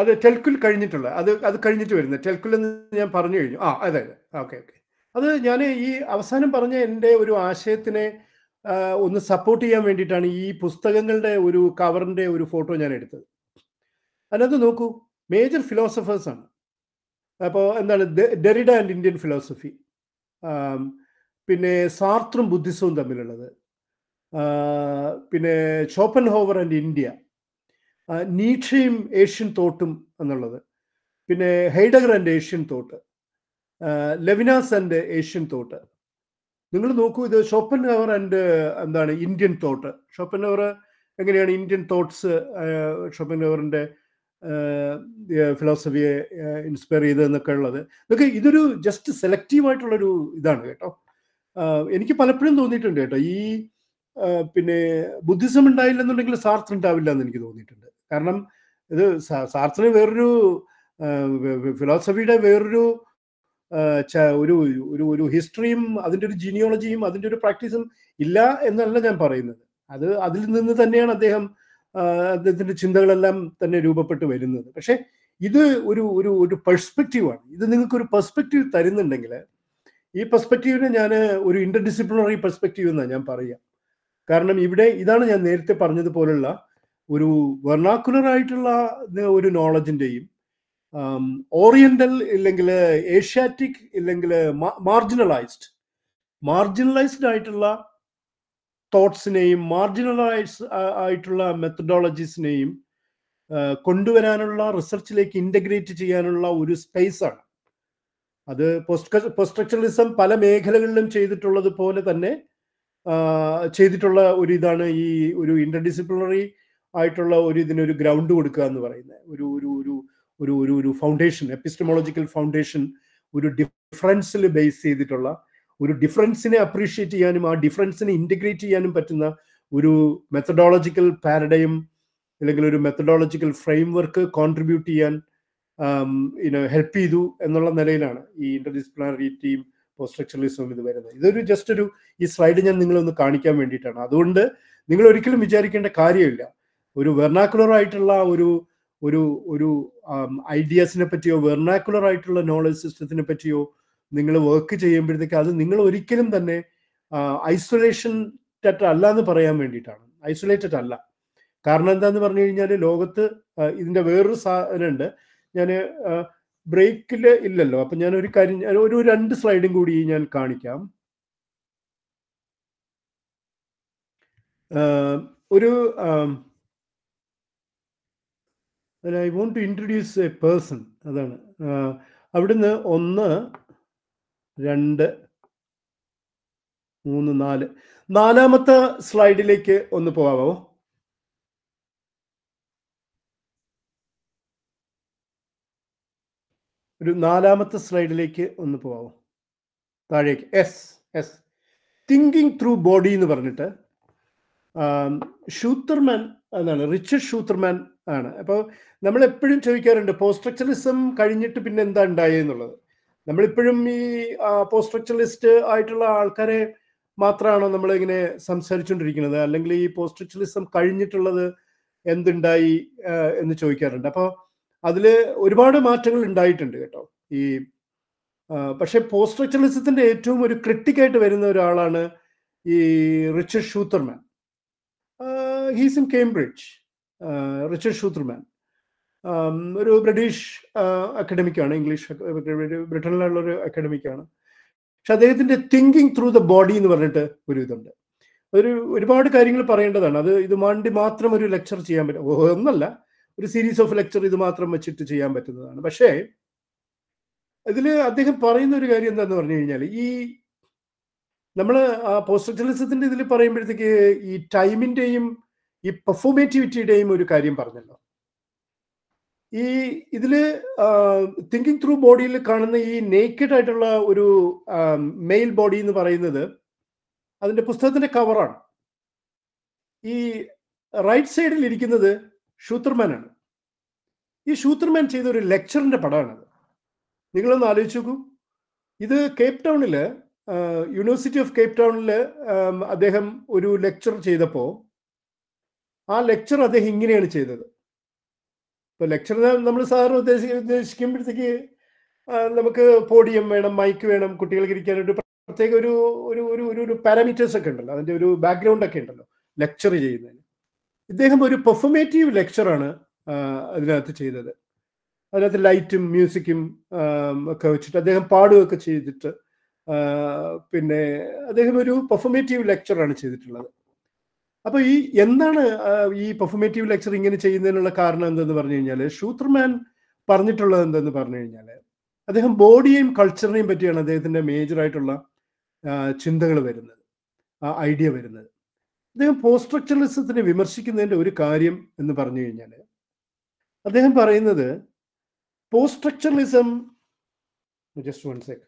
അത് ടെൽക്കുൽ കഴിഞ്ഞിട്ടുള്ള അത് അത് കഴിഞ്ഞിട്ട് വരുന്നത് ടെൽക്കുൽ എന്ന് ഞാൻ പറഞ്ഞു കഴിഞ്ഞു ആ അതെ അതെ ഓക്കെ ഓക്കെ അത് ഞാൻ ഈ അവസാനം പറഞ്ഞ എൻ്റെ ഒരു ആശയത്തിനെ ഒന്ന് സപ്പോർട്ട് ചെയ്യാൻ വേണ്ടിയിട്ടാണ് ഈ പുസ്തകങ്ങളുടെ ഒരു കവറിൻ്റെ ഒരു ഫോട്ടോ ഞാൻ എടുത്തത് അതിനകത്ത് നോക്കൂ മേജർ ഫിലോസഫേഴ്സ് ആണ് അപ്പോൾ എന്താണ് ഡെറിഡ ആൻഡ് ഇന്ത്യൻ ഫിലോസഫി പിന്നെ സാർത്രും ബുദ്ധിസവും തമ്മിലുള്ളത് പിന്നെ ഷോപ്പൻ ഹോവർ ആൻഡ് ഇന്ത്യ നീക്ഷയും ഏഷ്യൻ തോട്ടും എന്നുള്ളത് പിന്നെ Heidegger and Asian thought Levinas and Asian thought നിങ്ങൾ നോക്കൂ ഇത് ഷോപ്പൻ ഹവർ ആൻഡ് എന്താണ് ഇന്ത്യൻ തോട്ട് ഷോപ്പൻ ഹവർ എങ്ങനെയാണ് ഇന്ത്യൻ തോട്ട്സ് ഷോപ്പൻ ഹവറിൻ്റെ ഫിലോസഫിയെ ഇൻസ്പയർ എന്നൊക്കെ ഉള്ളത് ഇതൊക്കെ ഇതൊരു ജസ്റ്റ് സെലക്റ്റീവ് ആയിട്ടുള്ളൊരു ഇതാണ് കേട്ടോ എനിക്ക് പലപ്പോഴും തോന്നിയിട്ടുണ്ട് കേട്ടോ ഈ പിന്നെ ബുദ്ധിസം ഉണ്ടായില്ലെന്നുണ്ടെങ്കിൽ സാർത്ര ഉണ്ടാവില്ല എന്ന് എനിക്ക് തോന്നിയിട്ടുണ്ട് കാരണം ഇത് സാർത്ര വേറൊരു ഫിലോസഫിയുടെ വേറൊരു ഒരു ഒരു ഒരു ഹിസ്റ്ററിയും അതിൻ്റെ ഒരു ജിനിയോളജിയും അതിൻ്റെ ഒരു പ്രാക്ടീസും ഇല്ല എന്നല്ല ഞാൻ പറയുന്നത് അത് അതിൽ നിന്ന് തന്നെയാണ് അദ്ദേഹം അദ്ദേഹത്തിൻ്റെ ചിന്തകളെല്ലാം തന്നെ രൂപപ്പെട്ട് വരുന്നത് പക്ഷേ ഇത് ഒരു ഒരു ഒരു പെർസ്പെക്റ്റീവാണ് ഇത് നിങ്ങൾക്ക് ഒരു പെർസ്പെക്റ്റീവ് തരുന്നുണ്ടെങ്കിൽ ഈ പെർസ്പെക്റ്റീവിനെ ഞാൻ ഒരു ഇൻ്റർ ഡിസിപ്ലിനറി പെർസ്പെക്റ്റീവ് എന്നാണ് ഞാൻ പറയുക കാരണം ഇവിടെ ഇതാണ് ഞാൻ നേരത്തെ പറഞ്ഞതുപോലുള്ള ഒരു വെർണാക്കുലർ ആയിട്ടുള്ള ഒരു നോളജിൻ്റെയും ഓറിയന്റൽ ഇല്ലെങ്കിൽ ഏഷ്യാറ്റിക് ഇല്ലെങ്കിൽ മാർജിനലൈസ്ഡ് മാർജിനലൈസ്ഡ് ആയിട്ടുള്ള തോട്ട്സിനെയും മാർജിനലൈസ് ആയിട്ടുള്ള മെത്തഡോളജീസിനെയും കൊണ്ടുവരാനുള്ള റിസർച്ചിലേക്ക് ഇൻ്റഗ്രേറ്റ് ചെയ്യാനുള്ള ഒരു സ്പേസാണ് അത് പോസ്റ്റ് പോസ്റ്റ് പല മേഖലകളിലും ചെയ്തിട്ടുള്ളത് പോലെ തന്നെ ചെയ്തിട്ടുള്ള ഒരു ഇതാണ് ഈ ഒരു ഇന്റർഡിസിപ്ലിനറി ആയിട്ടുള്ള ഒരു ഇതിനൊരു ഗ്രൗണ്ട് കൊടുക്കുക എന്ന് പറയുന്നത് ഒരു ഒരു ഒരു ഒരു ഒരു ഒരു ഫൗണ്ടേഷൻ എപ്പിസ്റ്റമോളജിക്കൽ ഫൗണ്ടേഷൻ ഒരു ഡിഫറൻസിൽ ബേസ് ചെയ്തിട്ടുള്ള ഒരു ഡിഫറൻസിനെ അപ്രീഷിയേറ്റ് ചെയ്യാനും ആ ഡിഫറൻസിനെ ഇൻറ്റഗ്രേറ്റ് ചെയ്യാനും പറ്റുന്ന ഒരു മെത്തഡോളജിക്കൽ പാരഡയും അല്ലെങ്കിൽ ഒരു മെത്തഡോളജിക്കൽ ഫ്രെയിം വർക്ക് കോൺട്രിബ്യൂട്ട് ചെയ്യാൻ ഹെൽപ്പ് ചെയ്തു എന്നുള്ള നിലയിലാണ് ഈ ഇന്റർഡിസിപ്ലിനറിറ്റിയും പോസ്ട്രക്ചറലിസം ഇത് വരുന്നത് ഇതൊരു ജസ്റ്റ് ഒരു ഈ സ്ലൈഡ് ഞാൻ നിങ്ങളൊന്ന് കാണിക്കാൻ വേണ്ടിയിട്ടാണ് അതുകൊണ്ട് നിങ്ങൾ ഒരിക്കലും വിചാരിക്കേണ്ട കാര്യമില്ല ഒരു വെർണാക്കുലർ ആയിട്ടുള്ള ഒരു ഒരു ഒരു ഐഡിയാസിനെ പറ്റിയോ വെർണാക്കുലർ ആയിട്ടുള്ള നോളജ് സിസ്റ്റത്തിനെ പറ്റിയോ നിങ്ങൾ വർക്ക് ചെയ്യുമ്പോഴത്തേക്ക് അത് നിങ്ങൾ ഒരിക്കലും തന്നെ ഐസൊലേഷൻ ടെറ്റ് അല്ല എന്ന് പറയാൻ വേണ്ടിയിട്ടാണ് ഐസൊലേറ്റഡ് അല്ല കാരണം എന്താന്ന് പറഞ്ഞു കഴിഞ്ഞാൽ ലോകത്ത് ഇതിന്റെ വേറൊരു സാധനമുണ്ട് ഞാൻ ബ്രേക്കിൽ ഇല്ലല്ലോ അപ്പം ഞാൻ ഒരു കാര്യം ഒരു രണ്ട് സ്ലൈഡും കൂടി ഞാൻ കാണിക്കാം ഒരു I want to introduce a person അതാണ് അവിടുന്ന് ഒന്ന് രണ്ട് മൂന്ന് നാല് നാലാമത്തെ സ്ലൈഡിലേക്ക് ഒന്ന് പോവാമോ ഒരു നാലാമത്തെ സ്ലൈഡിലേക്ക് ഒന്ന് പോവാമോ താഴേക്ക് as as thinking through body എന്ന് പറഞ്ഞിട്ട് ഷൂത്തർമാൻ എന്നാണ് റിച്ചർഡ് ഷൂത്തർമാൻ ആണ് അപ്പോൾ നമ്മൾ എപ്പോഴും ചോദിക്കാറുണ്ട് പോസ്ട്രക്ചറിസം കഴിഞ്ഞിട്ട് പിന്നെ എന്താ ഉണ്ടായെന്നുള്ളത് നമ്മളിപ്പോഴും ഈ പോസ്ട്രക്ചറലിസ്റ്റ് ആയിട്ടുള്ള ആൾക്കാരെ മാത്രമാണോ നമ്മളിങ്ങനെ സംസാരിച്ചുകൊണ്ടിരിക്കുന്നത് അല്ലെങ്കിൽ ഈ പോസ്ട്രക്ചറലിസം കഴിഞ്ഞിട്ടുള്ളത് എന്തുണ്ടായി എന്ന് ചോദിക്കാറുണ്ട് അപ്പോൾ അതിൽ ഒരുപാട് മാറ്റങ്ങൾ ഉണ്ടായിട്ടുണ്ട് കേട്ടോ ഈ പക്ഷെ പോസ്റ്റ് സ്ട്രക്ചറലിസത്തിന്റെ ഏറ്റവും ഒരു ക്രിട്ടിക്കായിട്ട് വരുന്ന ഒരാളാണ് ഈ Richard Shusterman he's in Cambridge Richard Shusterman ഒരു ബ്രിട്ടീഷ് അക്കാഡമിക്കാണ് ഇംഗ്ലീഷ് ബ്രിട്ടനിലുള്ള ഒരു അക്കാഡമിക്കാണ് പക്ഷെ അദ്ദേഹത്തിന്റെ തിങ്കിങ് ത്രൂ ദ ബോഡി എന്ന് പറഞ്ഞിട്ട് ഒരു ഇതുണ്ട് ഒരു ഒരുപാട് കാര്യങ്ങൾ പറയേണ്ടതാണ് അത് ഇത് മാണ്ടി മാത്രം ഒരു ലെക്ചർ ചെയ്യാൻ പറ്റും ഒന്നല്ല ഒരു സീരീസ് ഓഫ് ലെക്ചർ ഇത് മാത്രം വെച്ചിട്ട് ചെയ്യാൻ പറ്റുന്നതാണ് പക്ഷേ ഇതിൽ അദ്ദേഹം പറയുന്ന ഒരു കാര്യം എന്താന്ന് പറഞ്ഞു കഴിഞ്ഞാൽ ഈ നമ്മൾ പോസ്റ്റലിസത്തിൻ്റെ ഇതിൽ പറയുമ്പോഴത്തേക്ക് ഈ ടൈമിൻ്റെയും ഈ പെർഫോമേറ്റിവിറ്റിയുടെയും ഒരു കാര്യം പറഞ്ഞല്ലോ ഈ ഇതിൽ തിങ്കിങ് ത്രൂ ബോഡിയിൽ കാണുന്ന ഈ നേക്കഡ് ആയിട്ടുള്ള ഒരു മെയിൽ ബോഡി എന്ന് പറയുന്നത് അതിൻ്റെ പുസ്തകത്തിൻ്റെ കവറാണ് ഈ റൈറ്റ് സൈഡിൽ ഇരിക്കുന്നത് ഷൂത്തർമാനാണ് ഈ ഷൂത്തർമാൻ ചെയ്ത ഒരു ലെക്ചറിന്റെ പടമാണത് നിങ്ങളൊന്ന് ആലോചിച്ചു നോക്കൂ ഇത് കേപ്പ് ടൗണിൽ യൂണിവേഴ്സിറ്റി ഓഫ് കേപ്പ് ടൗണിൽ അദ്ദേഹം ഒരു ലെക്ചർ ചെയ്തപ്പോൾ ആ ലെക്ചർ അദ്ദേഹം ഇങ്ങനെയാണ് ചെയ്തത് ഇപ്പോൾ ലെക്ചർ നമ്മൾ സാധാരണ ഉദ്ദേശിക്ക ഉദ്ദേശിക്കുമ്പോഴത്തേക്ക് നമുക്ക് പോഡിയം വേണം മൈക്ക് വേണം കുട്ടികൾക്ക് ഇരിക്കാനായിട്ട് പ്രത്യേക ഒരു ഒരു ഒരു ഒരു പാരാമീറ്റേഴ്സ് ഒക്കെ ഉണ്ടല്ലോ അതിൻ്റെ ഒരു ബാക്ക്ഗ്രൗണ്ട് ഒക്കെ ഉണ്ടല്ലോ ലെക്ചർ ചെയ്യുന്നതിന് ഇദ്ദേഹം ഒരു പെർഫോമേറ്റീവ് ലെക്ചറാണ് അതിനകത്ത് ചെയ്തത് അതിനകത്ത് ലൈറ്റും മ്യൂസിക്കും ഒക്കെ വെച്ചിട്ട് അദ്ദേഹം പാടുകയൊക്കെ ചെയ്തിട്ട് പിന്നെ അദ്ദേഹം ഒരു പെർഫോമേറ്റീവ് ലെക്ചറാണ് ചെയ്തിട്ടുള്ളത് അപ്പോൾ ഈ എന്താണ് ഈ പെർഫോമേറ്റീവ് ലെക്ചർ ഇങ്ങനെ ചെയ്യുന്നതിനുള്ള കാരണം എന്തെന്ന് പറഞ്ഞു കഴിഞ്ഞാൽ ഷൂത്രമാൻ പറഞ്ഞിട്ടുള്ളത് എന്തെന്ന് പറഞ്ഞു കഴിഞ്ഞാൽ അദ്ദേഹം ബോഡിയെയും കൾച്ചറിനെയും പറ്റിയാണ് അദ്ദേഹത്തിൻ്റെ മേജറായിട്ടുള്ള ചിന്തകൾ വരുന്നത് ഐഡിയ വരുന്നത് അദ്ദേഹം പോസ്റ്റ് സ്ട്രക്ചറലിസത്തിനെ വിമർശിക്കുന്നതിൻ്റെ ഒരു കാര്യം എന്ന് പറഞ്ഞു കഴിഞ്ഞാൽ അദ്ദേഹം പറയുന്നത് post structuralism just one sec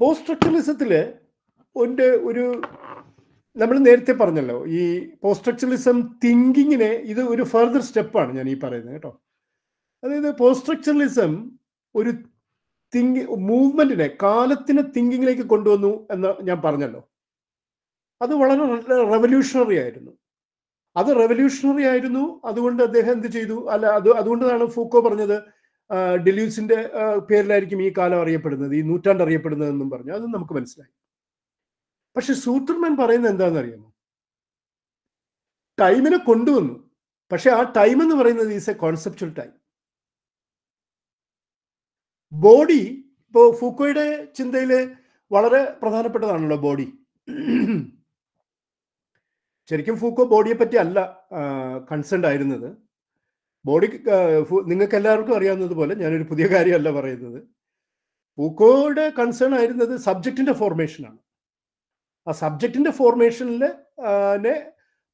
post സ്ട്രക്ചറലിസത്തിൽ ഒന്റെ ഒരു നമ്മൾ നേരത്തെ പറഞ്ഞല്ലോ ഈ പോസ്റ്റ് സ്ട്രക്ചറലിസം തിങ്കിങ്ങിനെ ഇത് ഒരു ഫർദർ സ്റ്റെപ്പാണ് ഞാൻ ഈ പറയുന്നത് കേട്ടോ അതായത് പോസ്റ്റ് സ്ട്രക്ചറലിസം ഒരു തിങ്കി മൂവ്മെന്റിനെ കാലത്തിനെ തിങ്കിങ്ങിലേക്ക് കൊണ്ടുവന്നു എന്ന് ഞാൻ പറഞ്ഞല്ലോ അത് വളരെ റെവല്യൂഷണറി ആയിരുന്നു അത് റെവല്യൂഷണറി ആയിരുന്നു അതുകൊണ്ട് അദ്ദേഹം എന്ത് ചെയ്തു അല്ല അത് അതുകൊണ്ടാണ് ഫൂക്കോ പറഞ്ഞത് ഡെലൂസിന്റെ പേരിലായിരിക്കും ഈ കാലം അറിയപ്പെടുന്നത് ഈ നൂറ്റാണ്ട് അറിയപ്പെടുന്നത് എന്നും പറഞ്ഞു അത് നമുക്ക് മനസ്സിലായി പക്ഷെ സൂത്രമാൻ പറയുന്നത് എന്താണെന്ന് അറിയാമോ ടൈമിനെ കൊണ്ടുവന്നു പക്ഷെ ആ ടൈം എന്ന് പറയുന്നത് is a conceptual time body ഇപ്പോൾ ഫൂക്കോയുടെ ചിന്തയിൽ വളരെ പ്രധാനപ്പെട്ടതാണല്ലോ ബോഡി ശരിക്കും ഫൂക്കോ ബോഡിയെ പറ്റി അല്ല കൺസേൺഡ് ആയിരുന്നത് ബോഡി നിങ്ങൾക്ക് എല്ലാവർക്കും അറിയാവുന്നത് പോലെ ഞാനൊരു പുതിയ കാര്യമല്ല പറയുന്നത് ഫൂക്കോയുടെ കൺസേൺ ആയിരുന്നത് സബ്ജക്റ്റിന്റെ ഫോർമേഷനാണ് ആ സബ്ജക്റ്റിന്റെ ഫോർമേഷനിൽ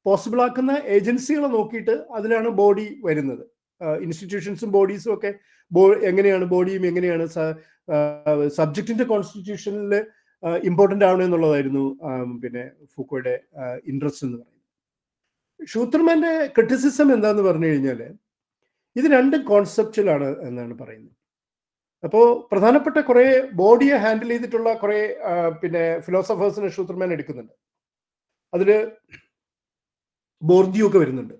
പോസിബിൾ ആക്കുന്ന ഏജൻസികളെ നോക്കിയിട്ട് അതിലാണ് ബോഡി വരുന്നത് ഇൻസ്റ്റിറ്റ്യൂഷൻസും ബോഡീസും ഒക്കെ ബോ എങ്ങനെയാണ് ബോഡിയും എങ്ങനെയാണ് സബ്ജക്റ്റിന്റെ കോൺസ്റ്റിറ്റ്യൂഷനിൽ ഇമ്പോർട്ടൻ്റ് ആണ് എന്നുള്ളതായിരുന്നു പിന്നെ ഫുക്കോയുടെ ഇൻട്രസ്റ്റ് എന്ന് പറയുന്നത് ഷൂത്തർമാന്റെ ക്രിറ്റിസിസം എന്താന്ന് പറഞ്ഞു കഴിഞ്ഞാൽ ഇത് രണ്ടും കോൺസെപ്റ്റിലാണ് എന്നാണ് പറയുന്നത് അപ്പോൾ പ്രധാനപ്പെട്ട കുറേ ബോഡിയെ ഹാൻഡിൽ ചെയ്തിട്ടുള്ള കുറേ പിന്നെ ഫിലോസഫേഴ്സിനെ ഷൂത്രമാൻ എടുക്കുന്നുണ്ട് അതിൽ ബോർദിയൊക്കെ വരുന്നുണ്ട്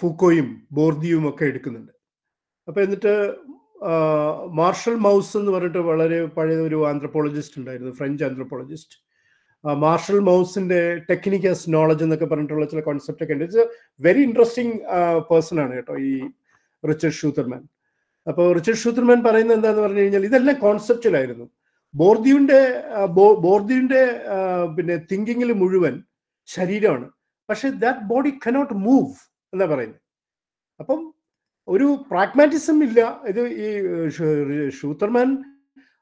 ഫൂക്കോയും ബോർദിയും ഒക്കെ എടുക്കുന്നുണ്ട് അപ്പോൾ എന്നിട്ട് മാർഷൽ മൗസ് എന്ന് പറഞ്ഞിട്ട് വളരെ പഴയ ഒരു ആന്ത്രപ്പോളജിസ്റ്റ് ഉണ്ടായിരുന്നു ഫ്രഞ്ച് ആന്ത്രപ്പോളജിസ്റ്റ് മാർഷൽ മൗസിന്റെ ടെക്നിക്കസ് നോളജ് എന്നൊക്കെ പറഞ്ഞിട്ടുള്ള ചില കോൺസെപ്റ്റ് ഒക്കെ ഉണ്ട് ഇറ്റ്സ് വെരി ഇൻട്രസ്റ്റിംഗ് പേഴ്സൺ ആണ് കേട്ടോ ഈ റിച്ചർഡ് ഷൂത്തർമാൻ അപ്പോൾ റിച്ചർഡ് ഷൂത്തർമാൻ പറയുന്നത് എന്താന്ന് പറഞ്ഞു കഴിഞ്ഞാൽ ഇതെല്ലാം കോൺസെപ്റ്റിലായിരുന്നു ബോർദിയുടെ ബോർദിയുടെ പിന്നെ തിങ്കിങ്ങിൽ മുഴുവൻ ശരീരമാണ് പക്ഷെ ദാറ്റ് ബോഡി കനോട്ട് മൂവ് എന്നാ പറയുന്നത് അപ്പം ഒരു പ്രാഗ്മാറ്റിസം ഇല്ല ഇത് ഈ ഷൂത്തർമാൻ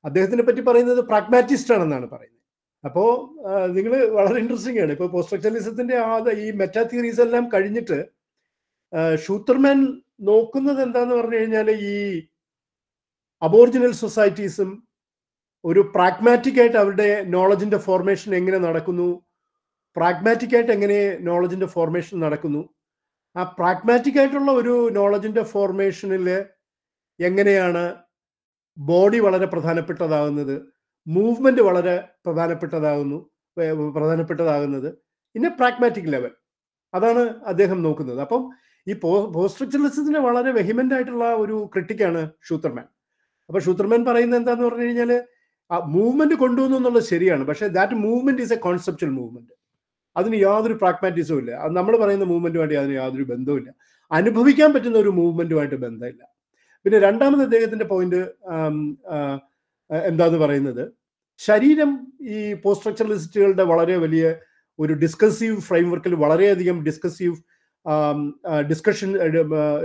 അദ്ദേഹത്തിനെ പറ്റി പറയുന്നത് പ്രാഗ്മാറ്റിസ്റ്റ് ആണെന്നാണ് പറയുന്നത് അപ്പോൾ നിങ്ങൾ വളരെ ഇൻട്രസ്റ്റിംഗ് ആണ് ഇപ്പോൾ പോസ്ട്രക്ചലിസത്തിൻ്റെ ആ ഈ മെറ്റാ തിയറീസ് എല്ലാം കഴിഞ്ഞിട്ട് ഷൂത്തർമാൻ നോക്കുന്നത് എന്താന്ന് പറഞ്ഞു കഴിഞ്ഞാൽ ഈ അബോറിജിനൽ സൊസൈറ്റീസും ഒരു പ്രാഗ്മാറ്റിക് ആയിട്ട് അവരുടെ നോളജിന്റെ ഫോർമേഷൻ എങ്ങനെ നടക്കുന്നു പ്രാഗ്മാറ്റിക് ആയിട്ട് എങ്ങനെ നോളജിന്റെ ഫോർമേഷൻ നടക്കുന്നു ആ പ്രാഗ്മാറ്റിക് ആയിട്ടുള്ള ഒരു നോളജിന്റെ ഫോർമേഷനിൽ എങ്ങനെയാണ് ബോഡി വളരെ പ്രധാനപ്പെട്ടതാകുന്നത് മൂവ്മെന്റ് വളരെ പ്രധാനപ്പെട്ടതാകുന്നു പ്രധാനപ്പെട്ടതാകുന്നത് പിന്നെ പ്രാഗ്മാറ്റിക് ലെവൽ അതാണ് അദ്ദേഹം നോക്കുന്നത് അപ്പം ഈ പോ പോസ്ട്രക്ചറലിസത്തിന്റെ വളരെ വെഹിമന്റ് ആയിട്ടുള്ള ഒരു ക്രിട്ടിക്കാണ് ഷൂത്തർമാൻ അപ്പൊ ഷൂത്തർമാൻ പറയുന്നത് എന്താന്ന് പറഞ്ഞു കഴിഞ്ഞാൽ ആ മൂവ്മെന്റ് കൊണ്ടുവന്നു എന്നുള്ളത് ശരിയാണ് പക്ഷെ that movement is a conceptual movement അതിന് യാതൊരു പ്രാഗ്മാറ്റിസവും ഇല്ല അത് നമ്മൾ പറയുന്ന മൂവ്മെന്റുമായിട്ട് അതിന് യാതൊരു ബന്ധവുമില്ല അനുഭവിക്കാൻ പറ്റുന്ന ഒരു മൂവ്മെന്റുമായിട്ട് ബന്ധമില്ല പിന്നെ രണ്ടാമത് അദ്ദേഹത്തിന്റെ പോയിന്റ് എന്താന്ന് പറയുന്നത് ശരീരം ഈ പോസ്ട്രക്ചറലിസ്റ്റുകളുടെ വളരെ വലിയ ഒരു ഡിസ്കസീവ് ഫ്രെയിംവർക്കിൽ വളരെയധികം ഡിസ്കസീവ് ഡിസ്കഷൻ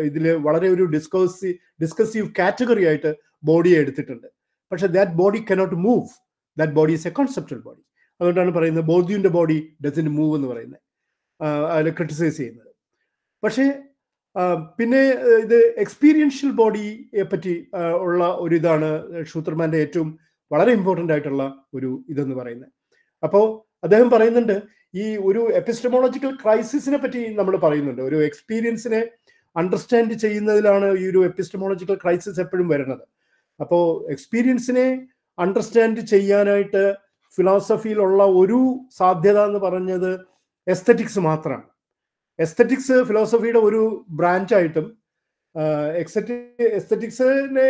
ഇതിൽ വളരെ ഒരു ഡിസ്കസി ഡിസ്കസീവ് കാറ്റഗറി ആയിട്ട് ബോഡിയെ എടുത്തിട്ടുണ്ട് പക്ഷെ that body cannot move that body is a conceptual body അതുകൊണ്ടാണ് പറയുന്നത് ബോധ്യുവിൻ്റെ ബോഡി ഡസൻ മൂവ് എന്ന് പറയുന്നത് അതിൽ ക്രിട്ടിസൈസ് ചെയ്യുന്നത് പക്ഷേ പിന്നെ ഇത് എക്സ്പീരിയൻഷ്യൽ ബോഡിയെ പറ്റി ഉള്ള ഒരു ഇതാണ് ഷൂത്രമാൻ്റെ ഏറ്റവും വളരെ ഇമ്പോർട്ടൻ്റ് ആയിട്ടുള്ള ഒരു ഇതെന്ന് പറയുന്നത് അപ്പോൾ അദ്ദേഹം പറയുന്നുണ്ട് ഈ ഒരു എപ്പിസ്റ്റമോളജിക്കൽ ക്രൈസിസിനെ പറ്റി നമ്മൾ പറയുന്നുണ്ട് ഒരു എക്സ്പീരിയൻസിനെ അണ്ടർസ്റ്റാൻഡ് ചെയ്യുന്നതിലാണ് ഈ ഒരു എപ്പിസ്റ്റമോളജിക്കൽ ക്രൈസിസ് എപ്പോഴും വരുന്നത് അപ്പോൾ എക്സ്പീരിയൻസിനെ അണ്ടർസ്റ്റാൻഡ് ചെയ്യാനായിട്ട് ഫിലോസഫിയിലുള്ള ഒരു സാധ്യത എന്ന് പറഞ്ഞത് എസ്തറ്റിക്സ് മാത്രമാണ് എസ്തറ്റിക്സ് ഫിലോസഫിയുടെ ഒരു ബ്രാഞ്ചായിട്ടും എസ്തറ്റിക്സിനെ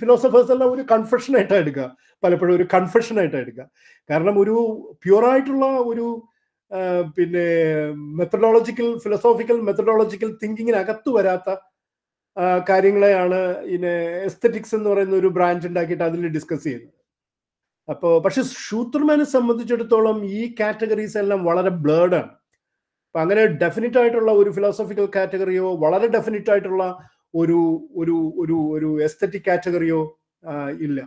ഫിലോസഫേഴ്സ് എല്ലാം ഒരു കൺഫെഷനായിട്ടാണ് എടുക്കുക പലപ്പോഴും ഒരു കൺഫെഷനായിട്ടാണ് എടുക്കുക കാരണം ഒരു പ്യുവറായിട്ടുള്ള ഒരു പിന്നെ മെത്തഡോളജിക്കൽ ഫിലോസോഫിക്കൽ മെത്തഡോളജിക്കൽ തിങ്കിങ്ങിനകത്ത് വരാത്ത കാര്യങ്ങളെയാണ് ഇതിനെ എസ്തറ്റിക്സ് എന്ന് പറയുന്ന ഒരു ബ്രാഞ്ച് ഉണ്ടാക്കിയിട്ട് അതിൽ ഡിസ്കസ് ചെയ്യുന്നത് അപ്പോ പക്ഷെ ഷൂത്തർമാനെ സംബന്ധിച്ചിടത്തോളം ഈ കാറ്റഗറീസ് എല്ലാം വളരെ ബ്ലേർഡ് ആണ് അപ്പം അങ്ങനെ ഡെഫിനറ്റ് ആയിട്ടുള്ള ഒരു ഫിലോസഫിക്കൽ കാറ്റഗറിയോ വളരെ ഡെഫിനറ്റ് ആയിട്ടുള്ള ഒരു ഒരു ഒരു ഒരു എസ്തറ്റിക് കാറ്റഗറിയോ ഇല്ല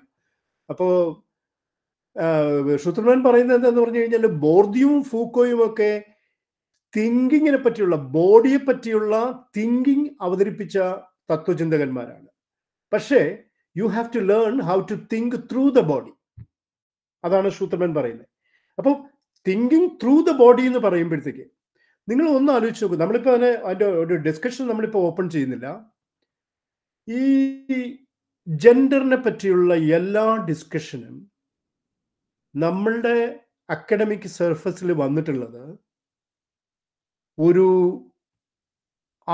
അപ്പോ ഷുത്രമാൻ പറയുന്നത് എന്താന്ന് പറഞ്ഞു കഴിഞ്ഞാൽ ബോർദിയും ഫൂക്കോയും ഒക്കെ തിങ്കിങ്ങിനെ പറ്റിയുള്ള ബോഡിയെ പറ്റിയുള്ള തിങ്കിങ് അവതരിപ്പിച്ച തത്വചിന്തകന്മാരാണ് പക്ഷേ you have to learn how to think through the body അതാണ് ശൂത്രമൻ പറയുന്നത് അപ്പോൾ തിങ്കിങ് ത്രൂ ദ ബോഡി എന്ന് പറയുമ്പോഴത്തേക്ക് നിങ്ങൾ ഒന്ന് ആലോചിച്ച് നോക്കും നമ്മളിപ്പോൾ അതിനെ അതിൻ്റെ ഒരു ഡിസ്കഷൻ നമ്മളിപ്പോൾ ഓപ്പൺ ചെയ്യുന്നില്ല ഈ ജെൻഡറിനെ പറ്റിയുള്ള എല്ലാ ഡിസ്കഷനും നമ്മളുടെ അക്കാഡമിക് സർഫസിൽ വന്നിട്ടുള്ളത് ഒരു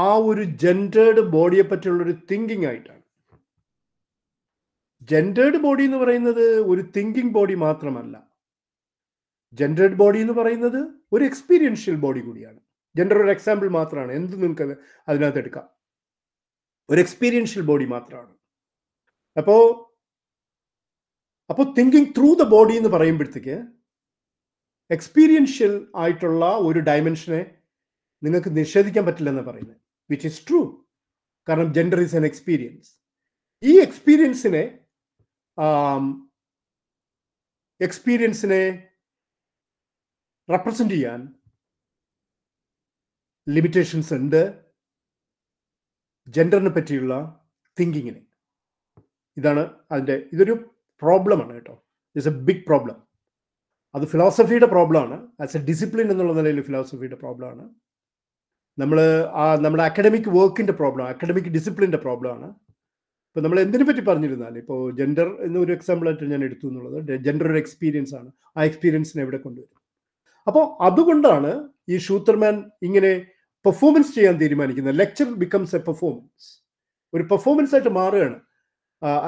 ആ ഒരു ജെൻഡേർഡ് ബോഡിയെ പറ്റിയുള്ള ഒരു തിങ്കിങ് ആയിട്ടാണ് ജെൻഡേർഡ് ബോഡി എന്ന് പറയുന്നത് ഒരു തിങ്കിങ് ബോഡി മാത്രമല്ല ജെൻഡേർഡ് ബോഡി എന്ന് പറയുന്നത് ഒരു എക്സ്പീരിയൻഷ്യൽ ബോഡി കൂടിയാണ് ജെൻഡർ ഒരു എക്സാമ്പിൾ മാത്രമാണ് എന്ത് നിങ്ങൾക്ക് അതിനകത്ത് എടുക്കാം ഒരു എക്സ്പീരിയൻഷ്യൽ ബോഡി മാത്രമാണ് അപ്പോ അപ്പോൾ തിങ്കിങ് ത്രൂ ദ ബോഡി എന്ന് പറയുമ്പോഴത്തേക്ക് എക്സ്പീരിയൻഷ്യൽ ആയിട്ടുള്ള ഒരു ഡയമെൻഷനെ നിങ്ങൾക്ക് നിഷേധിക്കാൻ പറ്റില്ല എന്ന് പറയുന്നത് വിച്ച് ഇസ് ട്രൂ കാരണം ജെൻഡർ ഈസ് എൻ എക്സ്പീരിയൻസ് ഈ എക്സ്പീരിയൻസിനെ എക്സ്പീരിയൻസിനെ റെപ്രസെൻ്റ് ചെയ്യാൻ ലിമിറ്റേഷൻസ് ഉണ്ട് ജെൻഡറിനെ പറ്റിയുള്ള തിങ്കിങ്ങിന് ഇതാണ് അതിൻ്റെ ഇതൊരു പ്രോബ്ലമാണ് കേട്ടോ ഇറ്റ്സ് എ ബിഗ് പ്രോബ്ലം അത് ഫിലോസഫിയുടെ പ്രോബ്ലമാണ് ആസ് എ ഡിസിപ്ലിൻ എന്നുള്ള നിലയിൽ ഫിലോസഫിയുടെ പ്രോബ്ലമാണ് നമ്മൾ ആ നമ്മുടെ അക്കാഡമിക് വർക്കിൻ്റെ പ്രോബ്ലം അക്കാഡമിക് ഡിസിപ്ലിൻ്റെ പ്രോബ്ലമാണ് ഇപ്പോൾ നമ്മൾ എന്തിനെ പറ്റി പറഞ്ഞിരുന്നാൽ ഇപ്പോൾ ജെൻഡർ എന്നൊരു എക്സാമ്പിളായിട്ട് ഞാൻ എടുത്തു എന്നുള്ളത് ജെൻഡർ ഒരു എക്സ്പീരിയൻസ് ആണ് ആ എക്സ്പീരിയൻസിനെ എവിടെ കൊണ്ടുവരും അപ്പോൾ അതുകൊണ്ടാണ് ഈ ഷൂത്തർമാൻ ഇങ്ങനെ പെർഫോമൻസ് ചെയ്യാൻ തീരുമാനിക്കുന്നത് ലെക്ചർ ബിക്കംസ് എ പെർഫോമൻസ് ഒരു പെർഫോമൻസ് ആയിട്ട് മാറുകയാണ്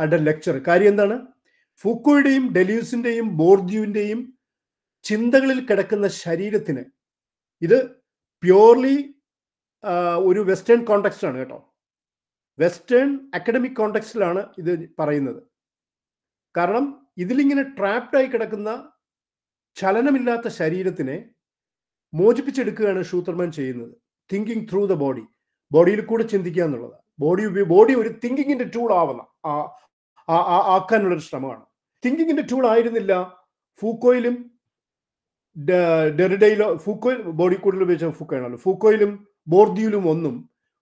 അവിടെ ലെക്ചർ കാര്യം എന്താണ് ഫൂക്കോയുടെയും ഡെലിയൂസിൻ്റെയും ബോർദ്യുവിൻ്റെയും ചിന്തകളിൽ കിടക്കുന്ന ശരീരത്തിന് ഇത് പ്യോർലി ഒരു വെസ്റ്റേൺ കോണ്ടക്സ്റ്റ് ആണ് കേട്ടോ വെസ്റ്റേൺ അക്കാഡമിക് കോണ്ടക്സ്റ്റിലാണ് ഇത് പറയുന്നത് കാരണം ഇതിലിങ്ങനെ ട്രാപ്ഡായി കിടക്കുന്ന ചലനമില്ലാത്ത ശരീരത്തിനെ മോചിപ്പിച്ചെടുക്കുകയാണ് ഷൂത്രമാൻ ചെയ്യുന്നത് തിങ്കിങ് ത്രൂ ദ ബോഡി ബോഡിയിൽ കൂടെ ചിന്തിക്കുക എന്നുള്ളത് ബോഡി ബോഡി ഒരു തിങ്കിങ്ങിന്റെ ടൂൾ ആവുന്ന ആക്കാനുള്ളൊരു ശ്രമമാണ് തിങ്കിങ്ങിന്റെ ടൂൾ ആയിരുന്നില്ല ഫൂക്കോയിലും ഡെറിഡയിലോ ഫൂക്കോയിൽ ബോഡി കൂടുതൽ ഉപയോഗിച്ച ഫൂക്കോയാണല്ലോ ഫൂക്കോയിലും ബോർദിയിലും ഒന്നും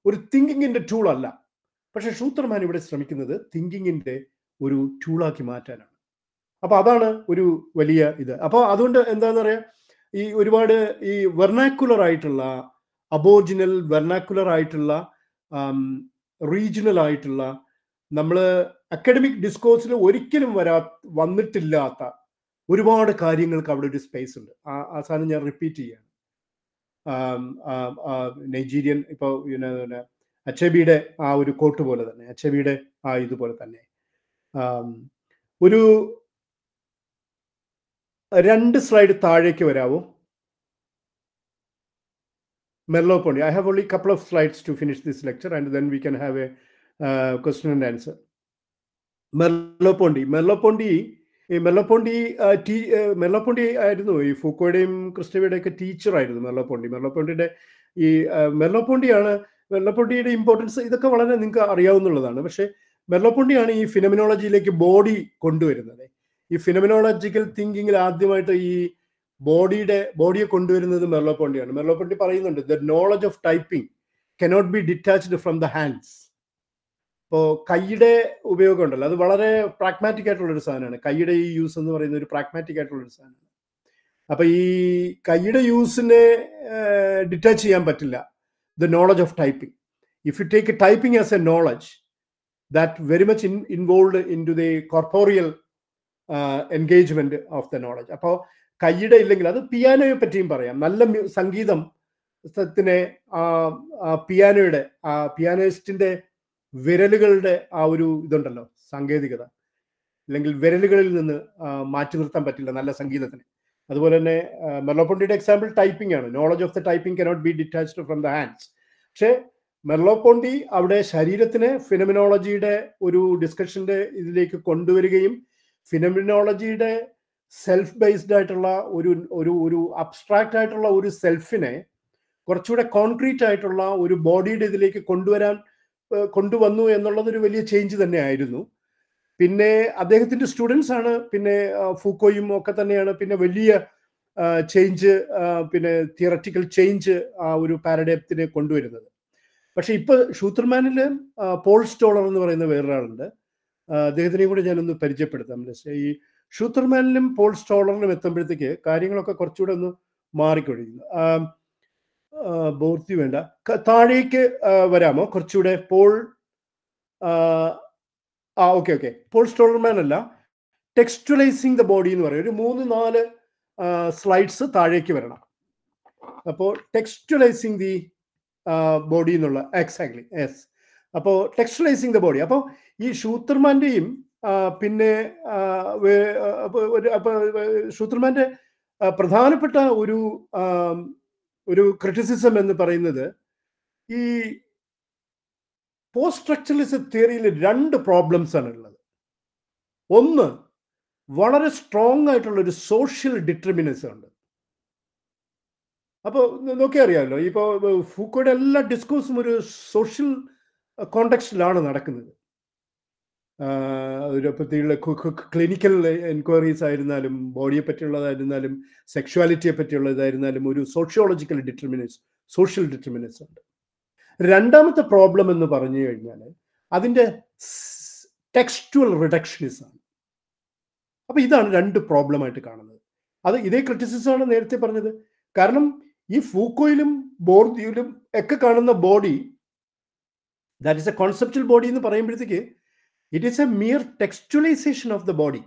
ഒരു തിങ്കിങ്ങിന്റെ ടൂൾ അല്ല പക്ഷെ ഷൂത്തർമാൻ ഇവിടെ ശ്രമിക്കുന്നത് തിങ്കിങ്ങിന്റെ ഒരു ടൂളാക്കി മാറ്റാനാണ് അപ്പൊ അതാണ് ഒരു വലിയ ഇത് അപ്പോൾ അതുകൊണ്ട് എന്താന്ന് പറയാ ഈ ഒരുപാട് ഈ വെർണാക്കുലർ ആയിട്ടുള്ള അബോർജിനൽ വെർണാക്കുലർ ആയിട്ടുള്ള റീജിയണൽ ആയിട്ടുള്ള നമ്മൾ അക്കാഡമിക് ഡിസ്കോഴ്സിൽ ഒരിക്കലും വരാ വന്നിട്ടില്ലാത്ത ഒരുപാട് കാര്യങ്ങൾക്ക് അവിടെ ഒരു സ്പേസ് ഉണ്ട് ആ സാധനം ഞാൻ റിപ്പീറ്റ് ചെയ്യാണ് നൈജീരിയൻ ഇപ്പോൾ അച്ചബിയുടെ ആ ഒരു കോട്ട് പോലെ തന്നെ അച്ചബിയുടെ ആ ഇതുപോലെ തന്നെ ഒരു രണ്ട് സ്ലൈഡ് താഴേക്ക് വരാവോ Merleau Ponty I have only couple of slides to finish this lecture and then we can have a question and answer Merleau Ponty Merleau Ponty ഈ മെല്ലപ്പോണ്ടി ടീ മെല്ലപ്പോണ്ടി ആയിരുന്നു ഈ ഫൂക്കോയുടെയും ക്രിസ്റ്റവയുടെയും ഒക്കെ ടീച്ചറായിരുന്നു മെല്ലപ്പോണ്ടി മെല്ലപ്പോണ്ടിയുടെ ഈ മെല്ലപ്പോണ്ടിയാണ് വെള്ളപ്പൊണ്ടിയുടെ ഇമ്പോർട്ടൻസ് ഇതൊക്കെ വളരെ നിങ്ങൾക്ക് അറിയാവുന്നുള്ളതാണ് പക്ഷേ വെള്ളപ്പൊണ്ടിയാണ് ഈ ഫിനമിനോളജിയിലേക്ക് ബോഡി കൊണ്ടുവരുന്നത് ഈ ഫിനമിനോളജിക്കൽ തിങ്കിങ്ങിൽ ആദ്യമായിട്ട് ഈ ബോഡിയുടെ ബോഡിയെ കൊണ്ടുവരുന്നത് മെർലോപ്പൊണ്ടിയാണ് മെർലോപ്പൊണ്ടി പറയുന്നുണ്ട് the knowledge of typing cannot be detached from the hands ഇപ്പോൾ കൈയുടെ ഉപയോഗം ഉണ്ടല്ലോ അത് വളരെ പ്രാഗ്മാറ്റിക് ആയിട്ടുള്ള ഒരു സാധനമാണ് കൈയുടെ ഈ യൂസ് എന്ന് പറയുന്ന ഒരു പ്രാഗ്മാറ്റിക് ആയിട്ടുള്ള ഒരു സാധനമാണ് അപ്പൊ ഈ കൈയുടെ യൂസിനെ ഡിറ്റാച്ച് ചെയ്യാൻ പറ്റില്ല the knowledge of typing. If you take typing as a knowledge, that very much in, involved into the corporeal engagement of the knowledge അപ്പോൾ കൈയുടെ ഇല്ലെങ്കിൽ അത് പിയാനോയെ പറ്റിയും പറയാം നല്ല സംഗീതം ത്തിനെ പിയാനോയുടെ ആ പിയാനോയിസ്റ്റിന്റെ വിരലുകളുടെ ആ ഒരു ഇതുണ്ടല്ലോ സാങ്കേതികത അല്ലെങ്കിൽ വിരലുകളിൽ നിന്ന് മാറ്റി നിർത്താൻ പറ്റില്ല നല്ല സംഗീതത്തിന് അതുപോലെ തന്നെ മെർലോപ്പോണ്ടിയുടെ എക്സാമ്പിൾ ടൈപ്പിംഗ് ആണ് knowledge of the typing cannot be detached from the hands പക്ഷേ മെർലോപ്പോണ്ടി അവിടെ ശരീരത്തിനെ ഫിനമിനോളജിയുടെ ഒരു ഡിസ്കഷന്റെ ഇതിലേക്ക് കൊണ്ടുവരികയും ഫിനമിനോളജിയുടെ സെൽഫ് ബേസ്ഡ് ആയിട്ടുള്ള ഒരു ഒരു ഒരു അബ്സ്ട്രാക്റ്റ് ആയിട്ടുള്ള ഒരു സെൽഫിനെ കുറച്ചുകൂടെ കോൺക്രീറ്റ് ആയിട്ടുള്ള ഒരു ബോഡിയുടെ ഇതിലേക്ക് കൊണ്ടുവരാൻ കൊണ്ടുവന്നു എന്നുള്ളത് ഒരു വലിയ ചേഞ്ച് തന്നെയായിരുന്നു പിന്നെ അദ്ദേഹത്തിന്റെ സ്റ്റുഡൻസ് ആണ് പിന്നെ ഫൂക്കോയും ഒക്കെ തന്നെയാണ് പിന്നെ വലിയ ചേഞ്ച് പിന്നെ തിയററ്റിക്കൽ ചേഞ്ച് ആ ഒരു പാരഡയത്തിന് കൊണ്ടുവരുന്നത് പക്ഷെ ഇപ്പൊ ഷൂത്തർമാനിൽ പോൾ സ്റ്റോളർ എന്ന് പറയുന്ന വേറൊരാളുണ്ട് അദ്ദേഹത്തിനെയും കൂടി ഞാനൊന്ന് പരിചയപ്പെടുത്താം ഈ ഷൂത്തർമാനിലും പോൾ സ്റ്റോളറിലും എത്തുമ്പോഴത്തേക്ക് കാര്യങ്ങളൊക്കെ കുറച്ചുകൂടെ ഒന്ന് മാറിക്കൊഴിയുന്നു ബോർത്തി വേണ്ട താഴേക്ക് വരാമോ കുറച്ചുകൂടെ പോൾ ആ ഓക്കെ ഓക്കെ പോൾ സ്റ്റോളർമാൻ അല്ല ടെക്സ്റ്റുലൈസിങ് ദ ബോഡി എന്ന് പറയും ഒരു മൂന്ന് നാല് സ്ലൈഡ്സ് താഴേക്ക് വരണം അപ്പോൾ ടെക്സ്റ്റുലൈസിങ് ദി ബോഡി എന്നുള്ള എക്സാക്ട്ലി യെസ് അപ്പോൾ ടെക്സ്റ്റുലൈസിങ് ദ ബോഡി അപ്പോൾ ഈ ഷൂത്തർമാൻ്റെയും പിന്നെ ഒരു അപ്പോൾ ഷൂത്തർമാൻ്റെ പ്രധാനപ്പെട്ട ഒരു ഒരു ക്രിറ്റിസിസം എന്ന് പറയുന്നത് ഈ പോസ്റ്റ് സ്ട്രക്ചറലിസം തിയറിയിൽ രണ്ട് പ്രോബ്ലംസ് ആണ് ഉള്ളത് ഒന്ന് വളരെ സ്ട്രോങ് ആയിട്ടുള്ള ഒരു സോഷ്യൽ ഡിറ്റർമിനൻസ് ഉണ്ട് അപ്പോൾ നോക്കി അറിയാമല്ലോ ഇപ്പോൾ ഫൂക്കോയുടെ എല്ലാ ഡിസ്കോഴ്സും ഒരു സോഷ്യൽ കോണ്ടെക്സ്റ്റിലാണ് നടക്കുന്നത് ഒരു പറ്റിയുള്ള ക്ലിനിക്കൽ എൻക്വയറീസ് ആയിരുന്നാലും ബോഡിയെ പറ്റിയുള്ളതായിരുന്നാലും സെക്ഷുവാലിറ്റിയെ പറ്റിയുള്ളതായിരുന്നാലും ഒരു സോഷ്യോളജിക്കൽ ഡിറ്റർമിനൻസ് സോഷ്യൽ ഡിറ്റർമിനൻസ് ഉണ്ട് രണ്ടാമത്തെ പ്രോബ്ലം എന്ന് പറഞ്ഞു കഴിഞ്ഞാൽ അതിൻ്റെ ടെക്സ്റ്റുവൽ റിഡക്ഷനിസാണ് അപ്പോൾ ഇതാണ് രണ്ട് പ്രോബ്ലമായിട്ട് കാണുന്നത് അത് ഇതേ ക്രിറ്റിസിസമാണ് നേരത്തെ പറഞ്ഞത് കാരണം ഈ ഫൂക്കോയിലും ബോർദിയിലും ഒക്കെ കാണുന്ന body that is a conceptual body എന്ന് പറയുമ്പോഴത്തേക്ക് it is a mere textualisation of the body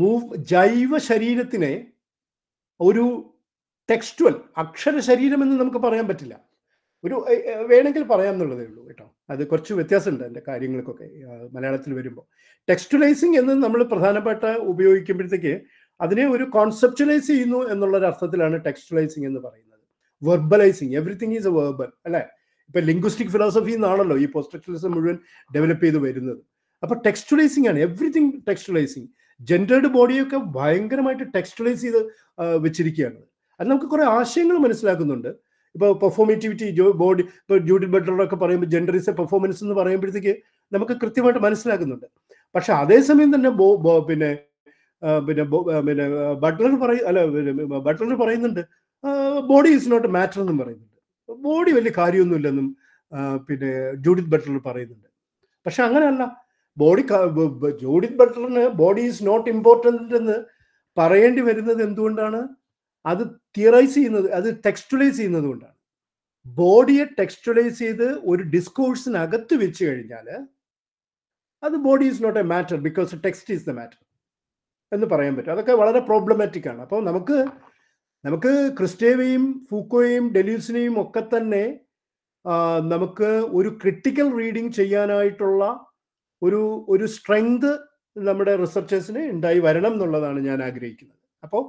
move ജൈവ ശരീരത്തിനെ ഒരു ടെക്സ്റ്റുവൽ അക്ഷര ശരീരം എന്ന് നമുക്ക് പറയാൻ പറ്റില്ല ഒരു വേണമെങ്കിൽ പറയാം എന്നുള്ളതേ ഉള്ളൂ കേട്ടോ അത് കുറച്ച് വ്യത്യാസമുണ്ട് എൻ്റെ കാര്യങ്ങൾക്കൊക്കെ മലയാളത്തിൽ വരുമ്പോൾ ടെക്സ്റ്റുലൈസിങ് എന്ന് നമ്മൾ പ്രധാനപ്പെട്ട ഉപയോഗിക്കുമ്പോഴത്തേക്ക് അതിനെ ഒരു കോൺസെപ്റ്റുലൈസ് ചെയ്യുന്നു എന്നുള്ളൊരർത്ഥത്തിലാണ് അർത്ഥത്തിലാണ് ടെക്സ്റ്റുലൈസിങ് എന്ന് പറയുന്നത് verbalising everything is a verbal അല്ലേ ഇപ്പൊ ലിംഗ്വിസ്റ്റിക് ഫിലോസഫി എന്നാണല്ലോ ഈ പോസ്റ്റക്ച്വലിസം മുഴുവൻ ഡെവലപ്പ് ചെയ്ത് വരുന്നത് അപ്പൊ ടെക്സ്റ്റുലൈസിങ് ആണ് എവറിത്തിങ് ടെക്സ്റ്റുലൈസിങ് ജെൻഡേർഡ് ബോഡിയൊക്കെ ഭയങ്കരമായിട്ട് ടെക്സ്റ്റുലൈസ് ചെയ്ത് വെച്ചിരിക്കുകയാണ് അത് നമുക്ക് കുറെ ആശയങ്ങൾ മനസ്സിലാക്കുന്നുണ്ട് ഇപ്പോൾ പെർഫോമേറ്റിവിറ്റി ജോ ബോഡി ഇപ്പോൾ ജൂഡി ബട്ടറൊക്കെ പറയുമ്പോൾ ജെൻഡറിസ് പെർഫോമൻസ് എന്ന് പറയുമ്പോഴത്തേക്ക് നമുക്ക് കൃത്യമായിട്ട് മനസ്സിലാക്കുന്നുണ്ട് പക്ഷെ അതേസമയം തന്നെ ബോ പിന്നെ പിന്നെ പിന്നെ ബട്ട്ലർ പറയും അല്ല ബട്ട്ലർ പറയുന്നുണ്ട് ബോഡി ഇസ് നോട്ട് മാറ്റർ എന്നും പറയുന്നുണ്ട് ബോഡി വലിയ കാര്യമൊന്നുമില്ലെന്നും പിന്നെ ജൂഡിത് ബട്ട്ലർ പറയുന്നുണ്ട് പക്ഷെ അങ്ങനെയല്ല ബോഡി ജൂഡിത് ബട്ട്ലറിന് ബോഡി ഈസ് നോട്ട് ഇമ്പോർട്ടൻ്റ് എന്ന് പറയേണ്ടി വരുന്നത് എന്തുകൊണ്ടാണ് അത് തിയറൈസ് ചെയ്യുന്നത് അത് ടെക്സ്റ്റുലൈസ് ചെയ്യുന്നത് കൊണ്ടാണ് ബോഡിയെ ടെക്സ്റ്റുലൈസ് ചെയ്ത് ഒരു ഡിസ്കോഴ്സിനകത്ത് വെച്ച് കഴിഞ്ഞാൽ അത് body is not a matter because text is the matter എന്ന് പറയാൻ പറ്റും അതൊക്കെ വളരെ പ്രോബ്ലമാറ്റിക് ആണ് അപ്പോൾ നമുക്ക് നമുക്ക് ക്രിസ്റ്റേവയും ഫൂക്കോയും ഡെലീസിനെയും ഒക്കെ തന്നെ നമുക്ക് ഒരു ക്രിട്ടിക്കൽ റീഡിങ് ചെയ്യാനായിട്ടുള്ള ഒരു ഒരു സ്ട്രെങ്ത് നമ്മുടെ റിസർച്ചേഴ്സിന് ഉണ്ടായി വരണം എന്നുള്ളതാണ് ഞാൻ ആഗ്രഹിക്കുന്നത് അപ്പോൾ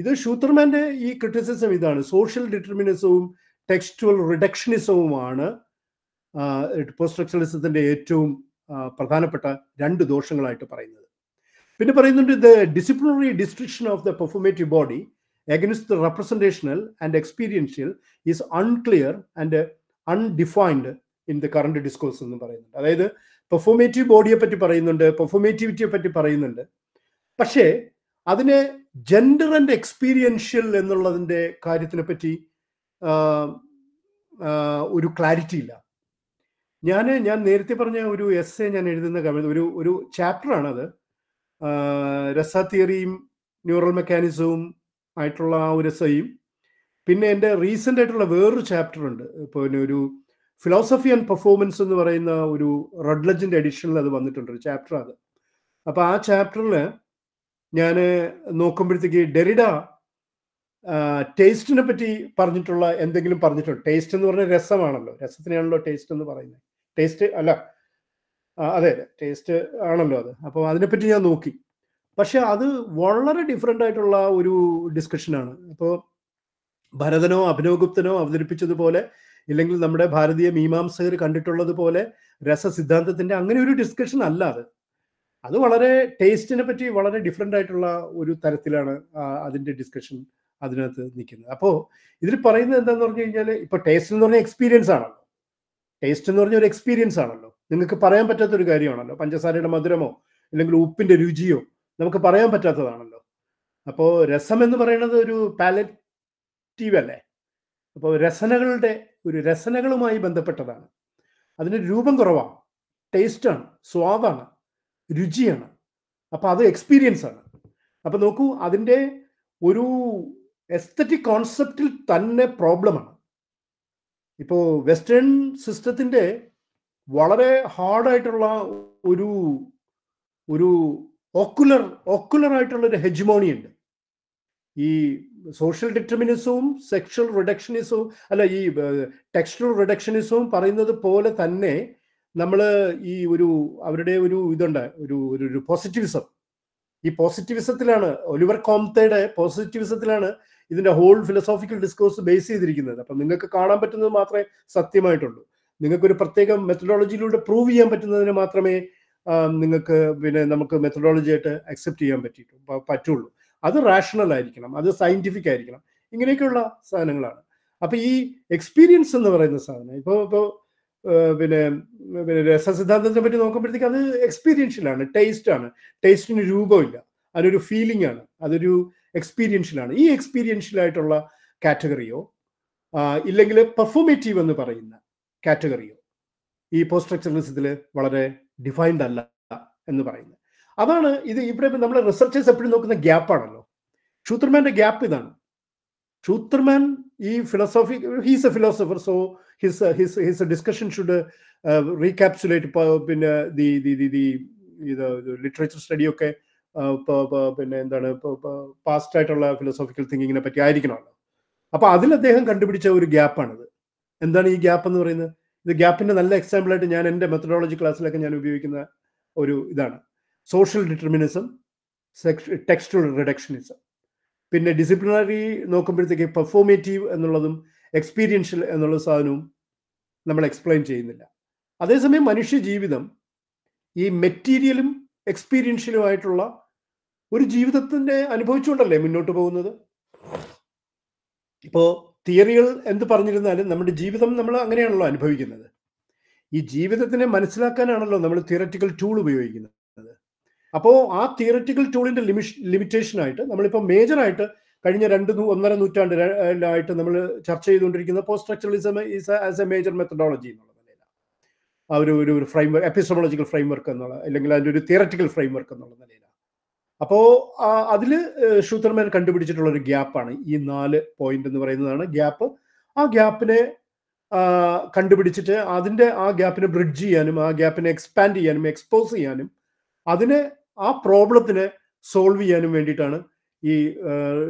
ഇത് ഷൂത്തർമാന്റെ ഈ ക്രിറ്റിസിസം ഇതാണ് സോഷ്യൽ ഡിറ്റർമിനിസവും ടെക്സ്റ്റുവൽ റിഡക്ഷനിസവുമാണ് പോസ്റ്റ്രക്ചറലിസത്തിന്റെ ഏറ്റവും പ്രധാനപ്പെട്ട രണ്ട് ദോഷങ്ങളായിട്ട് പറയുന്നത് പിന്നെ പറയുന്നുണ്ട് the disciplinary distinction of the performative body against the representational and experiential is unclear and undefined in the current discourse എന്ന് പറയുന്നുണ്ട് അതായത് പെർഫോമേറ്റീവ് ബോഡിയെ പറ്റി പറയുന്നുണ്ട് പെർഫോമേറ്റിവിറ്റിയെ പറ്റി പറയുന്നുണ്ട് പക്ഷേ അതിനെ ജെൻഡർ ആൻഡ് എക്സ്പീരിയൻഷ്യൽ എന്നുള്ളതിൻ്റെ കാര്യത്തിനെ പറ്റി ഒരു ക്ലാരിറ്റി ഇല്ല ഞാൻ ഞാൻ നേരത്തെ പറഞ്ഞ ഒരു എസ് എ ഞാൻ എഴുതുന്ന കവിത ഒരു ഒരു ചാപ്റ്റർ ആണത് രസ തിയറിയും ന്യൂറൽ മെക്കാനിസവും ആയിട്ടുള്ള ആ ഒരു എസ്ഐയും പിന്നെ എൻ്റെ റീസെൻ്റ് ആയിട്ടുള്ള വേറൊരു ചാപ്റ്റർ ഉണ്ട് പിന്നെ ഒരു ഫിലോസഫി ആൻഡ് പെർഫോമൻസ് എന്ന് പറയുന്ന ഒരു റെഡ്ലജിൻ്റെ എഡിഷനിൽ അത് വന്നിട്ടുണ്ട് ഒരു ചാപ്റ്റർ അത് അപ്പോൾ ആ ചാപ്റ്ററിൽ ഞാൻ നോക്കുമ്പോഴത്തേക്ക് ഡെറിഡ ടേസ്റ്റിനെ പറ്റി പറഞ്ഞിട്ടുള്ള എന്തെങ്കിലും പറഞ്ഞിട്ടുണ്ട് ടേസ്റ്റ് എന്ന് പറഞ്ഞ രസമാണല്ലോ രസത്തിനാണല്ലോ ടേസ്റ്റ് എന്ന് പറയുന്നത് ടേസ്റ്റ് അല്ല അതെ അതെ ടേസ്റ്റ് ആണല്ലോ അത് അപ്പോൾ അതിനെപ്പറ്റി ഞാൻ നോക്കി പക്ഷെ അത് വളരെ ഡിഫറെൻ്റ് ആയിട്ടുള്ള ഒരു ഡിസ്കഷനാണ് അപ്പോൾ ഭരതനോ അഭിനവ് ഗുപ്തനോ അവതരിപ്പിച്ചതുപോലെ ഇല്ലെങ്കിൽ നമ്മുടെ ഭാരതീയ മീമാംസകർ കണ്ടിട്ടുള്ളത് പോലെ രസസിദ്ധാന്തത്തിന്റെ അങ്ങനെ ഒരു ഡിസ്കഷൻ അല്ല അത് അത് വളരെ ടേസ്റ്റിനെ പറ്റി വളരെ ഡിഫറെൻ്റ് ആയിട്ടുള്ള ഒരു തരത്തിലാണ് അതിൻ്റെ ഡിസ്കഷൻ അതിനകത്ത് നിൽക്കുന്നത് അപ്പോൾ ഇതിൽ പറയുന്നത് എന്താണെന്ന് പറഞ്ഞു കഴിഞ്ഞാൽ ഇപ്പോൾ ടേസ്റ്റ് എന്ന് പറഞ്ഞാൽ എക്സ്പീരിയൻസ് ആണല്ലോ ടേസ്റ്റ് എന്ന് പറഞ്ഞ ഒരു എക്സ്പീരിയൻസ് ആണല്ലോ നിങ്ങൾക്ക് പറയാൻ പറ്റാത്ത ഒരു കാര്യമാണല്ലോ പഞ്ചസാരയുടെ മധുരമോ അല്ലെങ്കിൽ ഉപ്പിൻ്റെ രുചിയോ നമുക്ക് പറയാൻ പറ്റാത്തതാണല്ലോ അപ്പോൾ രസം എന്ന് പറയുന്നത് ഒരു പാലറ്റീവ് അല്ലേ അപ്പോൾ രസനകളുടെ ഒരു രസനകളുമായി ബന്ധപ്പെട്ടതാണ് അതിന് രൂപം കുറവാണ് ടേസ്റ്റാണ് സ്വാദാണ് രുചിയാണ് അപ്പോൾ അത് എക്സ്പീരിയൻസ് ആണ് അപ്പോൾ നോക്കൂ അതിൻ്റെ ഒരു എസ്തറ്റിക് കോൺസെപ്റ്റിൽ തന്നെ പ്രോബ്ലമാണ് ഇപ്പോൾ വെസ്റ്റേൺ സിസ്റ്റത്തിൻ്റെ വളരെ ഹാർഡായിട്ടുള്ള ഒരു ഒരു ഓക്കുലർ ഓക്കുലർ ആയിട്ടുള്ള ഒരു ഹെജ്മോണി ഉണ്ട് ഈ സോഷ്യൽ ഡിറ്റർമിനിസവും സെക്ഷൽ റിഡക്ഷനിസവും അല്ല ഈ ടെക്സ്റ്റൽ റിഡക്ഷനിസവും പറയുന്നത് പോലെ തന്നെ നമ്മൾ ഈ ഒരു അവരുടെ ഒരു ഇതുണ്ട് ഒരു ഒരു പോസിറ്റിവിസം ഈ പോസിറ്റിവിസത്തിലാണ് ഒലിവർ കോംതയുടെ പോസിറ്റിവിസത്തിലാണ് ഇതിന്റെ ഹോൾ ഫിലോസോഫിക്കൽ ഡിസ്കോഴ്സ് ബേസ് ചെയ്തിരിക്കുന്നത് അപ്പം നിങ്ങൾക്ക് കാണാൻ പറ്റുന്നത് മാത്രമേ സത്യമായിട്ടുള്ളൂ നിങ്ങൾക്കൊരു പ്രത്യേക മെത്തഡോളജിയിലൂടെ പ്രൂവ് ചെയ്യാൻ പറ്റുന്നതിന് മാത്രമേ നിങ്ങൾക്ക് പിന്നെ നമുക്ക് മെത്തഡോളജി ആയിട്ട് അക്സെപ്റ്റ് ചെയ്യാൻ പറ്റിയിട്ട് പറ്റുള്ളൂ അത് റാഷണൽ ആയിരിക്കണം അത് സയന്റിഫിക് ആയിരിക്കണം ഇങ്ങനെയൊക്കെയുള്ള സാധനങ്ങളാണ് അപ്പൊ ഈ എക്സ്പീരിയൻസ് എന്ന് പറയുന്ന സാധനം ഇപ്പോൾ ഇപ്പോൾ പിന്നെ പിന്നെ രസസിദ്ധാന്തത്തെ പറ്റി നോക്കുമ്പോഴത്തേക്ക് അത് എക്സ്പീരിയൻഷ്യലാണ് ടേസ്റ്റ് ആണ് ടേസ്റ്റിന് രൂപമില്ല അതൊരു ഫീലിംഗ് ആണ് അതൊരു എക്സ്പീരിയൻഷ്യലാണ് ഈ എക്സ്പീരിയൻഷ്യലായിട്ടുള്ള കാറ്റഗറിയോ ഇല്ലെങ്കിൽ പെർഫോമേറ്റീവ് എന്ന് പറയുന്ന കാറ്റഗറിയോ ഈ പോസ്റ്റ് വളരെ ഡിഫൈൻഡ് അല്ല എന്ന് പറയുന്നത് അതാണ് ഇത് ഇവിടെ നമ്മൾ റിസർച്ചേഴ്സ് എപ്പോഴും നോക്കുന്ന ഗ്യാപ്പാണല്ലോ ഷൂത്രമാൻ്റെ ഗ്യാപ്പ് ഇതാണ് ഷൂത്തർമാൻ ഈ philosophy he's a philosopher so his his his discussion should recapitulate പിന്നെ ദി ദി ദി ദി ഇത് ലിറ്ററേച്ചർ ഒക്കെ uh, പിന്നെ എന്താണ് പാസ്റ്റ് ആയിട്ടുള്ള ഫിലോസോഫിക്കൽ തിങ്കിങ്ങിനെ പറ്റി ആയിരിക്കണമല്ലോ അപ്പൊ അതിൽ അദ്ദേഹം കണ്ടുപിടിച്ച ഒരു ഗ്യാപ്പാണിത് എന്താണ് ഈ ഗ്യാപ്പ് എന്ന് പറയുന്നത് ഇത് ഗ്യാപ്പിന്റെ നല്ല എക്സാമ്പിൾ ആയിട്ട് ഞാൻ എൻ്റെ മെത്തഡോളജി ക്ലാസ്സിലൊക്കെ ഞാൻ ഉപയോഗിക്കുന്ന ഒരു ഇതാണ് സോഷ്യൽ ഡിറ്റർമിനിസം ടെക്സ്റ്റൽ റിഡക്ഷനിസം പിന്നെ ഡിസിപ്ലിനറി നോക്കുമ്പോഴത്തേക്ക് പെർഫോമേറ്റീവ് എന്നുള്ളതും എക്സ്പീരിയൻഷ്യൽ എന്നുള്ള സാധനവും നമ്മൾ എക്സ്പ്ലെയിൻ ചെയ്യുന്നില്ല അതേസമയം മനുഷ്യ ജീവിതം ഈ മെറ്റീരിയലും എക്സ്പീരിയൻഷ്യലുമായിട്ടുള്ള ഒരു ജീവിതത്തിൻ്റെ അനുഭവിച്ചുകൊണ്ടല്ലേ മുന്നോട്ട് പോകുന്നത് ഇപ്പോൾ തിയറികൾ എന്ത് പറഞ്ഞിരുന്നാലും നമ്മുടെ ജീവിതം നമ്മൾ അങ്ങനെയാണല്ലോ അനുഭവിക്കുന്നത് ഈ ജീവിതത്തിനെ മനസ്സിലാക്കാനാണല്ലോ നമ്മൾ തിയററ്റിക്കൽ ടൂൾ ഉപയോഗിക്കുന്നത് അപ്പോൾ ആ തിയററ്റിക്കൽ ടൂളിന്റെ ലിമിഷ് ലിമിറ്റേഷൻ ആയിട്ട് നമ്മളിപ്പോൾ മേജറായിട്ട് കഴിഞ്ഞ രണ്ട് ഒന്നര നൂറ്റാണ്ടിലായിട്ട് നമ്മൾ ചർച്ച ചെയ്തുകൊണ്ടിരിക്കുന്ന post structuralism is as a major methodology എന്നുള്ള നിലയിലാണ് ആ ഒരു ഒരു ഒരു ഫ്രെയിംവർക്ക് വർക്ക് ഫ്രെയിംവർക്ക് എന്നുള്ള അല്ലെങ്കിൽ അതിൻ്റെ ഒരു തിയററ്റിക്കൽ ഫ്രെയിംവർക്ക് എന്നുള്ള നിലയിലാണ് അപ്പോൾ അതിൽ ഷൂത്തർമാൻ കണ്ടുപിടിച്ചിട്ടുള്ള ഒരു ഗ്യാപ്പാണ് ഈ നാല് പോയിന്റ് എന്ന് പറയുന്നതാണ് ഗ്യാപ്പ് ആ ഗ്യാപ്പിനെ കണ്ടുപിടിച്ചിട്ട് അതിൻ്റെ ആ ഗ്യാപ്പിനെ ബ്രിഡ്ജ് ചെയ്യാനും ആ ഗ്യാപ്പിനെ എക്സ്പാൻഡ് ചെയ്യാനും എക്സ്പോസ് ചെയ്യാനും അതിനെ ആ പ്രോബ്ലത്തിനെ സോൾവ് ചെയ്യാനും വേണ്ടിയിട്ടാണ് ഈ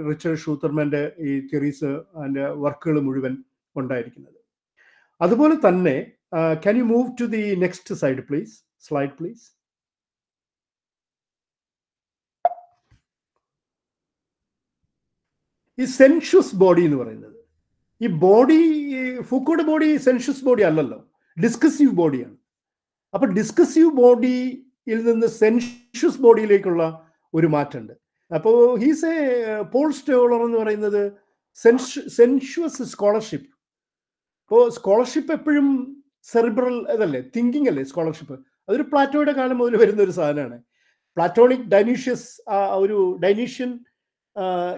റിച്ചർഡ് ഷൂത്തർമാൻ്റെ ഈ തിയറീസ് അതിൻ്റെ വർക്കുകൾ മുഴുവൻ ഉണ്ടായിരിക്കുന്നത് അതുപോലെ തന്നെ can you move to the next side please slide please ഈ സെൻഷ്യസ് ബോഡി എന്ന് പറയുന്നത് ഈ body Foucault body sensuous body അല്ലല്ലോ ഡിസ്കസീവ് ബോഡിയാണ് അപ്പൊ ഡിസ്കസീവ് ബോഡി ഇതിൽ നിന്ന് സെൻഷ്യസ് ബോഡിയിലേക്കുള്ള ഒരു മാറ്റമുണ്ട് അപ്പോൾ ഹീസ് എ പോൾ സ്റ്റോളർ എന്ന് പറയുന്നത് സെൻഷ്യസ് സ്കോളർഷിപ്പ് അപ്പോൾ സ്കോളർഷിപ്പ് എപ്പോഴും സെറിബ്രൽ അതല്ലേ തിങ്കിങ് അല്ലേ സ്കോളർഷിപ്പ് അതൊരു പ്ലാറ്റോയുടെ കാലം മുതൽ വരുന്ന ഒരു സാധനമാണ് പ്ലാറ്റോണിക് ഡൈനീഷ്യസ് ഒരു ഡൈനീഷ്യൻ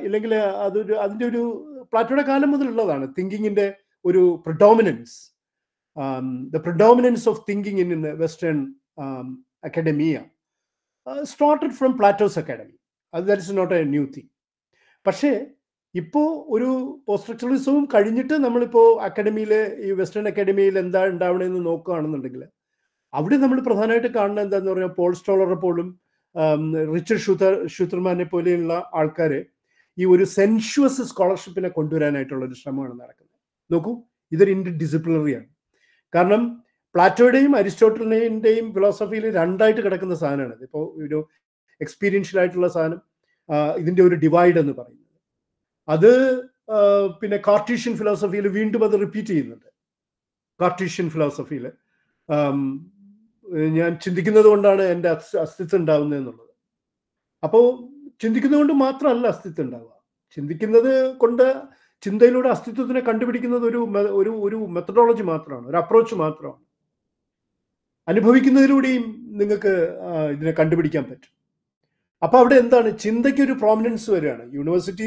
ഇല്ലെങ്കിൽ അതൊരു അതിൻ്റെ ഒരു പ്ലാറ്റോയുടെ കാലം മുതലുള്ളതാണ് തിങ്കിങ്ങിൻ്റെ ഒരു predominance the predominance of thinking in western academia started from Plato's Plato's academy. Uh, that is not a new പക്ഷേ ഇപ്പോൾ ഒരു പോസ്റ്റ് സ്ട്രക്ചറലിസവും കഴിഞ്ഞിട്ട് നമ്മളിപ്പോൾ അക്കാഡമിയിൽ ഈ വെസ്റ്റേൺ അക്കാഡമിയിൽ എന്താ ഉണ്ടാവണമെന്ന് നോക്കുകയാണെന്നുണ്ടെങ്കിൽ അവിടെ നമ്മൾ പ്രധാനമായിട്ട് കാണുന്നത് എന്താന്ന് പറഞ്ഞാൽ പോൾ സ്റ്റോളറെ പോലും റിച്ചർഡ് ഷൂത്തർ ഷൂത്തർമാനെ പോലെയുള്ള ആൾക്കാർ ഈ ഒരു സെൻഷ്വസ് സ്കോളർഷിപ്പിനെ കൊണ്ടുവരാനായിട്ടുള്ള ഒരു ശ്രമമാണ് നടക്കുന്നത് നോക്കൂ ഇതൊരു ഇന്റർ കാരണം പ്ലാറ്റോയുടെയും അരിസ്റ്റോട്ടലിൻ്റെയും ഫിലോസഫിയിൽ രണ്ടായിട്ട് കിടക്കുന്ന സാധനമാണ് ഇപ്പോൾ ഒരു എക്സ്പീരിയൻഷ്യൽ ആയിട്ടുള്ള സാധനം ഇതിൻ്റെ ഒരു ഡിവൈഡ് എന്ന് പറയുന്നത് അത് പിന്നെ കാർട്ടീഷ്യൻ ഫിലോസഫിയിൽ വീണ്ടും അത് റിപ്പീറ്റ് ചെയ്യുന്നുണ്ട് കാർട്ടീഷ്യൻ ഫിലോസഫിയിൽ ഞാൻ ചിന്തിക്കുന്നത് കൊണ്ടാണ് എൻ്റെ അസ്തിത്വം ഉണ്ടാവുന്നത് എന്നുള്ളത് അപ്പോൾ ചിന്തിക്കുന്നത് കൊണ്ട് മാത്രമല്ല അസ്തിത്വം ഉണ്ടാവുക ചിന്തിക്കുന്നത് കൊണ്ട് ചിന്തയിലൂടെ അസ്തിത്വത്തിനെ കണ്ടുപിടിക്കുന്നത് ഒരു ഒരു ഒരു മെത്തഡോളജി മാത്രമാണ് ഒരു അപ്രോച്ച് മാത്രമാണ് അനുഭവിക്കുന്നതിലൂടെയും നിങ്ങൾക്ക് ഇതിനെ കണ്ടുപിടിക്കാൻ പറ്റും അപ്പോൾ അവിടെ എന്താണ് ചിന്തയ്ക്ക് ഒരു പ്രോമിനൻസ് വരികയാണ് യൂണിവേഴ്സിറ്റി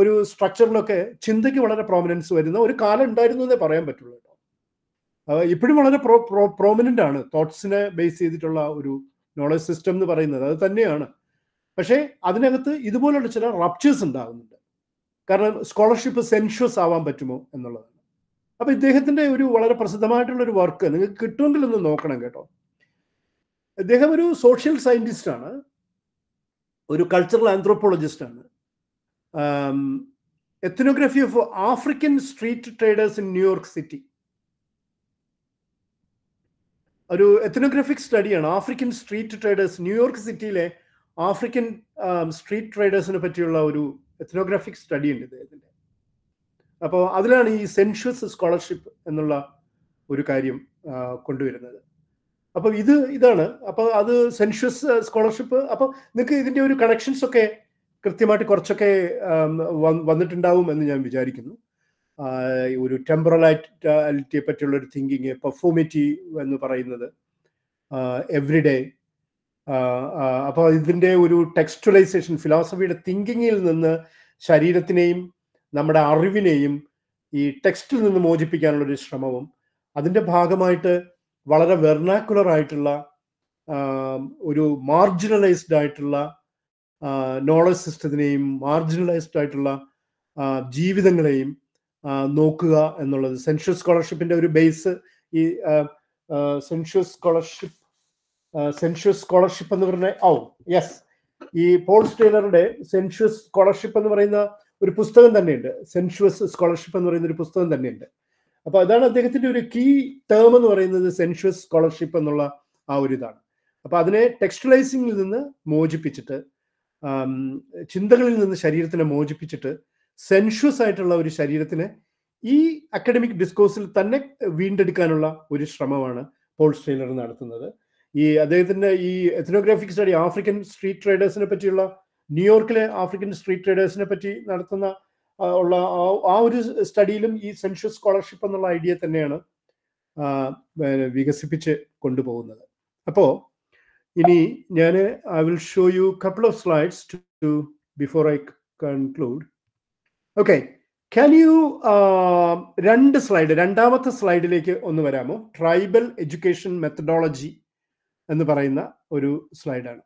ഒരു സ്ട്രക്ചറിലൊക്കെ ചിന്തയ്ക്ക് വളരെ പ്രോമിനൻസ് വരുന്ന ഒരു കാലം ഉണ്ടായിരുന്നു എന്നേ പറയാൻ പറ്റുള്ളൂ കേട്ടോ ഇപ്പോഴും വളരെ പ്രോ പ്രോ പ്രോമിനൻ്റ് ആണ് തോട്ട്സിനെ ബേസ് ചെയ്തിട്ടുള്ള ഒരു നോളജ് സിസ്റ്റം എന്ന് പറയുന്നത് അത് തന്നെയാണ് പക്ഷേ അതിനകത്ത് ഇതുപോലുള്ള ചില റപ്ചേഴ്സ് ഉണ്ടാകുന്നുണ്ട് കാരണം സ്കോളർഷിപ്പ് സെൻഷ്യസ് ആവാൻ പറ്റുമോ എന്നുള്ളത് അപ്പൊ ഇദ്ദേഹത്തിന്റെ ഒരു വളരെ പ്രസിദ്ധമായിട്ടുള്ള ഒരു വർക്ക് നിങ്ങൾക്ക് കിട്ടുമെങ്കിൽ ഒന്ന് നോക്കണം കേട്ടോ അദ്ദേഹം ഒരു സോഷ്യൽ സയന്റിസ്റ്റ് ആണ് ഒരു കൾച്ചറൽ ആന്ത്രോപോളജിസ്റ്റ് ആണ് ethnography of African street traders in New York city ഒരു എത്തനോഗ്രഫിക് സ്റ്റഡിയാണ് ആഫ്രിക്കൻ സ്ട്രീറ്റ് ട്രേഡേഴ്സ് ന്യൂയോർക്ക് സിറ്റിയിലെ ആഫ്രിക്കൻ സ്ട്രീറ്റ് ട്രേഡേഴ്സിനെ പറ്റിയുള്ള ഒരു എത്തനോഗ്രഫിക് സ്റ്റഡി ഉണ്ട് ഇദ്ദേഹത്തിന് അപ്പോൾ അതിലാണ് ഈ സെൻഷ്യസ് സ്കോളർഷിപ്പ് എന്നുള്ള ഒരു കാര്യം കൊണ്ടുവരുന്നത് അപ്പം ഇത് ഇതാണ് അപ്പോൾ അത് സെൻഷ്യസ് സ്കോളർഷിപ്പ് അപ്പോൾ നിങ്ങൾക്ക് ഇതിൻ്റെ ഒരു കണക്ഷൻസ് ഒക്കെ കൃത്യമായിട്ട് കുറച്ചൊക്കെ വന്നിട്ടുണ്ടാവും എന്ന് ഞാൻ വിചാരിക്കുന്നു ഒരു ടെമ്പറലാലിറ്റിയെ പറ്റിയുള്ള ഒരു തിങ്കിങ് പെർഫോമിറ്റി എന്ന് പറയുന്നത് എവ്രി ഡേ അപ്പോൾ ഇതിൻ്റെ ഒരു ടെക്സ്റ്റുലൈസേഷൻ ഫിലോസഫിയുടെ തിങ്കിങ്ങിൽ നിന്ന് ശരീരത്തിനെയും നമ്മുടെ അറിവിനെയും ഈ ടെക്സ്റ്റിൽ നിന്ന് മോചിപ്പിക്കാനുള്ള ഒരു ശ്രമവും അതിൻ്റെ ഭാഗമായിട്ട് വളരെ വെർണാക്കുലർ ആയിട്ടുള്ള ഒരു മാർജിനലൈസ്ഡ് ആയിട്ടുള്ള നോളജ് സിസ്റ്റത്തിനെയും മാർജിനലൈസ്ഡ് ആയിട്ടുള്ള ജീവിതങ്ങളെയും നോക്കുക എന്നുള്ളത് സെൻഷ്യൽ സ്കോളർഷിപ്പിന്റെ ഒരു ബേസ് ഈ സെൻഷ്യൽ സ്കോളർഷിപ്പ് സെൻഷ്യസ് സ്കോളർഷിപ്പ് എന്ന് പറഞ്ഞ ഔ oh, യെസ് ഈ പോൾസ് സ്റ്റേലറുടെ സെൻഷ്യസ് സ്കോളർഷിപ്പ് എന്ന് പറയുന്ന ഒരു പുസ്തകം തന്നെയുണ്ട് സെൻഷുവസ് സ്കോളർഷിപ്പ് എന്ന് പറയുന്ന ഒരു പുസ്തകം തന്നെയുണ്ട് അപ്പോൾ അതാണ് അദ്ദേഹത്തിന്റെ ഒരു കീ ടേം എന്ന് പറയുന്നത് സെൻഷുവസ് സ്കോളർഷിപ്പ് എന്നുള്ള ആ ഒരു ഇതാണ് അപ്പോൾ അതിനെ ടെക്സ്റ്റലൈസിങ്ങിൽ നിന്ന് മോചിപ്പിച്ചിട്ട് ചിന്തകളിൽ നിന്ന് ശരീരത്തിനെ മോചിപ്പിച്ചിട്ട് സെൻഷ്വസ് ആയിട്ടുള്ള ഒരു ശരീരത്തിനെ ഈ അക്കാഡമിക് ഡിസ്കോഴ്സിൽ തന്നെ വീണ്ടെടുക്കാനുള്ള ഒരു ശ്രമമാണ് പോൾ സ്ട്രെയിലർ നടത്തുന്നത് ഈ അദ്ദേഹത്തിന്റെ ഈ എത്നോഗ്രാഫിക് സ്റ്റഡി ആഫ്രിക്കൻ സ്ട്രീറ്റ് ട്രേഡേഴ്സിനെ പറ്റിയുള്ള ന്യൂയോർക്കിലെ ആഫ്രിക്കൻ സ്ട്രീറ്റ് ട്രേഡേഴ്സിനെ പറ്റി നടത്തുന്ന ഉള്ള ആ ഒരു സ്റ്റഡിയിലും ഈ സെൻഷ്യസ് സ്കോളർഷിപ്പ് എന്നുള്ള ഐഡിയ തന്നെയാണ് വികസിപ്പിച്ച് കൊണ്ടുപോകുന്നത് അപ്പോൾ ഇനി ഞാൻ I will show you couple of slides to before I conclude okay can you രണ്ട് സ്ലൈഡ് രണ്ടാമത്തെ സ്ലൈഡിലേക്ക് ഒന്ന് വരാമോ ട്രൈബൽ എഡ്യൂക്കേഷൻ മെത്തഡോളജി എന്ന് പറയുന്ന ഒരു സ്ലൈഡാണ്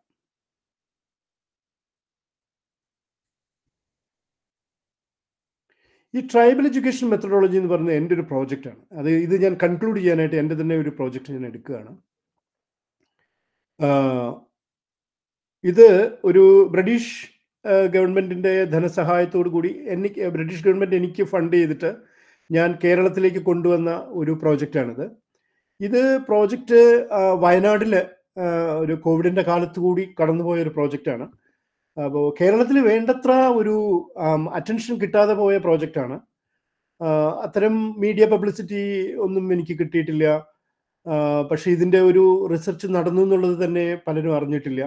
ഈ ട്രൈബൽ എഡ്യൂക്കേഷൻ മെത്തഡോളജി എന്ന് പറയുന്നത് എൻ്റെ ഒരു പ്രോജക്റ്റാണ് അത് ഇത് ഞാൻ കൺക്ലൂഡ് ചെയ്യാനായിട്ട് എൻ്റെ തന്നെ ഒരു പ്രോജക്റ്റ് ഞാൻ എടുക്കുകയാണ് ഇത് ഒരു ബ്രിട്ടീഷ് ഗവൺമെൻറ്റിൻ്റെ ധനസഹായത്തോടു കൂടി എനിക്ക് ബ്രിട്ടീഷ് ഗവൺമെൻറ് എനിക്ക് ഫണ്ട് ചെയ്തിട്ട് ഞാൻ കേരളത്തിലേക്ക് കൊണ്ടുവന്ന ഒരു പ്രോജക്റ്റാണിത് ഇത് പ്രോജക്റ്റ് വയനാട്ടിൽ ഒരു കോവിഡിൻ്റെ കാലത്ത് കൂടി കടന്നുപോയ ഒരു പ്രോജക്റ്റാണ് അപ്പോൾ കേരളത്തിൽ വേണ്ടത്ര ഒരു അറ്റൻഷൻ കിട്ടാതെ പോയ പ്രോജക്റ്റാണ് അത്തരം മീഡിയ പബ്ലിസിറ്റി ഒന്നും എനിക്ക് കിട്ടിയിട്ടില്ല പക്ഷെ ഇതിൻ്റെ ഒരു റിസർച്ച് നടന്നു എന്നുള്ളത് തന്നെ പലരും അറിഞ്ഞിട്ടില്ല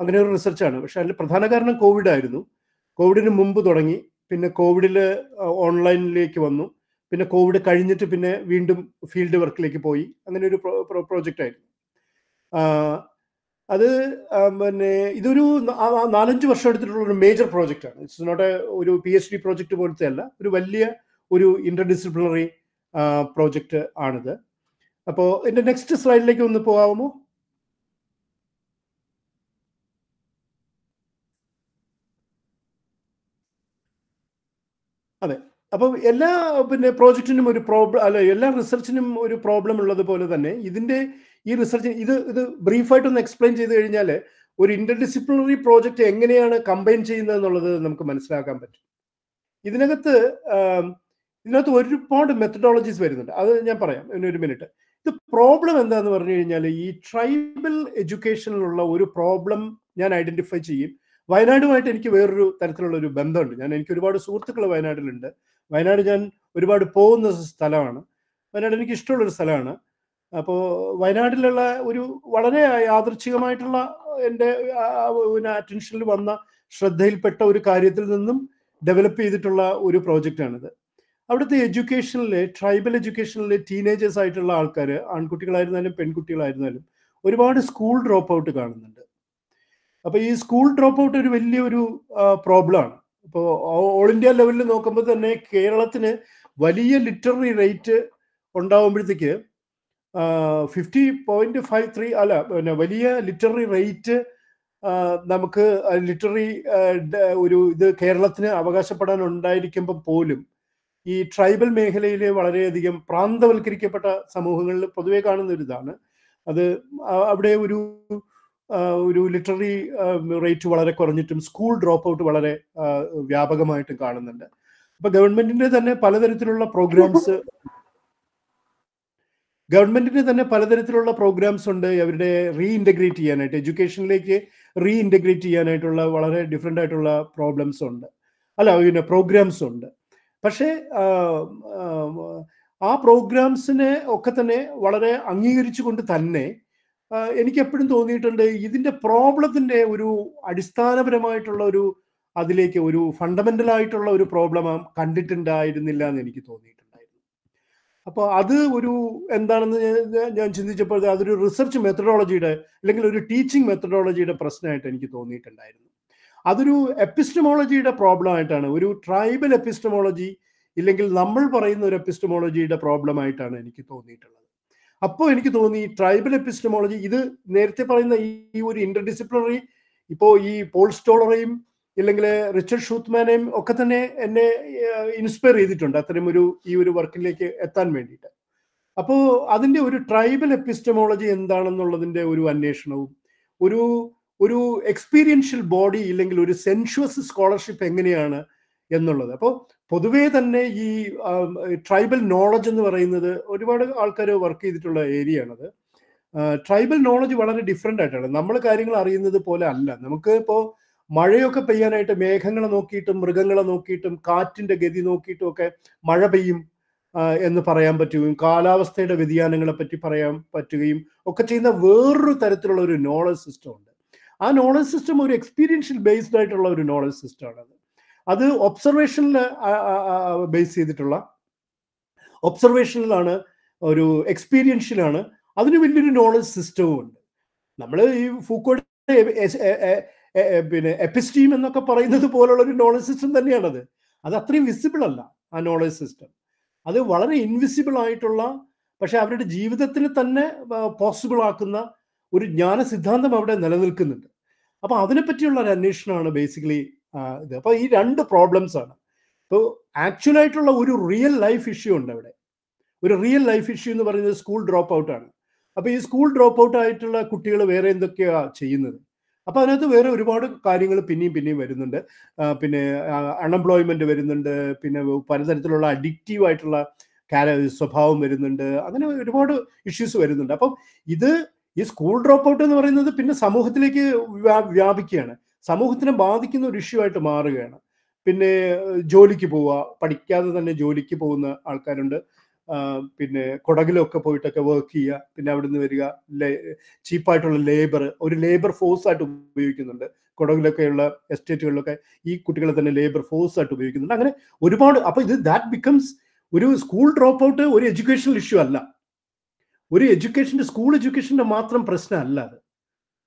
അങ്ങനെ ഒരു റിസർച്ചാണ് പക്ഷെ അതിൽ പ്രധാന കാരണം കോവിഡ് ആയിരുന്നു കോവിഡിന് മുമ്പ് തുടങ്ങി പിന്നെ കോവിഡിൽ ഓൺലൈനിലേക്ക് വന്നു പിന്നെ കോവിഡ് കഴിഞ്ഞിട്ട് പിന്നെ വീണ്ടും ഫീൽഡ് വർക്കിലേക്ക് പോയി അങ്ങനെ ഒരു പ്രോജക്റ്റ് ആയിരുന്നു അത് പിന്നെ ഇതൊരു നാലഞ്ച് വർഷം എടുത്തിട്ടുള്ള ഒരു മേജർ പ്രോജക്റ്റാണ് ഇറ്റ്സ് നോട്ട് എ ഒരു പി എച്ച് ഡി പ്രോജക്റ്റ് പോലത്തെ അല്ല ഒരു വലിയ ഒരു ഇന്റർ ഡിസിപ്ലിനറി പ്രോജക്റ്റ് ആണിത് അപ്പോൾ എൻ്റെ നെക്സ്റ്റ് സ്ലൈഡിലേക്ക് ഒന്ന് പോകാമോ അതെ അപ്പം എല്ലാ പിന്നെ പ്രോജക്റ്റിനും ഒരു പ്രോബ്ലം അല്ല എല്ലാ റിസർച്ചിനും ഒരു പ്രോബ്ലം ഉള്ളത് പോലെ തന്നെ ഇതിൻ്റെ ഈ റിസർച്ച് ഇത് ഇത് ബ്രീഫായിട്ടൊന്ന് എക്സ്പ്ലെയിൻ ചെയ്ത് കഴിഞ്ഞാൽ ഒരു ഇന്റർഡിസിപ്ലിനറി പ്രോജക്റ്റ് എങ്ങനെയാണ് കമ്പൈൻ ചെയ്യുന്നത് എന്നുള്ളത് നമുക്ക് മനസ്സിലാക്കാൻ പറ്റും ഇതിനകത്ത് ഇതിനകത്ത് ഒരുപാട് മെത്തഡോളജീസ് വരുന്നുണ്ട് അത് ഞാൻ പറയാം ഇനി ഒരു മിനിറ്റ് ഇത് പ്രോബ്ലം എന്താന്ന് പറഞ്ഞു കഴിഞ്ഞാൽ ഈ ട്രൈബൽ എഡ്യൂക്കേഷനിലുള്ള ഒരു പ്രോബ്ലം ഞാൻ ഐഡന്റിഫൈ ചെയ്യും വയനാടുമായിട്ട് എനിക്ക് വേറൊരു തരത്തിലുള്ള ഒരു ബന്ധമുണ്ട് ഞാൻ എനിക്ക് ഒരുപാട് സുഹൃത്തുക്കൾ വയനാട്ടിലുണ്ട് വയനാട് ഞാൻ ഒരുപാട് പോകുന്ന സ്ഥലമാണ് വയനാട് എനിക്ക് ഇഷ്ടമുള്ളൊരു സ്ഥലമാണ് അപ്പോ വയനാട്ടിലുള്ള ഒരു വളരെ യാദൃച്ഛികമായിട്ടുള്ള എൻ്റെ പിന്നെ അറ്റൻഷനിൽ വന്ന ശ്രദ്ധയിൽപ്പെട്ട ഒരു കാര്യത്തിൽ നിന്നും ഡെവലപ്പ് ചെയ്തിട്ടുള്ള ഒരു പ്രോജക്റ്റാണിത് അവിടുത്തെ എഡ്യൂക്കേഷനിലെ ട്രൈബൽ എഡ്യൂക്കേഷനിലെ ടീനേജേഴ്സ് ആയിട്ടുള്ള ആൾക്കാർ ആൺകുട്ടികളായിരുന്നാലും പെൺകുട്ടികളായിരുന്നാലും ഒരുപാട് സ്കൂൾ ഡ്രോപ്പ് ഔട്ട് കാണുന്നുണ്ട് അപ്പോൾ ഈ സ്കൂൾ ഡ്രോപ്പ് ഔട്ട് ഒരു വലിയൊരു പ്രോബ്ലമാണ് ഇപ്പോൾ ഓൾ ഇന്ത്യ ലെവലിൽ നോക്കുമ്പോൾ തന്നെ കേരളത്തിന് വലിയ ലിറ്റററി റേറ്റ് ഉണ്ടാകുമ്പോഴത്തേക്ക് ഫിഫ്റ്റി പോയിന്റ് ഫൈവ് ത്രീ അല്ല പിന്നെ വലിയ ലിറ്റററി റേറ്റ് നമുക്ക് ലിറ്റററി ഒരു ഇത് കേരളത്തിന് അവകാശപ്പെടാൻ ഉണ്ടായിരിക്കുമ്പോൾ പോലും ഈ ട്രൈബൽ മേഖലയിലെ വളരെയധികം പ്രാന്തവൽക്കരിക്കപ്പെട്ട സമൂഹങ്ങളിൽ പൊതുവെ കാണുന്ന ഒരു ഇതാണ് അത് അവിടെ ഒരു ഒരു ലിറ്റററി റേറ്റ് വളരെ കുറഞ്ഞിട്ടും സ്കൂൾ ഡ്രോപ്പ് ഔട്ട് വളരെ വ്യാപകമായിട്ടും കാണുന്നുണ്ട് അപ്പൊ ഗവൺമെന്റിന്റെ തന്നെ പലതരത്തിലുള്ള പ്രോഗ്രാംസ് ഗവൺമെന്റിന് തന്നെ പലതരത്തിലുള്ള പ്രോഗ്രാംസ് ഉണ്ട് അവരുടെ ഇൻറ്റഗ്രേറ്റ് ചെയ്യാനായിട്ട് എഡ്യൂക്കേഷനിലേക്ക് ഇൻറ്റഗ്രേറ്റ് ചെയ്യാനായിട്ടുള്ള വളരെ ഡിഫറെൻ്റ് ആയിട്ടുള്ള പ്രോബ്ലംസ് ഉണ്ട് അല്ല പിന്നെ പ്രോഗ്രാംസ് ഉണ്ട് പക്ഷേ ആ പ്രോഗ്രാംസിനെ ഒക്കെ തന്നെ വളരെ അംഗീകരിച്ചുകൊണ്ട് തന്നെ എനിക്ക് എപ്പോഴും തോന്നിയിട്ടുണ്ട് ഇതിൻ്റെ പ്രോബ്ലത്തിൻ്റെ ഒരു അടിസ്ഥാനപരമായിട്ടുള്ള ഒരു അതിലേക്ക് ഒരു ഫണ്ടമെൻ്റൽ ആയിട്ടുള്ള ഒരു പ്രോബ്ലം കണ്ടിട്ടുണ്ടായിരുന്നില്ല എന്ന് എനിക്ക് തോന്നി അപ്പോൾ അത് ഒരു എന്താണെന്ന് ഞാൻ ചിന്തിച്ചപ്പോൾ അതൊരു റിസർച്ച് മെത്തഡോളജിയുടെ അല്ലെങ്കിൽ ഒരു ടീച്ചിങ് മെത്തഡോളജിയുടെ പ്രശ്നമായിട്ട് എനിക്ക് തോന്നിയിട്ടുണ്ടായിരുന്നു അതൊരു എപ്പിസ്റ്റമോളജിയുടെ പ്രോബ്ലം ആയിട്ടാണ് ഒരു ട്രൈബൽ എപ്പിസ്റ്റമോളജി ഇല്ലെങ്കിൽ നമ്മൾ പറയുന്ന ഒരു എപ്പിസ്റ്റമോളജിയുടെ പ്രോബ്ലം ആയിട്ടാണ് എനിക്ക് തോന്നിയിട്ടുള്ളത് അപ്പോൾ എനിക്ക് തോന്നി ട്രൈബൽ എപ്പിസ്റ്റമോളജി ഇത് നേരത്തെ പറയുന്ന ഈ ഒരു ഇന്റർഡിസിപ്ലിനറി ഇപ്പോൾ ഈ പോൾസ്റ്റോളറേയും ഇല്ലെങ്കിൽ റിച്ചർഡ് ഷൂത്ത്മാനെയും ഒക്കെ തന്നെ എന്നെ ഇൻസ്പയർ ചെയ്തിട്ടുണ്ട് അത്തരം ഒരു ഈ ഒരു വർക്കിലേക്ക് എത്താൻ വേണ്ടിയിട്ട് അപ്പോൾ അതിൻ്റെ ഒരു ട്രൈബൽ എപ്പിസ്റ്റമോളജി എന്താണെന്നുള്ളതിൻ്റെ ഒരു അന്വേഷണവും ഒരു ഒരു എക്സ്പീരിയൻഷ്യൽ ബോഡി ഇല്ലെങ്കിൽ ഒരു സെൻഷ്വസ് സ്കോളർഷിപ്പ് എങ്ങനെയാണ് എന്നുള്ളത് അപ്പോൾ പൊതുവേ തന്നെ ഈ ട്രൈബൽ നോളജ് എന്ന് പറയുന്നത് ഒരുപാട് ആൾക്കാർ വർക്ക് ചെയ്തിട്ടുള്ള ഏരിയ ആണത് ട്രൈബൽ നോളജ് വളരെ ഡിഫറെൻ്റ് ആയിട്ടാണ് നമ്മൾ കാര്യങ്ങൾ അറിയുന്നത് പോലെ അല്ല നമുക്ക് ഇപ്പോൾ മഴയൊക്കെ പെയ്യാനായിട്ട് മേഘങ്ങളെ നോക്കിയിട്ടും മൃഗങ്ങളെ നോക്കിയിട്ടും കാറ്റിന്റെ ഗതി നോക്കിയിട്ടും ഒക്കെ മഴ പെയ്യും എന്ന് പറയാൻ പറ്റുകയും കാലാവസ്ഥയുടെ വ്യതിയാനങ്ങളെ പറ്റി പറയാൻ പറ്റുകയും ഒക്കെ ചെയ്യുന്ന വേറൊരു തരത്തിലുള്ള ഒരു നോളജ് സിസ്റ്റം ഉണ്ട് ആ നോളജ് സിസ്റ്റം ഒരു എക്സ്പീരിയൻഷ്യൽ ബേസ്ഡ് ആയിട്ടുള്ള ഒരു നോളജ് സിസ്റ്റമാണ് അത് അത് ഒബ്സർവേഷനിൽ ബേസ് ചെയ്തിട്ടുള്ള ഒബ്സർവേഷനിലാണ് ഒരു എക്സ്പീരിയൻഷ്യലാണ് അതിന് വലിയൊരു നോളജ് സിസ്റ്റവും ഉണ്ട് നമ്മൾ ഈ ഫൂക്കോയുടെ പിന്നെ എപ്പിസ്റ്റീം എന്നൊക്കെ പറയുന്നത് പോലുള്ള ഒരു നോളജ് സിസ്റ്റം തന്നെയാണത് അത് അത്രയും വിസിബിൾ അല്ല ആ നോളജ് സിസ്റ്റം അത് വളരെ ഇൻവിസിബിൾ ആയിട്ടുള്ള പക്ഷെ അവരുടെ ജീവിതത്തിൽ തന്നെ പോസിബിൾ ആക്കുന്ന ഒരു ജ്ഞാന സിദ്ധാന്തം അവിടെ നിലനിൽക്കുന്നുണ്ട് അപ്പൊ അതിനെപ്പറ്റിയുള്ള ഒരു അന്വേഷണമാണ് ബേസിക്കലി ഇത് അപ്പൊ ഈ രണ്ട് പ്രോബ്ലംസ് ആണ് ആക്ച്വൽ ആക്ച്വലായിട്ടുള്ള ഒരു റിയൽ ലൈഫ് ഇഷ്യൂ ഉണ്ട് അവിടെ ഒരു റിയൽ ലൈഫ് ഇഷ്യൂ എന്ന് പറയുന്നത് സ്കൂൾ ഡ്രോപ്പ് ഔട്ട് ആണ് അപ്പോൾ ഈ സ്കൂൾ ഡ്രോപ്പ് ഔട്ട് ആയിട്ടുള്ള കുട്ടികൾ വേറെ എന്തൊക്കെയാണ് ചെയ്യുന്നത് അപ്പോൾ അതിനകത്ത് വേറെ ഒരുപാട് കാര്യങ്ങൾ പിന്നെയും പിന്നെയും വരുന്നുണ്ട് പിന്നെ അൺഎംപ്ലോയ്മെന്റ് വരുന്നുണ്ട് പിന്നെ പലതരത്തിലുള്ള അഡിക്റ്റീവ് ആയിട്ടുള്ള സ്വഭാവം വരുന്നുണ്ട് അങ്ങനെ ഒരുപാട് ഇഷ്യൂസ് വരുന്നുണ്ട് അപ്പം ഇത് ഈ സ്കൂൾ ഡ്രോപ്പ് ഔട്ട് എന്ന് പറയുന്നത് പിന്നെ സമൂഹത്തിലേക്ക് വ്യാപിക്കുകയാണ് സമൂഹത്തിനെ ബാധിക്കുന്ന ഒരു ഇഷ്യൂ ആയിട്ട് മാറുകയാണ് പിന്നെ ജോലിക്ക് പോവുക പഠിക്കാതെ തന്നെ ജോലിക്ക് പോകുന്ന ആൾക്കാരുണ്ട് പിന്നെ കുടകിലൊക്കെ പോയിട്ടൊക്കെ വർക്ക് ചെയ്യുക പിന്നെ അവിടെ നിന്ന് വരിക ചീപ്പായിട്ടുള്ള ലേബർ ഒരു ലേബർ ഫോഴ്സ് ആയിട്ട് ഉപയോഗിക്കുന്നുണ്ട് കുടകിലൊക്കെയുള്ള എസ്റ്റേറ്റുകളിലൊക്കെ ഈ കുട്ടികളെ തന്നെ ലേബർ ഫോഴ്സ് ആയിട്ട് ഉപയോഗിക്കുന്നുണ്ട് അങ്ങനെ ഒരുപാട് അപ്പൊ ഇത് ദാറ്റ് ബിക്കംസ് ഒരു സ്കൂൾ ഡ്രോപ്പ് ഔട്ട് ഒരു എഡ്യൂക്കേഷണൽ ഇഷ്യൂ അല്ല ഒരു എഡ്യൂക്കേഷൻ്റെ സ്കൂൾ എഡ്യൂക്കേഷൻ്റെ മാത്രം പ്രശ്നമല്ല അത്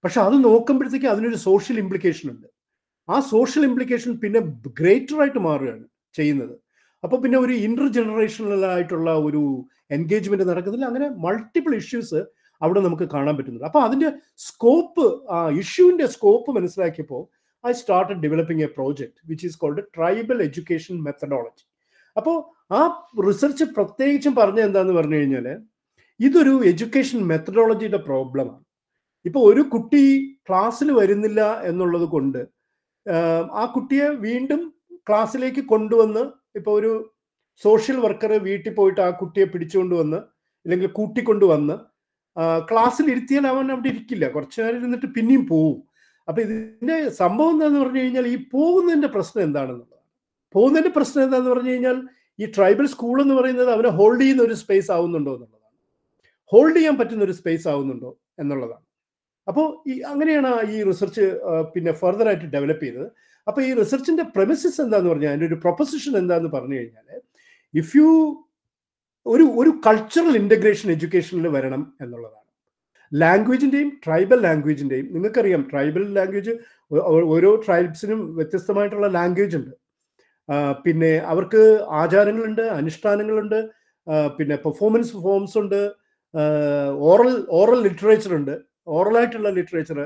പക്ഷെ അത് നോക്കുമ്പോഴത്തേക്ക് അതിനൊരു സോഷ്യൽ ഇംപ്ലിക്കേഷൻ ഉണ്ട് ആ സോഷ്യൽ ഇംപ്ലിക്കേഷൻ പിന്നെ ഗ്രേറ്റർ ആയിട്ട് മാറുകയാണ് ചെയ്യുന്നത് അപ്പോൾ പിന്നെ ഒരു ഇന്റർ ജനറേഷണലായിട്ടുള്ള ഒരു എൻഗേജ്മെന്റ് നടക്കുന്നില്ല അങ്ങനെ മൾട്ടിപ്പിൾ ഇഷ്യൂസ് അവിടെ നമുക്ക് കാണാൻ പറ്റുന്നുണ്ട് അപ്പോൾ അതിന്റെ സ്കോപ്പ് ഇഷ്യൂവിന്റെ സ്കോപ്പ് മനസ്സിലാക്കിയപ്പോൾ I start developing a project which is called tribal education methodology അപ്പോൾ ആ റിസർച്ച് പ്രത്യേകിച്ചും പറഞ്ഞ എന്താന്ന് പറഞ്ഞു കഴിഞ്ഞാൽ ഇതൊരു എഡ്യൂക്കേഷൻ മെത്തഡോളജിയുടെ പ്രോബ്ലമാണ് ഇപ്പോൾ ഒരു കുട്ടി ക്ലാസ്സിൽ വരുന്നില്ല എന്നുള്ളത് കൊണ്ട് ആ കുട്ടിയെ വീണ്ടും ക്ലാസ്സിലേക്ക് കൊണ്ടുവന്ന് ഇപ്പോൾ ഒരു സോഷ്യൽ വർക്കർ വീട്ടിൽ പോയിട്ട് ആ കുട്ടിയെ പിടിച്ചുകൊണ്ട് വന്ന് അല്ലെങ്കിൽ കൂട്ടിക്കൊണ്ട് വന്ന് ക്ലാസ്സിൽ ഇരുത്തിയാൽ അവൻ അവിടെ ഇരിക്കില്ല കുറച്ച് നേരം ഇരുന്നിട്ട് പിന്നെയും പോവും അപ്പൊ ഇതിന്റെ സംഭവം എന്താന്ന് പറഞ്ഞു കഴിഞ്ഞാൽ ഈ പോകുന്നതിന്റെ പ്രശ്നം എന്താണെന്നുള്ളതാണ് പോകുന്നതിന്റെ പ്രശ്നം എന്താന്ന് പറഞ്ഞു കഴിഞ്ഞാൽ ഈ ട്രൈബൽ സ്കൂൾ എന്ന് പറയുന്നത് അവനെ ഹോൾഡ് ചെയ്യുന്ന ഒരു സ്പേസ് ആവുന്നുണ്ടോ എന്നുള്ളതാണ് ഹോൾഡ് ചെയ്യാൻ പറ്റുന്ന ഒരു സ്പേസ് ആവുന്നുണ്ടോ എന്നുള്ളതാണ് അപ്പോൾ ഈ അങ്ങനെയാണ് ഈ റിസർച്ച് പിന്നെ ആയിട്ട് ഡെവലപ്പ് ചെയ്തത് അപ്പോൾ ഈ റിസർച്ചിന്റെ പ്രമിസസ് എന്താന്ന് പറഞ്ഞാൽ അതിൻ്റെ ഒരു പ്രൊപ്പസിഷൻ എന്താന്ന് പറഞ്ഞു കഴിഞ്ഞാൽ ഇഫ് യു ഒരു ഒരു കൾച്ചറൽ ഇന്റഗ്രേഷൻ എഡ്യൂക്കേഷനിൽ വരണം എന്നുള്ളതാണ് ലാംഗ്വേജിൻ്റെയും ട്രൈബൽ ലാംഗ്വേജിൻ്റെയും നിങ്ങൾക്കറിയാം ട്രൈബൽ ലാംഗ്വേജ് ഓരോ ട്രൈബ്സിനും വ്യത്യസ്തമായിട്ടുള്ള ലാംഗ്വേജ് ഉണ്ട് പിന്നെ അവർക്ക് ആചാരങ്ങളുണ്ട് അനുഷ്ഠാനങ്ങളുണ്ട് പിന്നെ പെർഫോമൻസ് ഫോംസ് ഉണ്ട് ഓറൽ ഓറൽ ലിറ്ററേച്ചർ ഉണ്ട് ഓറലായിട്ടുള്ള ലിറ്ററേച്ചർ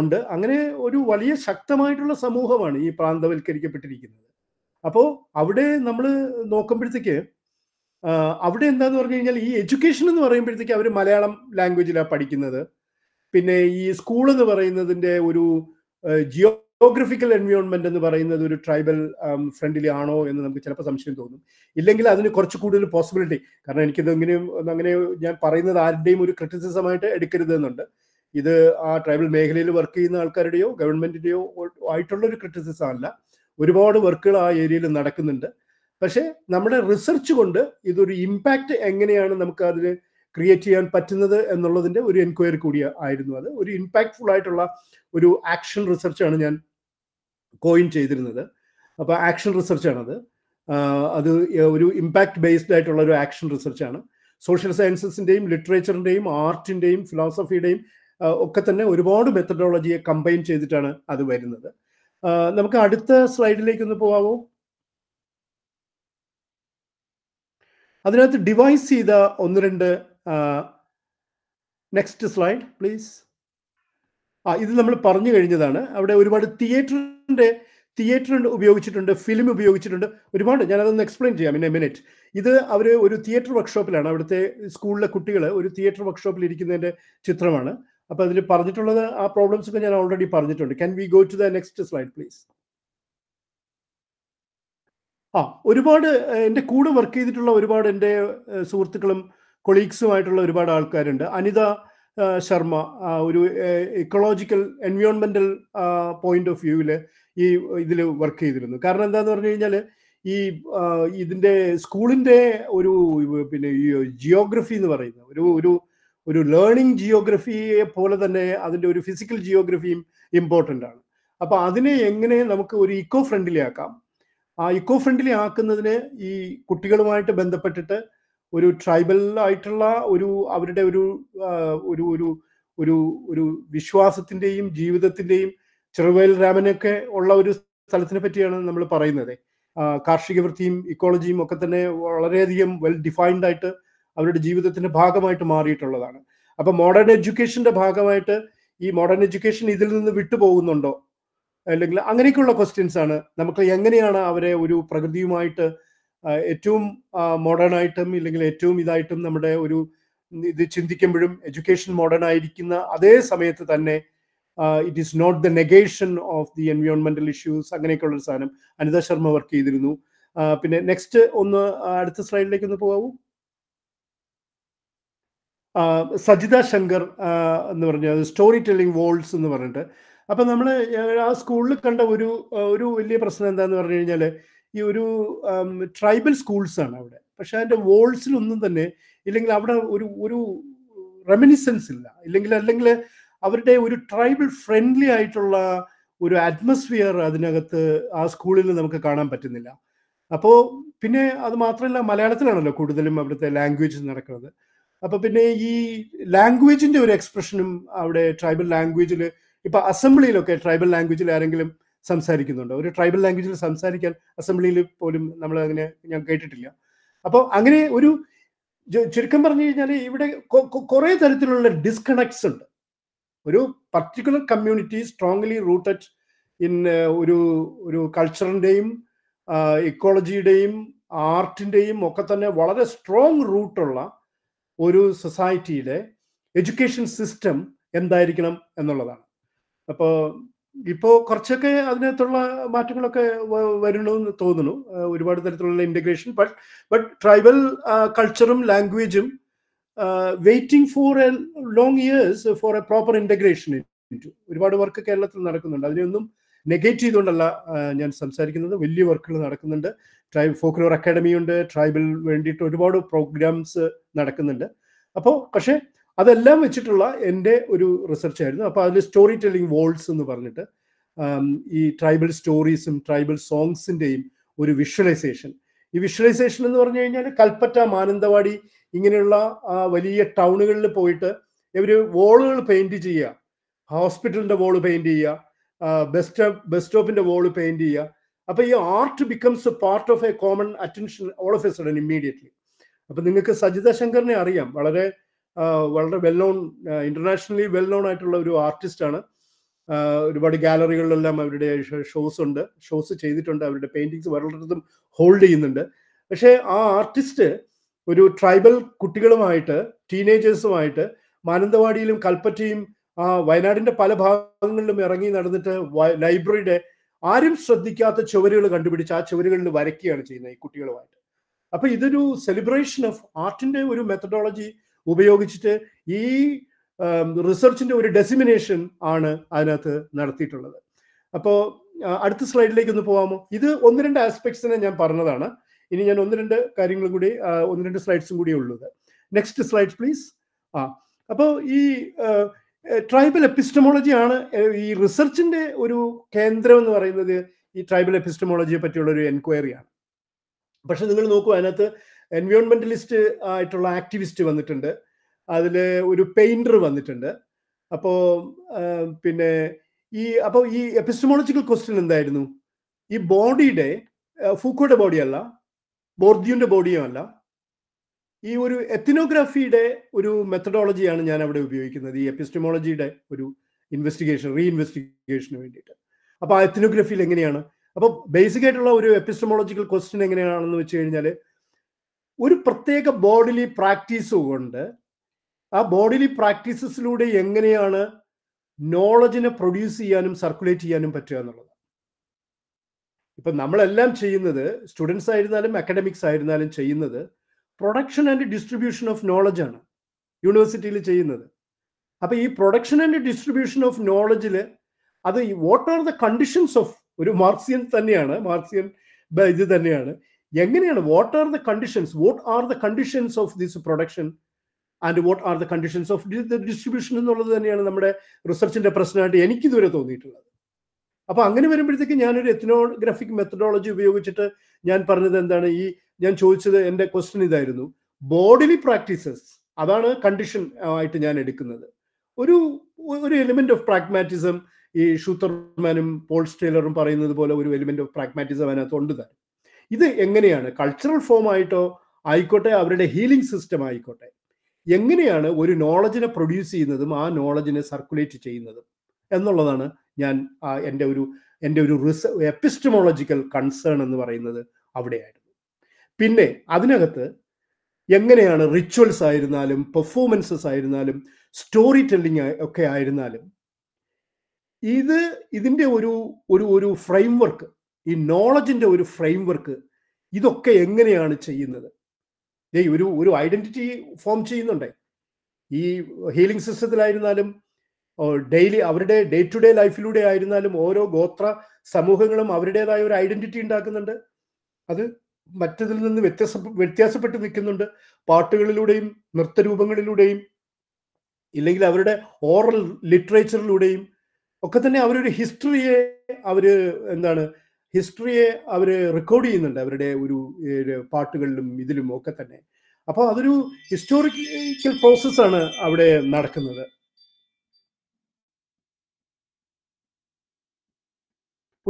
ഉണ്ട് അങ്ങനെ ഒരു വലിയ ശക്തമായിട്ടുള്ള സമൂഹമാണ് ഈ പ്രാന്തവൽക്കരിക്കപ്പെട്ടിരിക്കുന്നത് അപ്പോൾ അവിടെ നമ്മൾ നോക്കുമ്പോഴത്തേക്ക് അവിടെ എന്താന്ന് പറഞ്ഞു കഴിഞ്ഞാൽ ഈ എഡ്യൂക്കേഷൻ എന്ന് പറയുമ്പോഴത്തേക്ക് അവർ മലയാളം ലാംഗ്വേജിലാണ് പഠിക്കുന്നത് പിന്നെ ഈ സ്കൂൾ എന്ന് പറയുന്നതിൻ്റെ ഒരു ജിയോഗ്രഫിക്കൽ എൻവയോൺമെന്റ് എന്ന് പറയുന്നത് ഒരു ട്രൈബൽ ഫ്രണ്ടിലി ആണോ എന്ന് നമുക്ക് ചിലപ്പോൾ സംശയം തോന്നും ഇല്ലെങ്കിൽ അതിന് കുറച്ച് കൂടുതൽ പോസിബിലിറ്റി കാരണം എനിക്കിത് എങ്ങനെയും അങ്ങനെ ഞാൻ പറയുന്നത് ആരുടെയും ഒരു ക്രിറ്റിസിസമായിട്ട് എടുക്കരുത് എന്നുണ്ട് ഇത് ആ ട്രൈബൽ മേഖലയിൽ വർക്ക് ചെയ്യുന്ന ആൾക്കാരുടെയോ ഗവൺമെന്റിന്റെയോ ആയിട്ടുള്ള ഒരു ക്രിറ്റിസിസം അല്ല ഒരുപാട് വർക്കുകൾ ആ ഏരിയയിൽ നടക്കുന്നുണ്ട് പക്ഷേ നമ്മുടെ റിസർച്ച് കൊണ്ട് ഇതൊരു ഇമ്പാക്റ്റ് എങ്ങനെയാണ് നമുക്ക് അതിന് ക്രിയേറ്റ് ചെയ്യാൻ പറ്റുന്നത് എന്നുള്ളതിന്റെ ഒരു എൻക്വയറി കൂടി ആയിരുന്നു അത് ഒരു ഇമ്പാക്ട്ഫുൾ ആയിട്ടുള്ള ഒരു ആക്ഷൻ റിസർച്ചാണ് ഞാൻ കോയിൻ ചെയ്തിരുന്നത് അപ്പോൾ ആക്ഷൻ റിസർച്ചാണത് അത് ഒരു ഇമ്പാക്ട് ബേസ്ഡ് ആയിട്ടുള്ള ഒരു ആക്ഷൻ റിസർച്ചാണ് സോഷ്യൽ സയൻസസിന്റെയും ലിറ്ററേച്ചറിന്റെയും ആർട്ടിന്റെയും ഫിലോസഫിയുടെയും ഒക്കെ തന്നെ ഒരുപാട് മെത്തഡോളജിയെ കമ്പൈൻ ചെയ്തിട്ടാണ് അത് വരുന്നത് നമുക്ക് അടുത്ത സ്ലൈഡിലേക്ക് ഒന്ന് പോവാമോ അതിനകത്ത് ഡിവൈസ് ചെയ്ത ഒന്ന് രണ്ട് നെക്സ്റ്റ് സ്ലൈഡ് പ്ലീസ് ആ ഇത് നമ്മൾ പറഞ്ഞു കഴിഞ്ഞതാണ് അവിടെ ഒരുപാട് തിയേറ്ററിൻ്റെ തിയേറ്റർ ഉപയോഗിച്ചിട്ടുണ്ട് ഫിലിം ഉപയോഗിച്ചിട്ടുണ്ട് ഒരുപാട് ഞാനതൊന്ന് എക്സ്പ്ലെയിൻ ചെയ്യാം ഇൻ എ മിനിറ്റ് ഇത് അവർ ഒരു തിയേറ്റർ വർക്ക്ഷോപ്പിലാണ് അവിടുത്തെ സ്കൂളിലെ കുട്ടികൾ ഒരു തിയേറ്റർ വർക്ക്ഷോപ്പിൽ ഇരിക്കുന്നതിൻ്റെ ചിത്രമാണ് അപ്പോൾ അതിൽ പറഞ്ഞിട്ടുള്ളത് ആ പ്രോബ്ലംസ് ഒക്കെ ഞാൻ ഓൾറെഡി പറഞ്ഞിട്ടുണ്ട് can we go to the next slide please ആ ഒരുപാട് എൻ്റെ കൂടെ വർക്ക് ചെയ്തിട്ടുള്ള ഒരുപാട് എൻ്റെ സുഹൃത്തുക്കളും കൊളീഗ്സുമായിട്ടുള്ള ഒരുപാട് ആൾക്കാരുണ്ട് അനിത ശർമ്മ ഒരു ഇക്കോളജിക്കൽ എൻവയോൺമെന്റൽ പോയിന്റ് ഓഫ് വ്യൂവിൽ ഈ ഇതിൽ വർക്ക് ചെയ്തിരുന്നു കാരണം എന്താന്ന് പറഞ്ഞു കഴിഞ്ഞാൽ ഈ ഇതിൻ്റെ സ്കൂളിൻ്റെ ഒരു പിന്നെ ജിയോഗ്രഫി എന്ന് പറയുന്ന ഒരു ഒരു ഒരു ലേണിംഗ് ജിയോഗ്രഫിയെ പോലെ തന്നെ അതിൻ്റെ ഒരു ഫിസിക്കൽ ജിയോഗ്രഫിയും ഇമ്പോർട്ടൻ്റ് ആണ് അപ്പോൾ അതിനെ എങ്ങനെ നമുക്ക് ഒരു ഇക്കോ ഫ്രണ്ട്ലി ആക്കാം ആ ഇക്കോ ഫ്രണ്ട്ലി ആക്കുന്നതിന് ഈ കുട്ടികളുമായിട്ട് ബന്ധപ്പെട്ടിട്ട് ഒരു ട്രൈബൽ ആയിട്ടുള്ള ഒരു അവരുടെ ഒരു ഒരു ഒരു ഒരു ഒരു വിശ്വാസത്തിൻ്റെയും ജീവിതത്തിൻ്റെയും ചെറുവയൽ രാമനൊക്കെ ഉള്ള ഒരു സ്ഥലത്തിനെ പറ്റിയാണ് നമ്മൾ പറയുന്നത് കാർഷിക വൃത്തിയും ഇക്കോളജിയും ഒക്കെ തന്നെ വളരെയധികം വെൽ ഡിഫൈൻഡ് ആയിട്ട് അവരുടെ ജീവിതത്തിന്റെ ഭാഗമായിട്ട് മാറിയിട്ടുള്ളതാണ് അപ്പൊ മോഡേൺ എഡ്യൂക്കേഷന്റെ ഭാഗമായിട്ട് ഈ മോഡേൺ എഡ്യൂക്കേഷൻ ഇതിൽ നിന്ന് വിട്ടുപോകുന്നുണ്ടോ അല്ലെങ്കിൽ അങ്ങനെയൊക്കെയുള്ള ക്വസ്റ്റ്യൻസ് ആണ് നമുക്ക് എങ്ങനെയാണ് അവരെ ഒരു പ്രകൃതിയുമായിട്ട് ഏറ്റവും മോഡേൺ ആയിട്ടും ഇല്ലെങ്കിൽ ഏറ്റവും ഇതായിട്ടും നമ്മുടെ ഒരു ഇത് ചിന്തിക്കുമ്പോഴും എഡ്യൂക്കേഷൻ മോഡേൺ ആയിരിക്കുന്ന അതേ സമയത്ത് തന്നെ it is not the negation of the എൻവയോൺമെന്റൽ ഇഷ്യൂസ് അങ്ങനെയൊക്കെയുള്ള സാധനം അനിത ശർമ്മ വർക്ക് ചെയ്തിരുന്നു പിന്നെ നെക്സ്റ്റ് ഒന്ന് അടുത്ത സ്ലൈഡിലേക്ക് ഒന്ന് പോകാവൂ സജിത ശങ്കർ എന്ന് പറഞ്ഞ സ്റ്റോറി ടെല്ലിംഗ് വോൾസ് എന്ന് പറഞ്ഞിട്ട് അപ്പൊ നമ്മൾ ആ സ്കൂളിൽ കണ്ട ഒരു ഒരു വലിയ പ്രശ്നം എന്താന്ന് പറഞ്ഞു കഴിഞ്ഞാൽ ഈ ഒരു ട്രൈബൽ സ്കൂൾസ് ആണ് അവിടെ പക്ഷെ അതിന്റെ വോൾസിലൊന്നും തന്നെ ഇല്ലെങ്കിൽ അവിടെ ഒരു ഒരു റെമിനിസൻസ് ഇല്ല ഇല്ലെങ്കിൽ അല്ലെങ്കിൽ അവരുടെ ഒരു ട്രൈബൽ ഫ്രണ്ട്ലി ആയിട്ടുള്ള ഒരു അറ്റ്മോസ്ഫിയർ അതിനകത്ത് ആ സ്കൂളിൽ നമുക്ക് കാണാൻ പറ്റുന്നില്ല അപ്പോൾ പിന്നെ അത് മാത്രമല്ല മലയാളത്തിലാണല്ലോ കൂടുതലും അവിടുത്തെ ലാംഗ്വേജ് നടക്കുന്നത് അപ്പൊ പിന്നെ ഈ ലാംഗ്വേജിന്റെ ഒരു എക്സ്പ്രഷനും അവിടെ ട്രൈബൽ ലാംഗ്വേജിൽ ഇപ്പൊ അസംബ്ലിയിലൊക്കെ ട്രൈബൽ ലാംഗ്വേജിൽ ആരെങ്കിലും സംസാരിക്കുന്നുണ്ട് ഒരു ട്രൈബൽ ലാംഗ്വേജിൽ സംസാരിക്കാൻ അസംബ്ലിയിൽ പോലും നമ്മൾ അങ്ങനെ ഞാൻ കേട്ടിട്ടില്ല അപ്പോൾ അങ്ങനെ ഒരു ചുരുക്കം പറഞ്ഞു കഴിഞ്ഞാൽ ഇവിടെ കുറേ തരത്തിലുള്ള ഡിസ്കണക്ട്സ് ഉണ്ട് ഒരു particular community strongly rooted in ഒരു ഒരു കൾച്ചറിൻ്റെയും ഇക്കോളജിയുടെയും ആർട്ടിൻ്റെയും ഒക്കെ തന്നെ വളരെ സ്ട്രോങ് റൂട്ടുള്ള ഒരു സൊസൈറ്റിയിലെ എഡ്യൂക്കേഷൻ സിസ്റ്റം എന്തായിരിക്കണം എന്നുള്ളതാണ് അപ്പോൾ ഇപ്പോൾ കുറച്ചൊക്കെ അതിനകത്തുള്ള മാറ്റങ്ങളൊക്കെ വരണമെന്ന് തോന്നുന്നു ഒരുപാട് തരത്തിലുള്ള ഇൻ്റഗ്രേഷൻ ബട്ട് ബട്ട് ട്രൈബൽ കൾച്ചറും ലാംഗ്വേജും waiting for a long years for a proper integration ഒരുപാട് വർക്ക് കേരളത്തിൽ നടക്കുന്നുണ്ട് അതിനൊന്നും നെഗേറ്റ് ചെയ്തുകൊണ്ടല്ല ഞാൻ സംസാരിക്കുന്നത് വലിയ വർക്കുകൾ നടക്കുന്നുണ്ട് ട്രൈബ് ഫോക്ലോർ അക്കാഡമി ഉണ്ട് ട്രൈബൽ വേണ്ടിയിട്ട് ഒരുപാട് പ്രോഗ്രാംസ് നടക്കുന്നുണ്ട് അപ്പോൾ പക്ഷേ അതെല്ലാം വെച്ചിട്ടുള്ള എൻ്റെ ഒരു റിസർച്ച് ആയിരുന്നു അപ്പോൾ അതിൽ സ്റ്റോറി ടെല്ലിംഗ് വോൾസ് എന്ന് പറഞ്ഞിട്ട് ഈ ട്രൈബൽ സ്റ്റോറീസും ട്രൈബൽ സോങ്സിൻ്റെയും ഒരു വിഷ്വലൈസേഷൻ ഈ വിഷ്വലൈസേഷൻ എന്ന് പറഞ്ഞു കഴിഞ്ഞാൽ കൽപ്പറ്റ മാനന്തവാടി ഇങ്ങനെയുള്ള വലിയ ടൗണുകളിൽ പോയിട്ട് ഇവർ വോളുകൾ പെയിന്റ് ചെയ്യുക ഹോസ്പിറ്റലിൻ്റെ വോള് പെയിന്റ് ചെയ്യുക ബെസ്റ്റ് ബസ് സ്റ്റോപ്പിന്റെ വോള് പെയിന്റ് ചെയ്യുക അപ്പൊ ഈ art becomes part of a common attention all of a sudden immediately അപ്പൊ നിങ്ങൾക്ക് സജിത ശങ്കറിനെ അറിയാം വളരെ വളരെ well known internationally well known ആയിട്ടുള്ള ഒരു ആർട്ടിസ്റ്റ് ആണ് ഒരുപാട് ഗാലറികളിലെല്ലാം അവരുടെ ഷോസ് ഉണ്ട് ഷോസ് ചെയ്തിട്ടുണ്ട് അവരുടെ പെയിന്റിങ്സ് വളരെയധികം ഹോൾഡ് ചെയ്യുന്നുണ്ട് പക്ഷേ ആ ആർട്ടിസ്റ്റ് ഒരു ട്രൈബൽ കുട്ടികളുമായിട്ട് ടീനേജേഴ്സുമായിട്ട് മാനന്തവാടിയിലും കൽപ്പറ്റയും ആ വയനാടിന്റെ പല ഭാഗങ്ങളിലും ഇറങ്ങി നടന്നിട്ട് ലൈബ്രറിയുടെ ആരും ശ്രദ്ധിക്കാത്ത ചുവരുകൾ കണ്ടുപിടിച്ച് ആ ചുവരുകളിൽ വരയ്ക്കുകയാണ് ചെയ്യുന്നത് ഈ കുട്ടികളുമായിട്ട് അപ്പൊ ഇതൊരു സെലിബ്രേഷൻ ഓഫ് ആർട്ടിന്റെ ഒരു മെത്തഡോളജി ഉപയോഗിച്ചിട്ട് ഈ റിസർച്ചിന്റെ ഒരു ഡെസിമിനേഷൻ ആണ് അതിനകത്ത് നടത്തിയിട്ടുള്ളത് അപ്പോൾ അടുത്ത സ്ലൈഡിലേക്ക് ഒന്ന് പോവാമോ ഇത് ഒന്ന് രണ്ട് ആസ്പെക്ട്സിനെ ഞാൻ പറഞ്ഞതാണ് ഇനി ഞാൻ ഒന്ന് രണ്ട് കാര്യങ്ങളും കൂടി ഒന്ന് രണ്ട് സ്ലൈഡ്സും കൂടി ഉള്ളത് നെക്സ്റ്റ് സ്ലൈഡ് പ്ലീസ് ആ അപ്പോൾ ഈ ട്രൈബൽ എപ്പിസ്റ്റമോളജിയാണ് ഈ റിസർച്ചിന്റെ ഒരു കേന്ദ്രം എന്ന് പറയുന്നത് ഈ ട്രൈബൽ എപ്പിസ്റ്റമോളജിയെ പറ്റിയുള്ള ഒരു എൻക്വയറിയാണ് പക്ഷെ നിങ്ങൾ നോക്കൂ അതിനകത്ത് എൻവയോൺമെന്റലിസ്റ്റ് ആയിട്ടുള്ള ആക്ടിവിസ്റ്റ് വന്നിട്ടുണ്ട് അതിൽ ഒരു പെയിന്റർ വന്നിട്ടുണ്ട് അപ്പോൾ പിന്നെ ഈ അപ്പോൾ ഈ എപ്പിസ്റ്റമോളജിക്കൽ ക്വസ്റ്റ്യൻ എന്തായിരുന്നു ഈ ബോഡിയുടെ ഫൂക്കോയുടെ ബോഡിയല്ല ബോർദിയുടെ ബോഡിയും അല്ല ഈ ഒരു എത്തിനോഗ്രാഫിയുടെ ഒരു മെത്തഡോളജിയാണ് ഞാൻ അവിടെ ഉപയോഗിക്കുന്നത് ഈ എപ്പിസ്റ്റമോളജിയുടെ ഒരു ഇൻവെസ്റ്റിഗേഷൻ റീ ഇൻവെസ്റ്റിഗേഷന് വേണ്ടിയിട്ട് അപ്പോൾ ആ എത്തിനോഗ്രഫിയിൽ എങ്ങനെയാണ് അപ്പോൾ ബേസിക് ആയിട്ടുള്ള ഒരു എപ്പിസ്റ്റമോളജിക്കൽ ക്വസ്റ്റ്യൻ എങ്ങനെയാണെന്ന് വെച്ച് കഴിഞ്ഞാൽ ഒരു പ്രത്യേക ബോഡിലി പ്രാക്ടീസ് കൊണ്ട് ആ ബോഡിലി പ്രാക്ടീസസിലൂടെ എങ്ങനെയാണ് നോളജിനെ പ്രൊഡ്യൂസ് ചെയ്യാനും സർക്കുലേറ്റ് ചെയ്യാനും പറ്റുക എന്നുള്ളത് ഇപ്പം നമ്മളെല്ലാം ചെയ്യുന്നത് സ്റ്റുഡൻസ് ആയിരുന്നാലും അക്കാഡമിക്സ് ആയിരുന്നാലും ചെയ്യുന്നത് പ്രൊഡക്ഷൻ ആൻഡ് ഡിസ്ട്രിബ്യൂഷൻ ഓഫ് ആണ് യൂണിവേഴ്സിറ്റിയിൽ ചെയ്യുന്നത് അപ്പോൾ ഈ പ്രൊഡക്ഷൻ ആൻഡ് ഡിസ്ട്രിബ്യൂഷൻ ഓഫ് നോളജിൽ അത് what are the conditions of ഒരു മാർക്സിയൻ തന്നെയാണ് മാർക്സിയൻ ഇത് തന്നെയാണ് എങ്ങനെയാണ് what are the conditions what are the conditions of this production and what are the conditions of distribution എന്നുള്ളത് തന്നെയാണ് നമ്മുടെ റിസർച്ചിന്റെ പ്രശ്നമായിട്ട് എനിക്കിതുവരെ തോന്നിയിട്ടുള്ളത് അപ്പോൾ അങ്ങനെ വരുമ്പോഴത്തേക്ക് ഞാനൊരു എത്നോഗ്രാഫിക് മെത്തഡോളജി ഉപയോഗിച്ചിട്ട് ഞാൻ പറഞ്ഞത് എന്താണ് ഈ ഞാൻ ചോദിച്ചത് എൻ്റെ ക്വസ്റ്റ്യൻ ഇതായിരുന്നു ബോഡിലി പ്രാക്ടീസസ് അതാണ് കണ്ടീഷൻ ആയിട്ട് ഞാൻ എടുക്കുന്നത് ഒരു ഒരു എലിമെന്റ് ഓഫ് പ്രാഗ്മാറ്റിസം ഈ ഷൂത്തർമാനും പോൾ സ്റ്റേലറും പറയുന്നത് പോലെ ഒരു എലിമെന്റ് ഓഫ് പ്രാഗ്മാറ്റിസം അതിനകത്ത് ഉണ്ട് താൻ ഇത് എങ്ങനെയാണ് കൾച്ചറൽ ഫോം ആയിട്ടോ ആയിക്കോട്ടെ അവരുടെ ഹീലിംഗ് സിസ്റ്റം ആയിക്കോട്ടെ എങ്ങനെയാണ് ഒരു നോളജിനെ പ്രൊഡ്യൂസ് ചെയ്യുന്നതും ആ നോളജിനെ സർക്കുലേറ്റ് ചെയ്യുന്നതും എന്നുള്ളതാണ് ഞാൻ എൻ്റെ ഒരു എൻ്റെ ഒരു റിസ എപ്പിസ്റ്റമോളജിക്കൽ കൺസേൺ എന്ന് പറയുന്നത് അവിടെയായിരുന്നു പിന്നെ അതിനകത്ത് എങ്ങനെയാണ് റിച്വൽസ് ആയിരുന്നാലും പെർഫോമൻസസ് ആയിരുന്നാലും സ്റ്റോറി ടെല്ലിംഗ് ഒക്കെ ആയിരുന്നാലും ഇത് ഇതിൻ്റെ ഒരു ഒരു ഒരു ഫ്രെയിംവർക്ക് ഈ നോളജിൻ്റെ ഒരു ഫ്രെയിംവർക്ക് ഇതൊക്കെ എങ്ങനെയാണ് ചെയ്യുന്നത് ഏയ് ഒരു ഒരു ഐഡന്റിറ്റി ഫോം ചെയ്യുന്നുണ്ടേ ഈ ഹീലിംഗ് സിസ്റ്റത്തിലായിരുന്നാലും ഡെയിലി അവരുടെ ഡേ ടു ഡേ ലൈഫിലൂടെ ആയിരുന്നാലും ഓരോ ഗോത്ര സമൂഹങ്ങളും അവരുടേതായ ഒരു ഐഡന്റിറ്റി ഉണ്ടാക്കുന്നുണ്ട് അത് മറ്റതിൽ നിന്ന് വ്യത്യാസ വ്യത്യാസപ്പെട്ട് നിൽക്കുന്നുണ്ട് പാട്ടുകളിലൂടെയും നൃത്തരൂപങ്ങളിലൂടെയും ഇല്ലെങ്കിൽ അവരുടെ ഓറൽ ലിറ്ററേച്ചറിലൂടെയും ഒക്കെ തന്നെ അവരൊരു ഹിസ്റ്ററിയെ അവര് എന്താണ് ഹിസ്റ്ററിയെ അവർ റെക്കോർഡ് ചെയ്യുന്നുണ്ട് അവരുടെ ഒരു പാട്ടുകളിലും ഇതിലും ഒക്കെ തന്നെ അപ്പോൾ അതൊരു ഹിസ്റ്റോറിക്കൽ പ്രോസസ്സാണ് അവിടെ നടക്കുന്നത്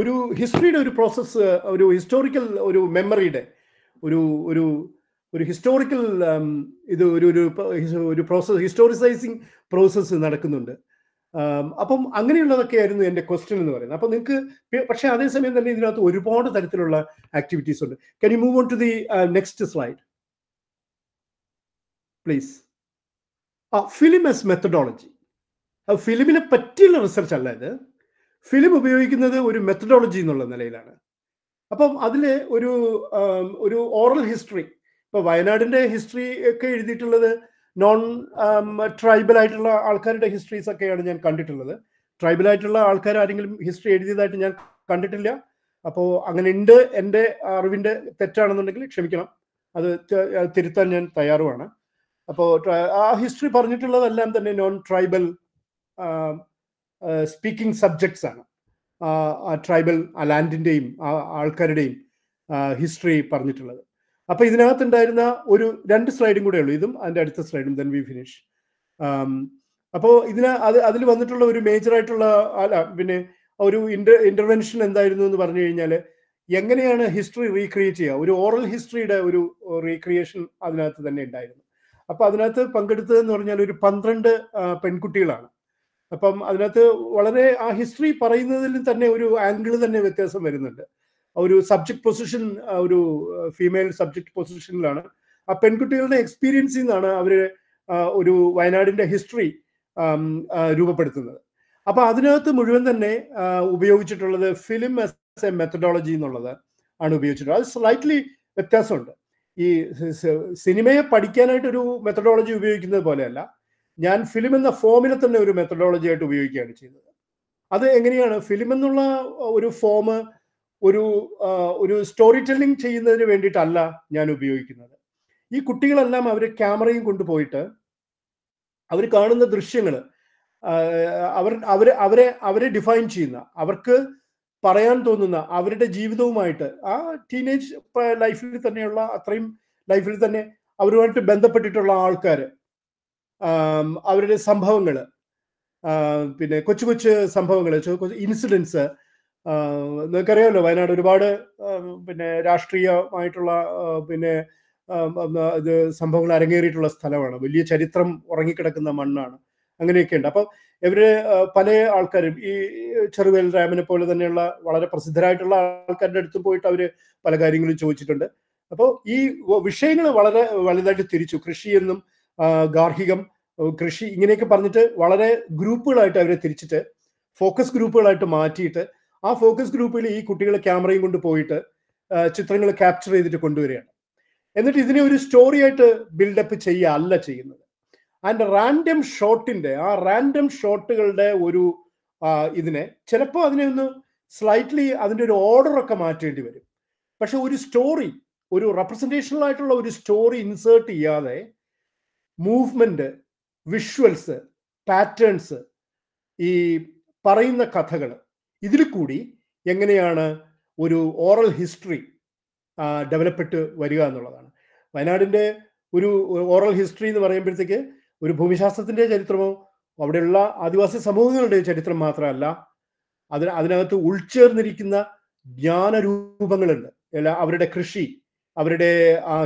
ഒരു ഹിസ്റ്ററിയുടെ ഒരു പ്രോസസ്സ് ഒരു ഹിസ്റ്റോറിക്കൽ ഒരു മെമ്മറിയുടെ ഒരു ഒരു ഒരു ഹിസ്റ്റോറിക്കൽ ഇത് ഒരു ഒരു ഒരു പ്രോസസ് ഹിസ്റ്റോറിസൈസിങ് പ്രോസസ്സ് നടക്കുന്നുണ്ട് അപ്പം അങ്ങനെയുള്ളതൊക്കെ ആയിരുന്നു എൻ്റെ ക്വസ്റ്റ്യൻ എന്ന് പറയുന്നത് അപ്പം നിങ്ങൾക്ക് പക്ഷേ അതേസമയം തന്നെ ഇതിനകത്ത് ഒരുപാട് തരത്തിലുള്ള ആക്ടിവിറ്റീസ് ഉണ്ട് can you move on to the next slide please ആ ഫിലിം എസ് മെത്തഡോളജി ഫിലിമിനെ പറ്റിയുള്ള റിസർച്ച് അല്ല ഇത് ഫിലിം ഉപയോഗിക്കുന്നത് ഒരു മെത്തഡോളജി എന്നുള്ള നിലയിലാണ് അപ്പം അതിൽ ഒരു ഒരു ഓറൽ ഹിസ്റ്ററി ഇപ്പൊ വയനാടിന്റെ ഹിസ്റ്ററി ഒക്കെ എഴുതിയിട്ടുള്ളത് നോൺ ട്രൈബൽ ആയിട്ടുള്ള ആൾക്കാരുടെ ഹിസ്റ്ററീസ് ഒക്കെയാണ് ഞാൻ കണ്ടിട്ടുള്ളത് ട്രൈബൽ ആയിട്ടുള്ള ആൾക്കാർ ആരെങ്കിലും ഹിസ്റ്ററി എഴുതിയതായിട്ട് ഞാൻ കണ്ടിട്ടില്ല അപ്പോൾ അങ്ങനെ ഉണ്ട് എൻ്റെ അറിവിൻ്റെ തെറ്റാണെന്നുണ്ടെങ്കിൽ ക്ഷമിക്കണം അത് തിരുത്താൻ ഞാൻ തയ്യാറുമാണ് അപ്പോൾ ആ ഹിസ്റ്ററി പറഞ്ഞിട്ടുള്ളതെല്ലാം തന്നെ നോൺ ട്രൈബൽ സ്പീക്കിംഗ് സബ്ജക്ട്സ് ആണ് ട്രൈബൽ ലാൻഡിൻ്റെയും ആൾക്കാരുടെയും ഹിസ്റ്ററി പറഞ്ഞിട്ടുള്ളത് അപ്പൊ ഉണ്ടായിരുന്ന ഒരു രണ്ട് സ്ലൈഡും കൂടെ ഉള്ളൂ ഇതും അതിന്റെ അടുത്ത സ്ലൈഡും ദെൻ വി ഫിനിഷ് അപ്പോൾ ഇതിന് അത് അതിൽ വന്നിട്ടുള്ള ഒരു മേജർ ആയിട്ടുള്ള അല്ല പിന്നെ ഒരു ഇന്റർ ഇന്റർവെൻഷൻ എന്തായിരുന്നു എന്ന് പറഞ്ഞു കഴിഞ്ഞാൽ എങ്ങനെയാണ് ഹിസ്റ്ററി റീക്രിയേറ്റ് ചെയ്യുക ഒരു ഓറൽ ഹിസ്റ്ററിയുടെ ഒരു റീക്രിയേഷൻ അതിനകത്ത് തന്നെ ഉണ്ടായിരുന്നു അപ്പൊ അതിനകത്ത് പങ്കെടുത്തതെന്ന് പറഞ്ഞാൽ ഒരു പന്ത്രണ്ട് പെൺകുട്ടികളാണ് അപ്പം അതിനകത്ത് വളരെ ആ ഹിസ്റ്ററി പറയുന്നതിൽ തന്നെ ഒരു ആംഗിൾ തന്നെ വ്യത്യാസം വരുന്നുണ്ട് ഒരു സബ്ജക്ട് പൊസിഷൻ ഒരു ഫീമെയിൽ സബ്ജക്ട് പൊസിഷനിലാണ് ആ പെൺകുട്ടികളുടെ എക്സ്പീരിയൻസിൽ നിന്നാണ് അവർ ഒരു വയനാടിൻ്റെ ഹിസ്റ്ററി രൂപപ്പെടുത്തുന്നത് അപ്പൊ അതിനകത്ത് മുഴുവൻ തന്നെ ഉപയോഗിച്ചിട്ടുള്ളത് ഫിലിം ആസ് എ മെത്തഡോളജി എന്നുള്ളത് ആണ് ഉപയോഗിച്ചിട്ടുള്ളത് അത് സ്ലൈറ്റ്ലി വ്യത്യാസമുണ്ട് ഈ സിനിമയെ പഠിക്കാനായിട്ടൊരു ഒരു മെത്തഡോളജി ഉപയോഗിക്കുന്നത് പോലെയല്ല ഞാൻ ഫിലിം എന്ന ഫോമിനെ തന്നെ ഒരു മെത്തഡോളജി ആയിട്ട് ഉപയോഗിക്കുകയാണ് ചെയ്തത് അത് എങ്ങനെയാണ് ഫിലിം എന്നുള്ള ഒരു ഫോം ഒരു ഒരു സ്റ്റോറി ടെല്ലിംഗ് ചെയ്യുന്നതിന് വേണ്ടിയിട്ടല്ല ഞാൻ ഉപയോഗിക്കുന്നത് ഈ കുട്ടികളെല്ലാം അവർ ക്യാമറയും കൊണ്ടുപോയിട്ട് അവർ കാണുന്ന ദൃശ്യങ്ങൾ അവർ അവർ അവരെ അവരെ ഡിഫൈൻ ചെയ്യുന്ന അവർക്ക് പറയാൻ തോന്നുന്ന അവരുടെ ജീവിതവുമായിട്ട് ആ ടീനേജ് ലൈഫിൽ തന്നെയുള്ള അത്രയും ലൈഫിൽ തന്നെ അവരുമായിട്ട് ബന്ധപ്പെട്ടിട്ടുള്ള ആൾക്കാർ അവരുടെ സംഭവങ്ങൾ പിന്നെ കൊച്ചു കൊച്ചു സംഭവങ്ങൾ ഇൻസിഡൻസ് നിങ്ങൾക്കറിയാമല്ലോ വയനാട് ഒരുപാട് പിന്നെ രാഷ്ട്രീയമായിട്ടുള്ള പിന്നെ ഇത് സംഭവങ്ങൾ അരങ്ങേറിയിട്ടുള്ള സ്ഥലമാണ് വലിയ ചരിത്രം ഉറങ്ങിക്കിടക്കുന്ന മണ്ണാണ് അങ്ങനെയൊക്കെ ഉണ്ട് അപ്പം ഇവര് പല ആൾക്കാരും ഈ ചെറുവേൽ രാമനെ പോലെ തന്നെയുള്ള വളരെ പ്രസിദ്ധരായിട്ടുള്ള ആൾക്കാരുടെ അടുത്ത് പോയിട്ട് അവര് പല കാര്യങ്ങളും ചോദിച്ചിട്ടുണ്ട് അപ്പോൾ ഈ വിഷയങ്ങൾ വളരെ വലുതായിട്ട് തിരിച്ചു കൃഷിയെന്നും ഗാർഹികം കൃഷി ഇങ്ങനെയൊക്കെ പറഞ്ഞിട്ട് വളരെ ഗ്രൂപ്പുകളായിട്ട് അവരെ തിരിച്ചിട്ട് ഫോക്കസ് ഗ്രൂപ്പുകളായിട്ട് മാറ്റിയിട്ട് ആ ഫോക്കസ് ഗ്രൂപ്പിൽ ഈ കുട്ടികളെ ക്യാമറയും കൊണ്ട് പോയിട്ട് ചിത്രങ്ങൾ ക്യാപ്ചർ ചെയ്തിട്ട് കൊണ്ടുവരികയാണ് എന്നിട്ട് ഇതിനെ ഒരു സ്റ്റോറി ആയിട്ട് ബിൽഡപ്പ് അല്ല ചെയ്യുന്നത് ആൻഡ് റാൻഡം ഷോട്ടിന്റെ ആ റാൻഡം ഷോട്ടുകളുടെ ഒരു ഇതിനെ ചിലപ്പോൾ അതിനെ ഒന്ന് സ്ലൈറ്റ്ലി അതിൻ്റെ ഒരു ഓർഡറൊക്കെ മാറ്റേണ്ടി വരും പക്ഷെ ഒരു സ്റ്റോറി ഒരു റെപ്രസെൻറ്റേഷനായിട്ടുള്ള ആയിട്ടുള്ള ഒരു സ്റ്റോറി ഇൻസേർട്ട് ചെയ്യാതെ മൂവ്മെന്റ് വിഷ്വൽസ് പാറ്റേൺസ് ഈ പറയുന്ന കഥകൾ ഇതിൽ കൂടി എങ്ങനെയാണ് ഒരു ഓറൽ ഹിസ്റ്ററി ഡെവലപ്പെട്ട് വരിക എന്നുള്ളതാണ് വയനാടിൻ്റെ ഒരു ഓറൽ ഹിസ്റ്ററി എന്ന് പറയുമ്പോഴത്തേക്ക് ഒരു ഭൂമിശാസ്ത്രത്തിൻ്റെ ചരിത്രമോ അവിടെയുള്ള ആദിവാസി സമൂഹങ്ങളുടെ ചരിത്രം മാത്രമല്ല അതിന് അതിനകത്ത് ഉൾച്ചേർന്നിരിക്കുന്ന ജ്ഞാനരൂപങ്ങളുണ്ട് അവരുടെ കൃഷി അവരുടെ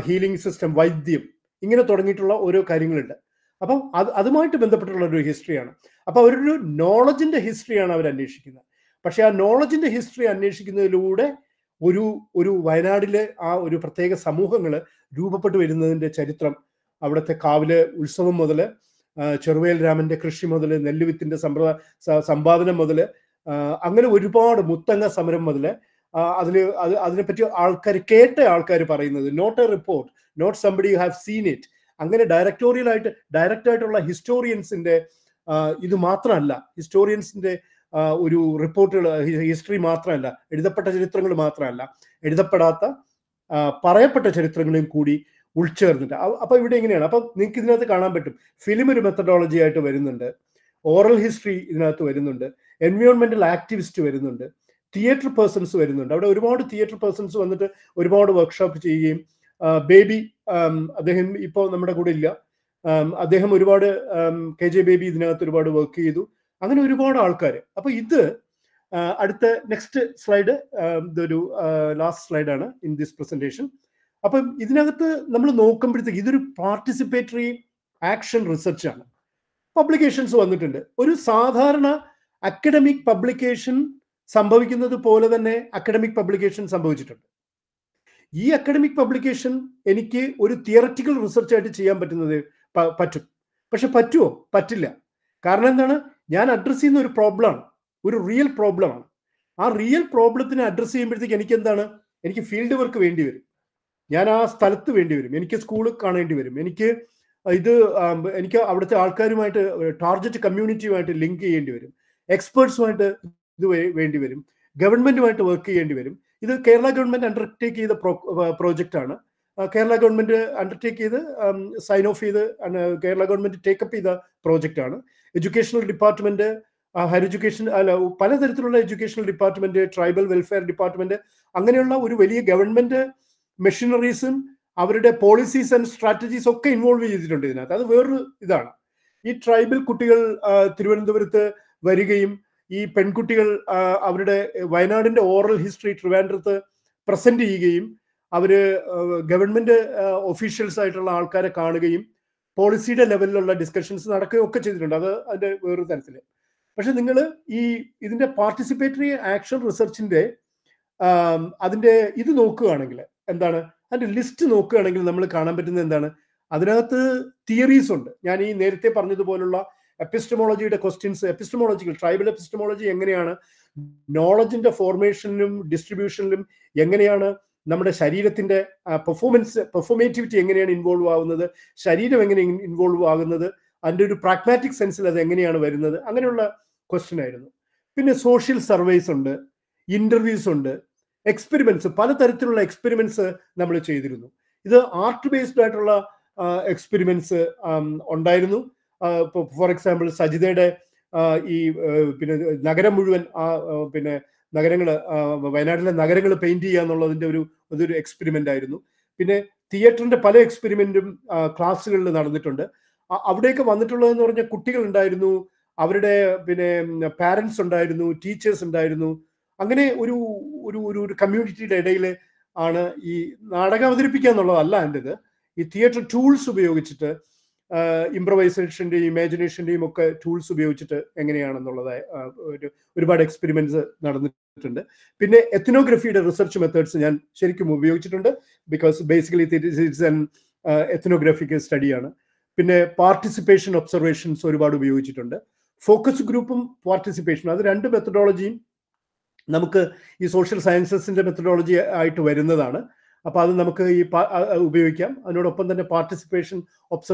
ഹീലിംഗ് സിസ്റ്റം വൈദ്യം ഇങ്ങനെ തുടങ്ങിയിട്ടുള്ള ഓരോ കാര്യങ്ങളുണ്ട് അപ്പം അത് അതുമായിട്ട് ബന്ധപ്പെട്ടുള്ള ഒരു ഹിസ്റ്ററിയാണ് അപ്പോൾ അവരൊരു നോളജിൻ്റെ ഹിസ്റ്ററിയാണ് അവർ അന്വേഷിക്കുന്നത് പക്ഷേ ആ നോളജിൻ്റെ ഹിസ്റ്ററി അന്വേഷിക്കുന്നതിലൂടെ ഒരു ഒരു വയനാടിലെ ആ ഒരു പ്രത്യേക സമൂഹങ്ങൾ രൂപപ്പെട്ടു വരുന്നതിൻ്റെ ചരിത്രം അവിടുത്തെ കാവിലെ ഉത്സവം മുതൽ ചെറുവേൽ രാമന്റെ കൃഷി മുതൽ നെല്ലുവിത്തിൻ്റെ സമ്പ്രദ സമ്പാദനം മുതൽ അങ്ങനെ ഒരുപാട് മുത്തങ്ങ സമരം മുതൽ അതിൽ അത് അതിനെപ്പറ്റി ആൾക്കാർ കേട്ട ആൾക്കാർ പറയുന്നത് not a report not somebody you have seen it അങ്ങനെ ഡയറക്ടോറിയൽ ഡയറക്ടോറിയലായിട്ട് ഡയറക്റ്റായിട്ടുള്ള ഹിസ്റ്റോറിയൻസിന്റെ ഇത് മാത്രമല്ല ഹിസ്റ്റോറിയൻസിന്റെ ഒരു റിപ്പോർട്ടുകൾ ഹിസ്റ്ററി മാത്രമല്ല എഴുതപ്പെട്ട ചരിത്രങ്ങൾ മാത്രമല്ല എഴുതപ്പെടാത്ത പറയപ്പെട്ട ചരിത്രങ്ങളെയും കൂടി ഉൾച്ചേർന്നിട്ട് അപ്പൊ ഇവിടെ എങ്ങനെയാണ് അപ്പൊ നിങ്ങൾക്ക് ഇതിനകത്ത് കാണാൻ പറ്റും ഫിലിം ഒരു മെത്തഡോളജി ആയിട്ട് വരുന്നുണ്ട് ഓറൽ ഹിസ്റ്ററി ഇതിനകത്ത് വരുന്നുണ്ട് എൻവയോൺമെന്റൽ ആക്ടിവിസ്റ്റ് വരുന്നുണ്ട് തിയേറ്റർ പേഴ്സൺസ് വരുന്നുണ്ട് അവിടെ ഒരുപാട് തിയേറ്റർ പേഴ്സൺസ് വന്നിട്ട് ഒരുപാട് വർക്ക്ഷോപ്പ് ചെയ്യുകയും ബേബി അദ്ദേഹം ഇപ്പോൾ നമ്മുടെ കൂടെ ഇല്ല അദ്ദേഹം ഒരുപാട് കെ ജെ ബേബി ഇതിനകത്ത് ഒരുപാട് വർക്ക് ചെയ്തു അങ്ങനെ ഒരുപാട് ആൾക്കാർ അപ്പൊ ഇത് അടുത്ത നെക്സ്റ്റ് സ്ലൈഡ് ഇതൊരു ലാസ്റ്റ് സ്ലൈഡാണ് ഇൻ ദിസ് പ്രസന്റേഷൻ അപ്പം ഇതിനകത്ത് നമ്മൾ നോക്കുമ്പോഴത്തേക്ക് ഇതൊരു പാർട്ടിസിപ്പേറ്ററി ആക്ഷൻ റിസർച്ച് ആണ് പബ്ലിക്കേഷൻസ് വന്നിട്ടുണ്ട് ഒരു സാധാരണ അക്കഡമിക് പബ്ലിക്കേഷൻ സംഭവിക്കുന്നത് പോലെ തന്നെ അക്കഡമിക് പബ്ലിക്കേഷൻ സംഭവിച്ചിട്ടുണ്ട് ഈ അക്കഡമിക് പബ്ലിക്കേഷൻ എനിക്ക് ഒരു തിയററ്റിക്കൽ റിസർച്ച് ആയിട്ട് ചെയ്യാൻ പറ്റുന്നത് പറ്റും പക്ഷെ പറ്റുമോ പറ്റില്ല കാരണം എന്താണ് ഞാൻ അഡ്രസ്സ് ചെയ്യുന്ന ഒരു പ്രോബ്ലമാണ് ഒരു റിയൽ പ്രോബ്ലമാണ് ആ റിയൽ പ്രോബ്ലത്തിനെ അഡ്രസ്സ് ചെയ്യുമ്പോഴത്തേക്ക് എനിക്ക് എന്താണ് എനിക്ക് ഫീൽഡ് വർക്ക് വേണ്ടി വരും ഞാൻ ആ സ്ഥലത്ത് വേണ്ടി വരും എനിക്ക് സ്കൂൾ കാണേണ്ടി വരും എനിക്ക് ഇത് എനിക്ക് അവിടുത്തെ ആൾക്കാരുമായിട്ട് ടാർഗറ്റ് കമ്മ്യൂണിറ്റിയുമായിട്ട് ലിങ്ക് ചെയ്യേണ്ടി വരും എക്സ്പേർട്സുമായിട്ട് ഇത് വേണ്ടി വരും ഗവൺമെന്റുമായിട്ട് വർക്ക് ചെയ്യേണ്ടി വരും ഇത് കേരള ഗവൺമെന്റ് അണ്ടർടേക്ക് ചെയ്ത പ്രോജക്റ്റ് ആണ് കേരള ഗവൺമെന്റ് അണ്ടർടേക്ക് ചെയ്ത് സൈൻ ഓഫ് ചെയ്ത് കേരള ഗവൺമെന്റ് ടേക്കപ്പ് ചെയ്ത പ്രോജക്റ്റ് ആണ് എഡ്യൂക്കേഷണൽ ഡിപ്പാർട്ട്മെന്റ് ഹയർ എഡ്യൂക്കേഷൻ അല്ല പലതരത്തിലുള്ള educational department tribal welfare department അങ്ങനെയുള്ള ഒരു വലിയ ഗവൺമെന്റ് മെഷീനറീസും അവരുടെ പോളിസീസ് ആൻഡ് സ്ട്രാറ്റജീസ് ഒക്കെ ഇൻവോൾവ് ചെയ്തിട്ടുണ്ട് ഇതിനകത്ത് അത് വേറൊരു ഇതാണ് ഈ ട്രൈബൽ കുട്ടികൾ തിരുവനന്തപുരത്ത് വരികയും ഈ പെൺകുട്ടികൾ അവരുടെ വയനാടിന്റെ ഓറൽ ഹിസ്റ്ററി ട്രിവാൻഡ്രത്ത് പ്രസന്റ് ചെയ്യുകയും അവര് ഗവൺമെന്റ് ഒഫീഷ്യൽസ് ആയിട്ടുള്ള ആൾക്കാരെ കാണുകയും പോളിസിയുടെ ലെവലിലുള്ള ഡിസ്കഷൻസ് നടക്കുകയും ഒക്കെ ചെയ്തിട്ടുണ്ട് അത് അതിന്റെ വേറൊരു തരത്തിൽ പക്ഷെ നിങ്ങൾ ഈ ഇതിന്റെ പാർട്ടിസിപ്പേറ്ററി ആക്ഷൻ റിസർച്ചിന്റെ അതിന്റെ ഇത് നോക്കുകയാണെങ്കിൽ എന്താണ് അതിന്റെ ലിസ്റ്റ് നോക്കുകയാണെങ്കിൽ നമ്മൾ കാണാൻ പറ്റുന്നത് എന്താണ് അതിനകത്ത് തിയറീസ് ഉണ്ട് ഞാൻ ഈ നേരത്തെ പറഞ്ഞതുപോലുള്ള എപ്പിസ്റ്റമോളജിയുടെ ക്വസ്റ്റ്യൻസ് എപ്പിസ്റ്റമോളജിക്കൽ ട്രൈബൽ എപ്പിസ്റ്റമോളജി എങ്ങനെയാണ് നോളജിന്റെ ഫോർമേഷനിലും ഡിസ്ട്രിബ്യൂഷനിലും എങ്ങനെയാണ് നമ്മുടെ ശരീരത്തിന്റെ പെർഫോമൻസ് പെർഫോമേറ്റിവിറ്റി എങ്ങനെയാണ് ഇൻവോൾവ് ആവുന്നത് ശരീരം എങ്ങനെ ഇൻവോൾവ് ആകുന്നത് അതിൻ്റെ ഒരു പ്രാഗ്മാറ്റിക് സെൻസിൽ അത് എങ്ങനെയാണ് വരുന്നത് അങ്ങനെയുള്ള ക്വസ്റ്റ്യൻ ആയിരുന്നു പിന്നെ സോഷ്യൽ സർവേസ് ഉണ്ട് ഇന്റർവ്യൂസ് ഉണ്ട് എക്സ്പെരിമെന്റ്സ് പലതരത്തിലുള്ള എക്സ്പെരിമെന്റ്സ് നമ്മൾ ചെയ്തിരുന്നു ഇത് ആർട്ട് ബേസ്ഡ് ആയിട്ടുള്ള എക്സ്പെരിമെന്റ്സ് ഉണ്ടായിരുന്നു ഫോർ എക്സാമ്പിൾ സജിതയുടെ ഈ പിന്നെ നഗരം മുഴുവൻ ആ പിന്നെ നഗരങ്ങൾ വയനാട്ടിലെ നഗരങ്ങൾ പെയിന്റ് ചെയ്യുക എന്നുള്ളതിൻ്റെ ഒരു അതൊരു എക്സ്പെരിമെന്റ് ആയിരുന്നു പിന്നെ തിയേറ്ററിന്റെ പല എക്സ്പെരിമെന്റും ക്ലാസ്സുകളിൽ നടന്നിട്ടുണ്ട് അവിടേക്ക് വന്നിട്ടുള്ളതെന്ന് പറഞ്ഞ കുട്ടികൾ ഉണ്ടായിരുന്നു അവരുടെ പിന്നെ പാരൻസ് ഉണ്ടായിരുന്നു ടീച്ചേഴ്സ് ഉണ്ടായിരുന്നു അങ്ങനെ ഒരു ഒരു ഒരു ഒരു കമ്മ്യൂണിറ്റിയുടെ ഇടയിൽ ആണ് ഈ നാടകം അവതരിപ്പിക്കുക എന്നുള്ളതല്ല എൻ്റെത് ഈ തിയേറ്റർ ടൂൾസ് ഉപയോഗിച്ചിട്ട് ഇംപ്രവൈസേഷൻ്റെയും ഇമാജിനേഷൻ്റെയും ഒക്കെ ടൂൾസ് ഉപയോഗിച്ചിട്ട് എങ്ങനെയാണെന്നുള്ളത് ഒരു ഒരുപാട് എക്സ്പെരിമെന്റ്സ് നടന്നിട്ടുണ്ട് പിന്നെ എത്നോഗ്രഫിയുടെ റിസർച്ച് മെത്തേഡ്സ് ഞാൻ ശരിക്കും ഉപയോഗിച്ചിട്ടുണ്ട് because basically it's an ethnographic സ്റ്റഡിയാണ് പിന്നെ പാർട്ടിസിപ്പേഷൻ ഒബ്സർവേഷൻസ് ഒരുപാട് ഉപയോഗിച്ചിട്ടുണ്ട് ഫോക്കസ് ഗ്രൂപ്പും പാർട്ടിസിപ്പേഷനും അത് രണ്ട് മെത്തഡോളജിയും നമുക്ക് ഈ സോഷ്യൽ സയൻസസിന്റെ മെത്തഡോളജി ആയിട്ട് വരുന്നതാണ് അപ്പോൾ അത് നമുക്ക് ഈ ഉപയോഗിക്കാം അതിനോടൊപ്പം തന്നെ പാർട്ടിസിപ്പേഷൻ ഒബ്സർവ്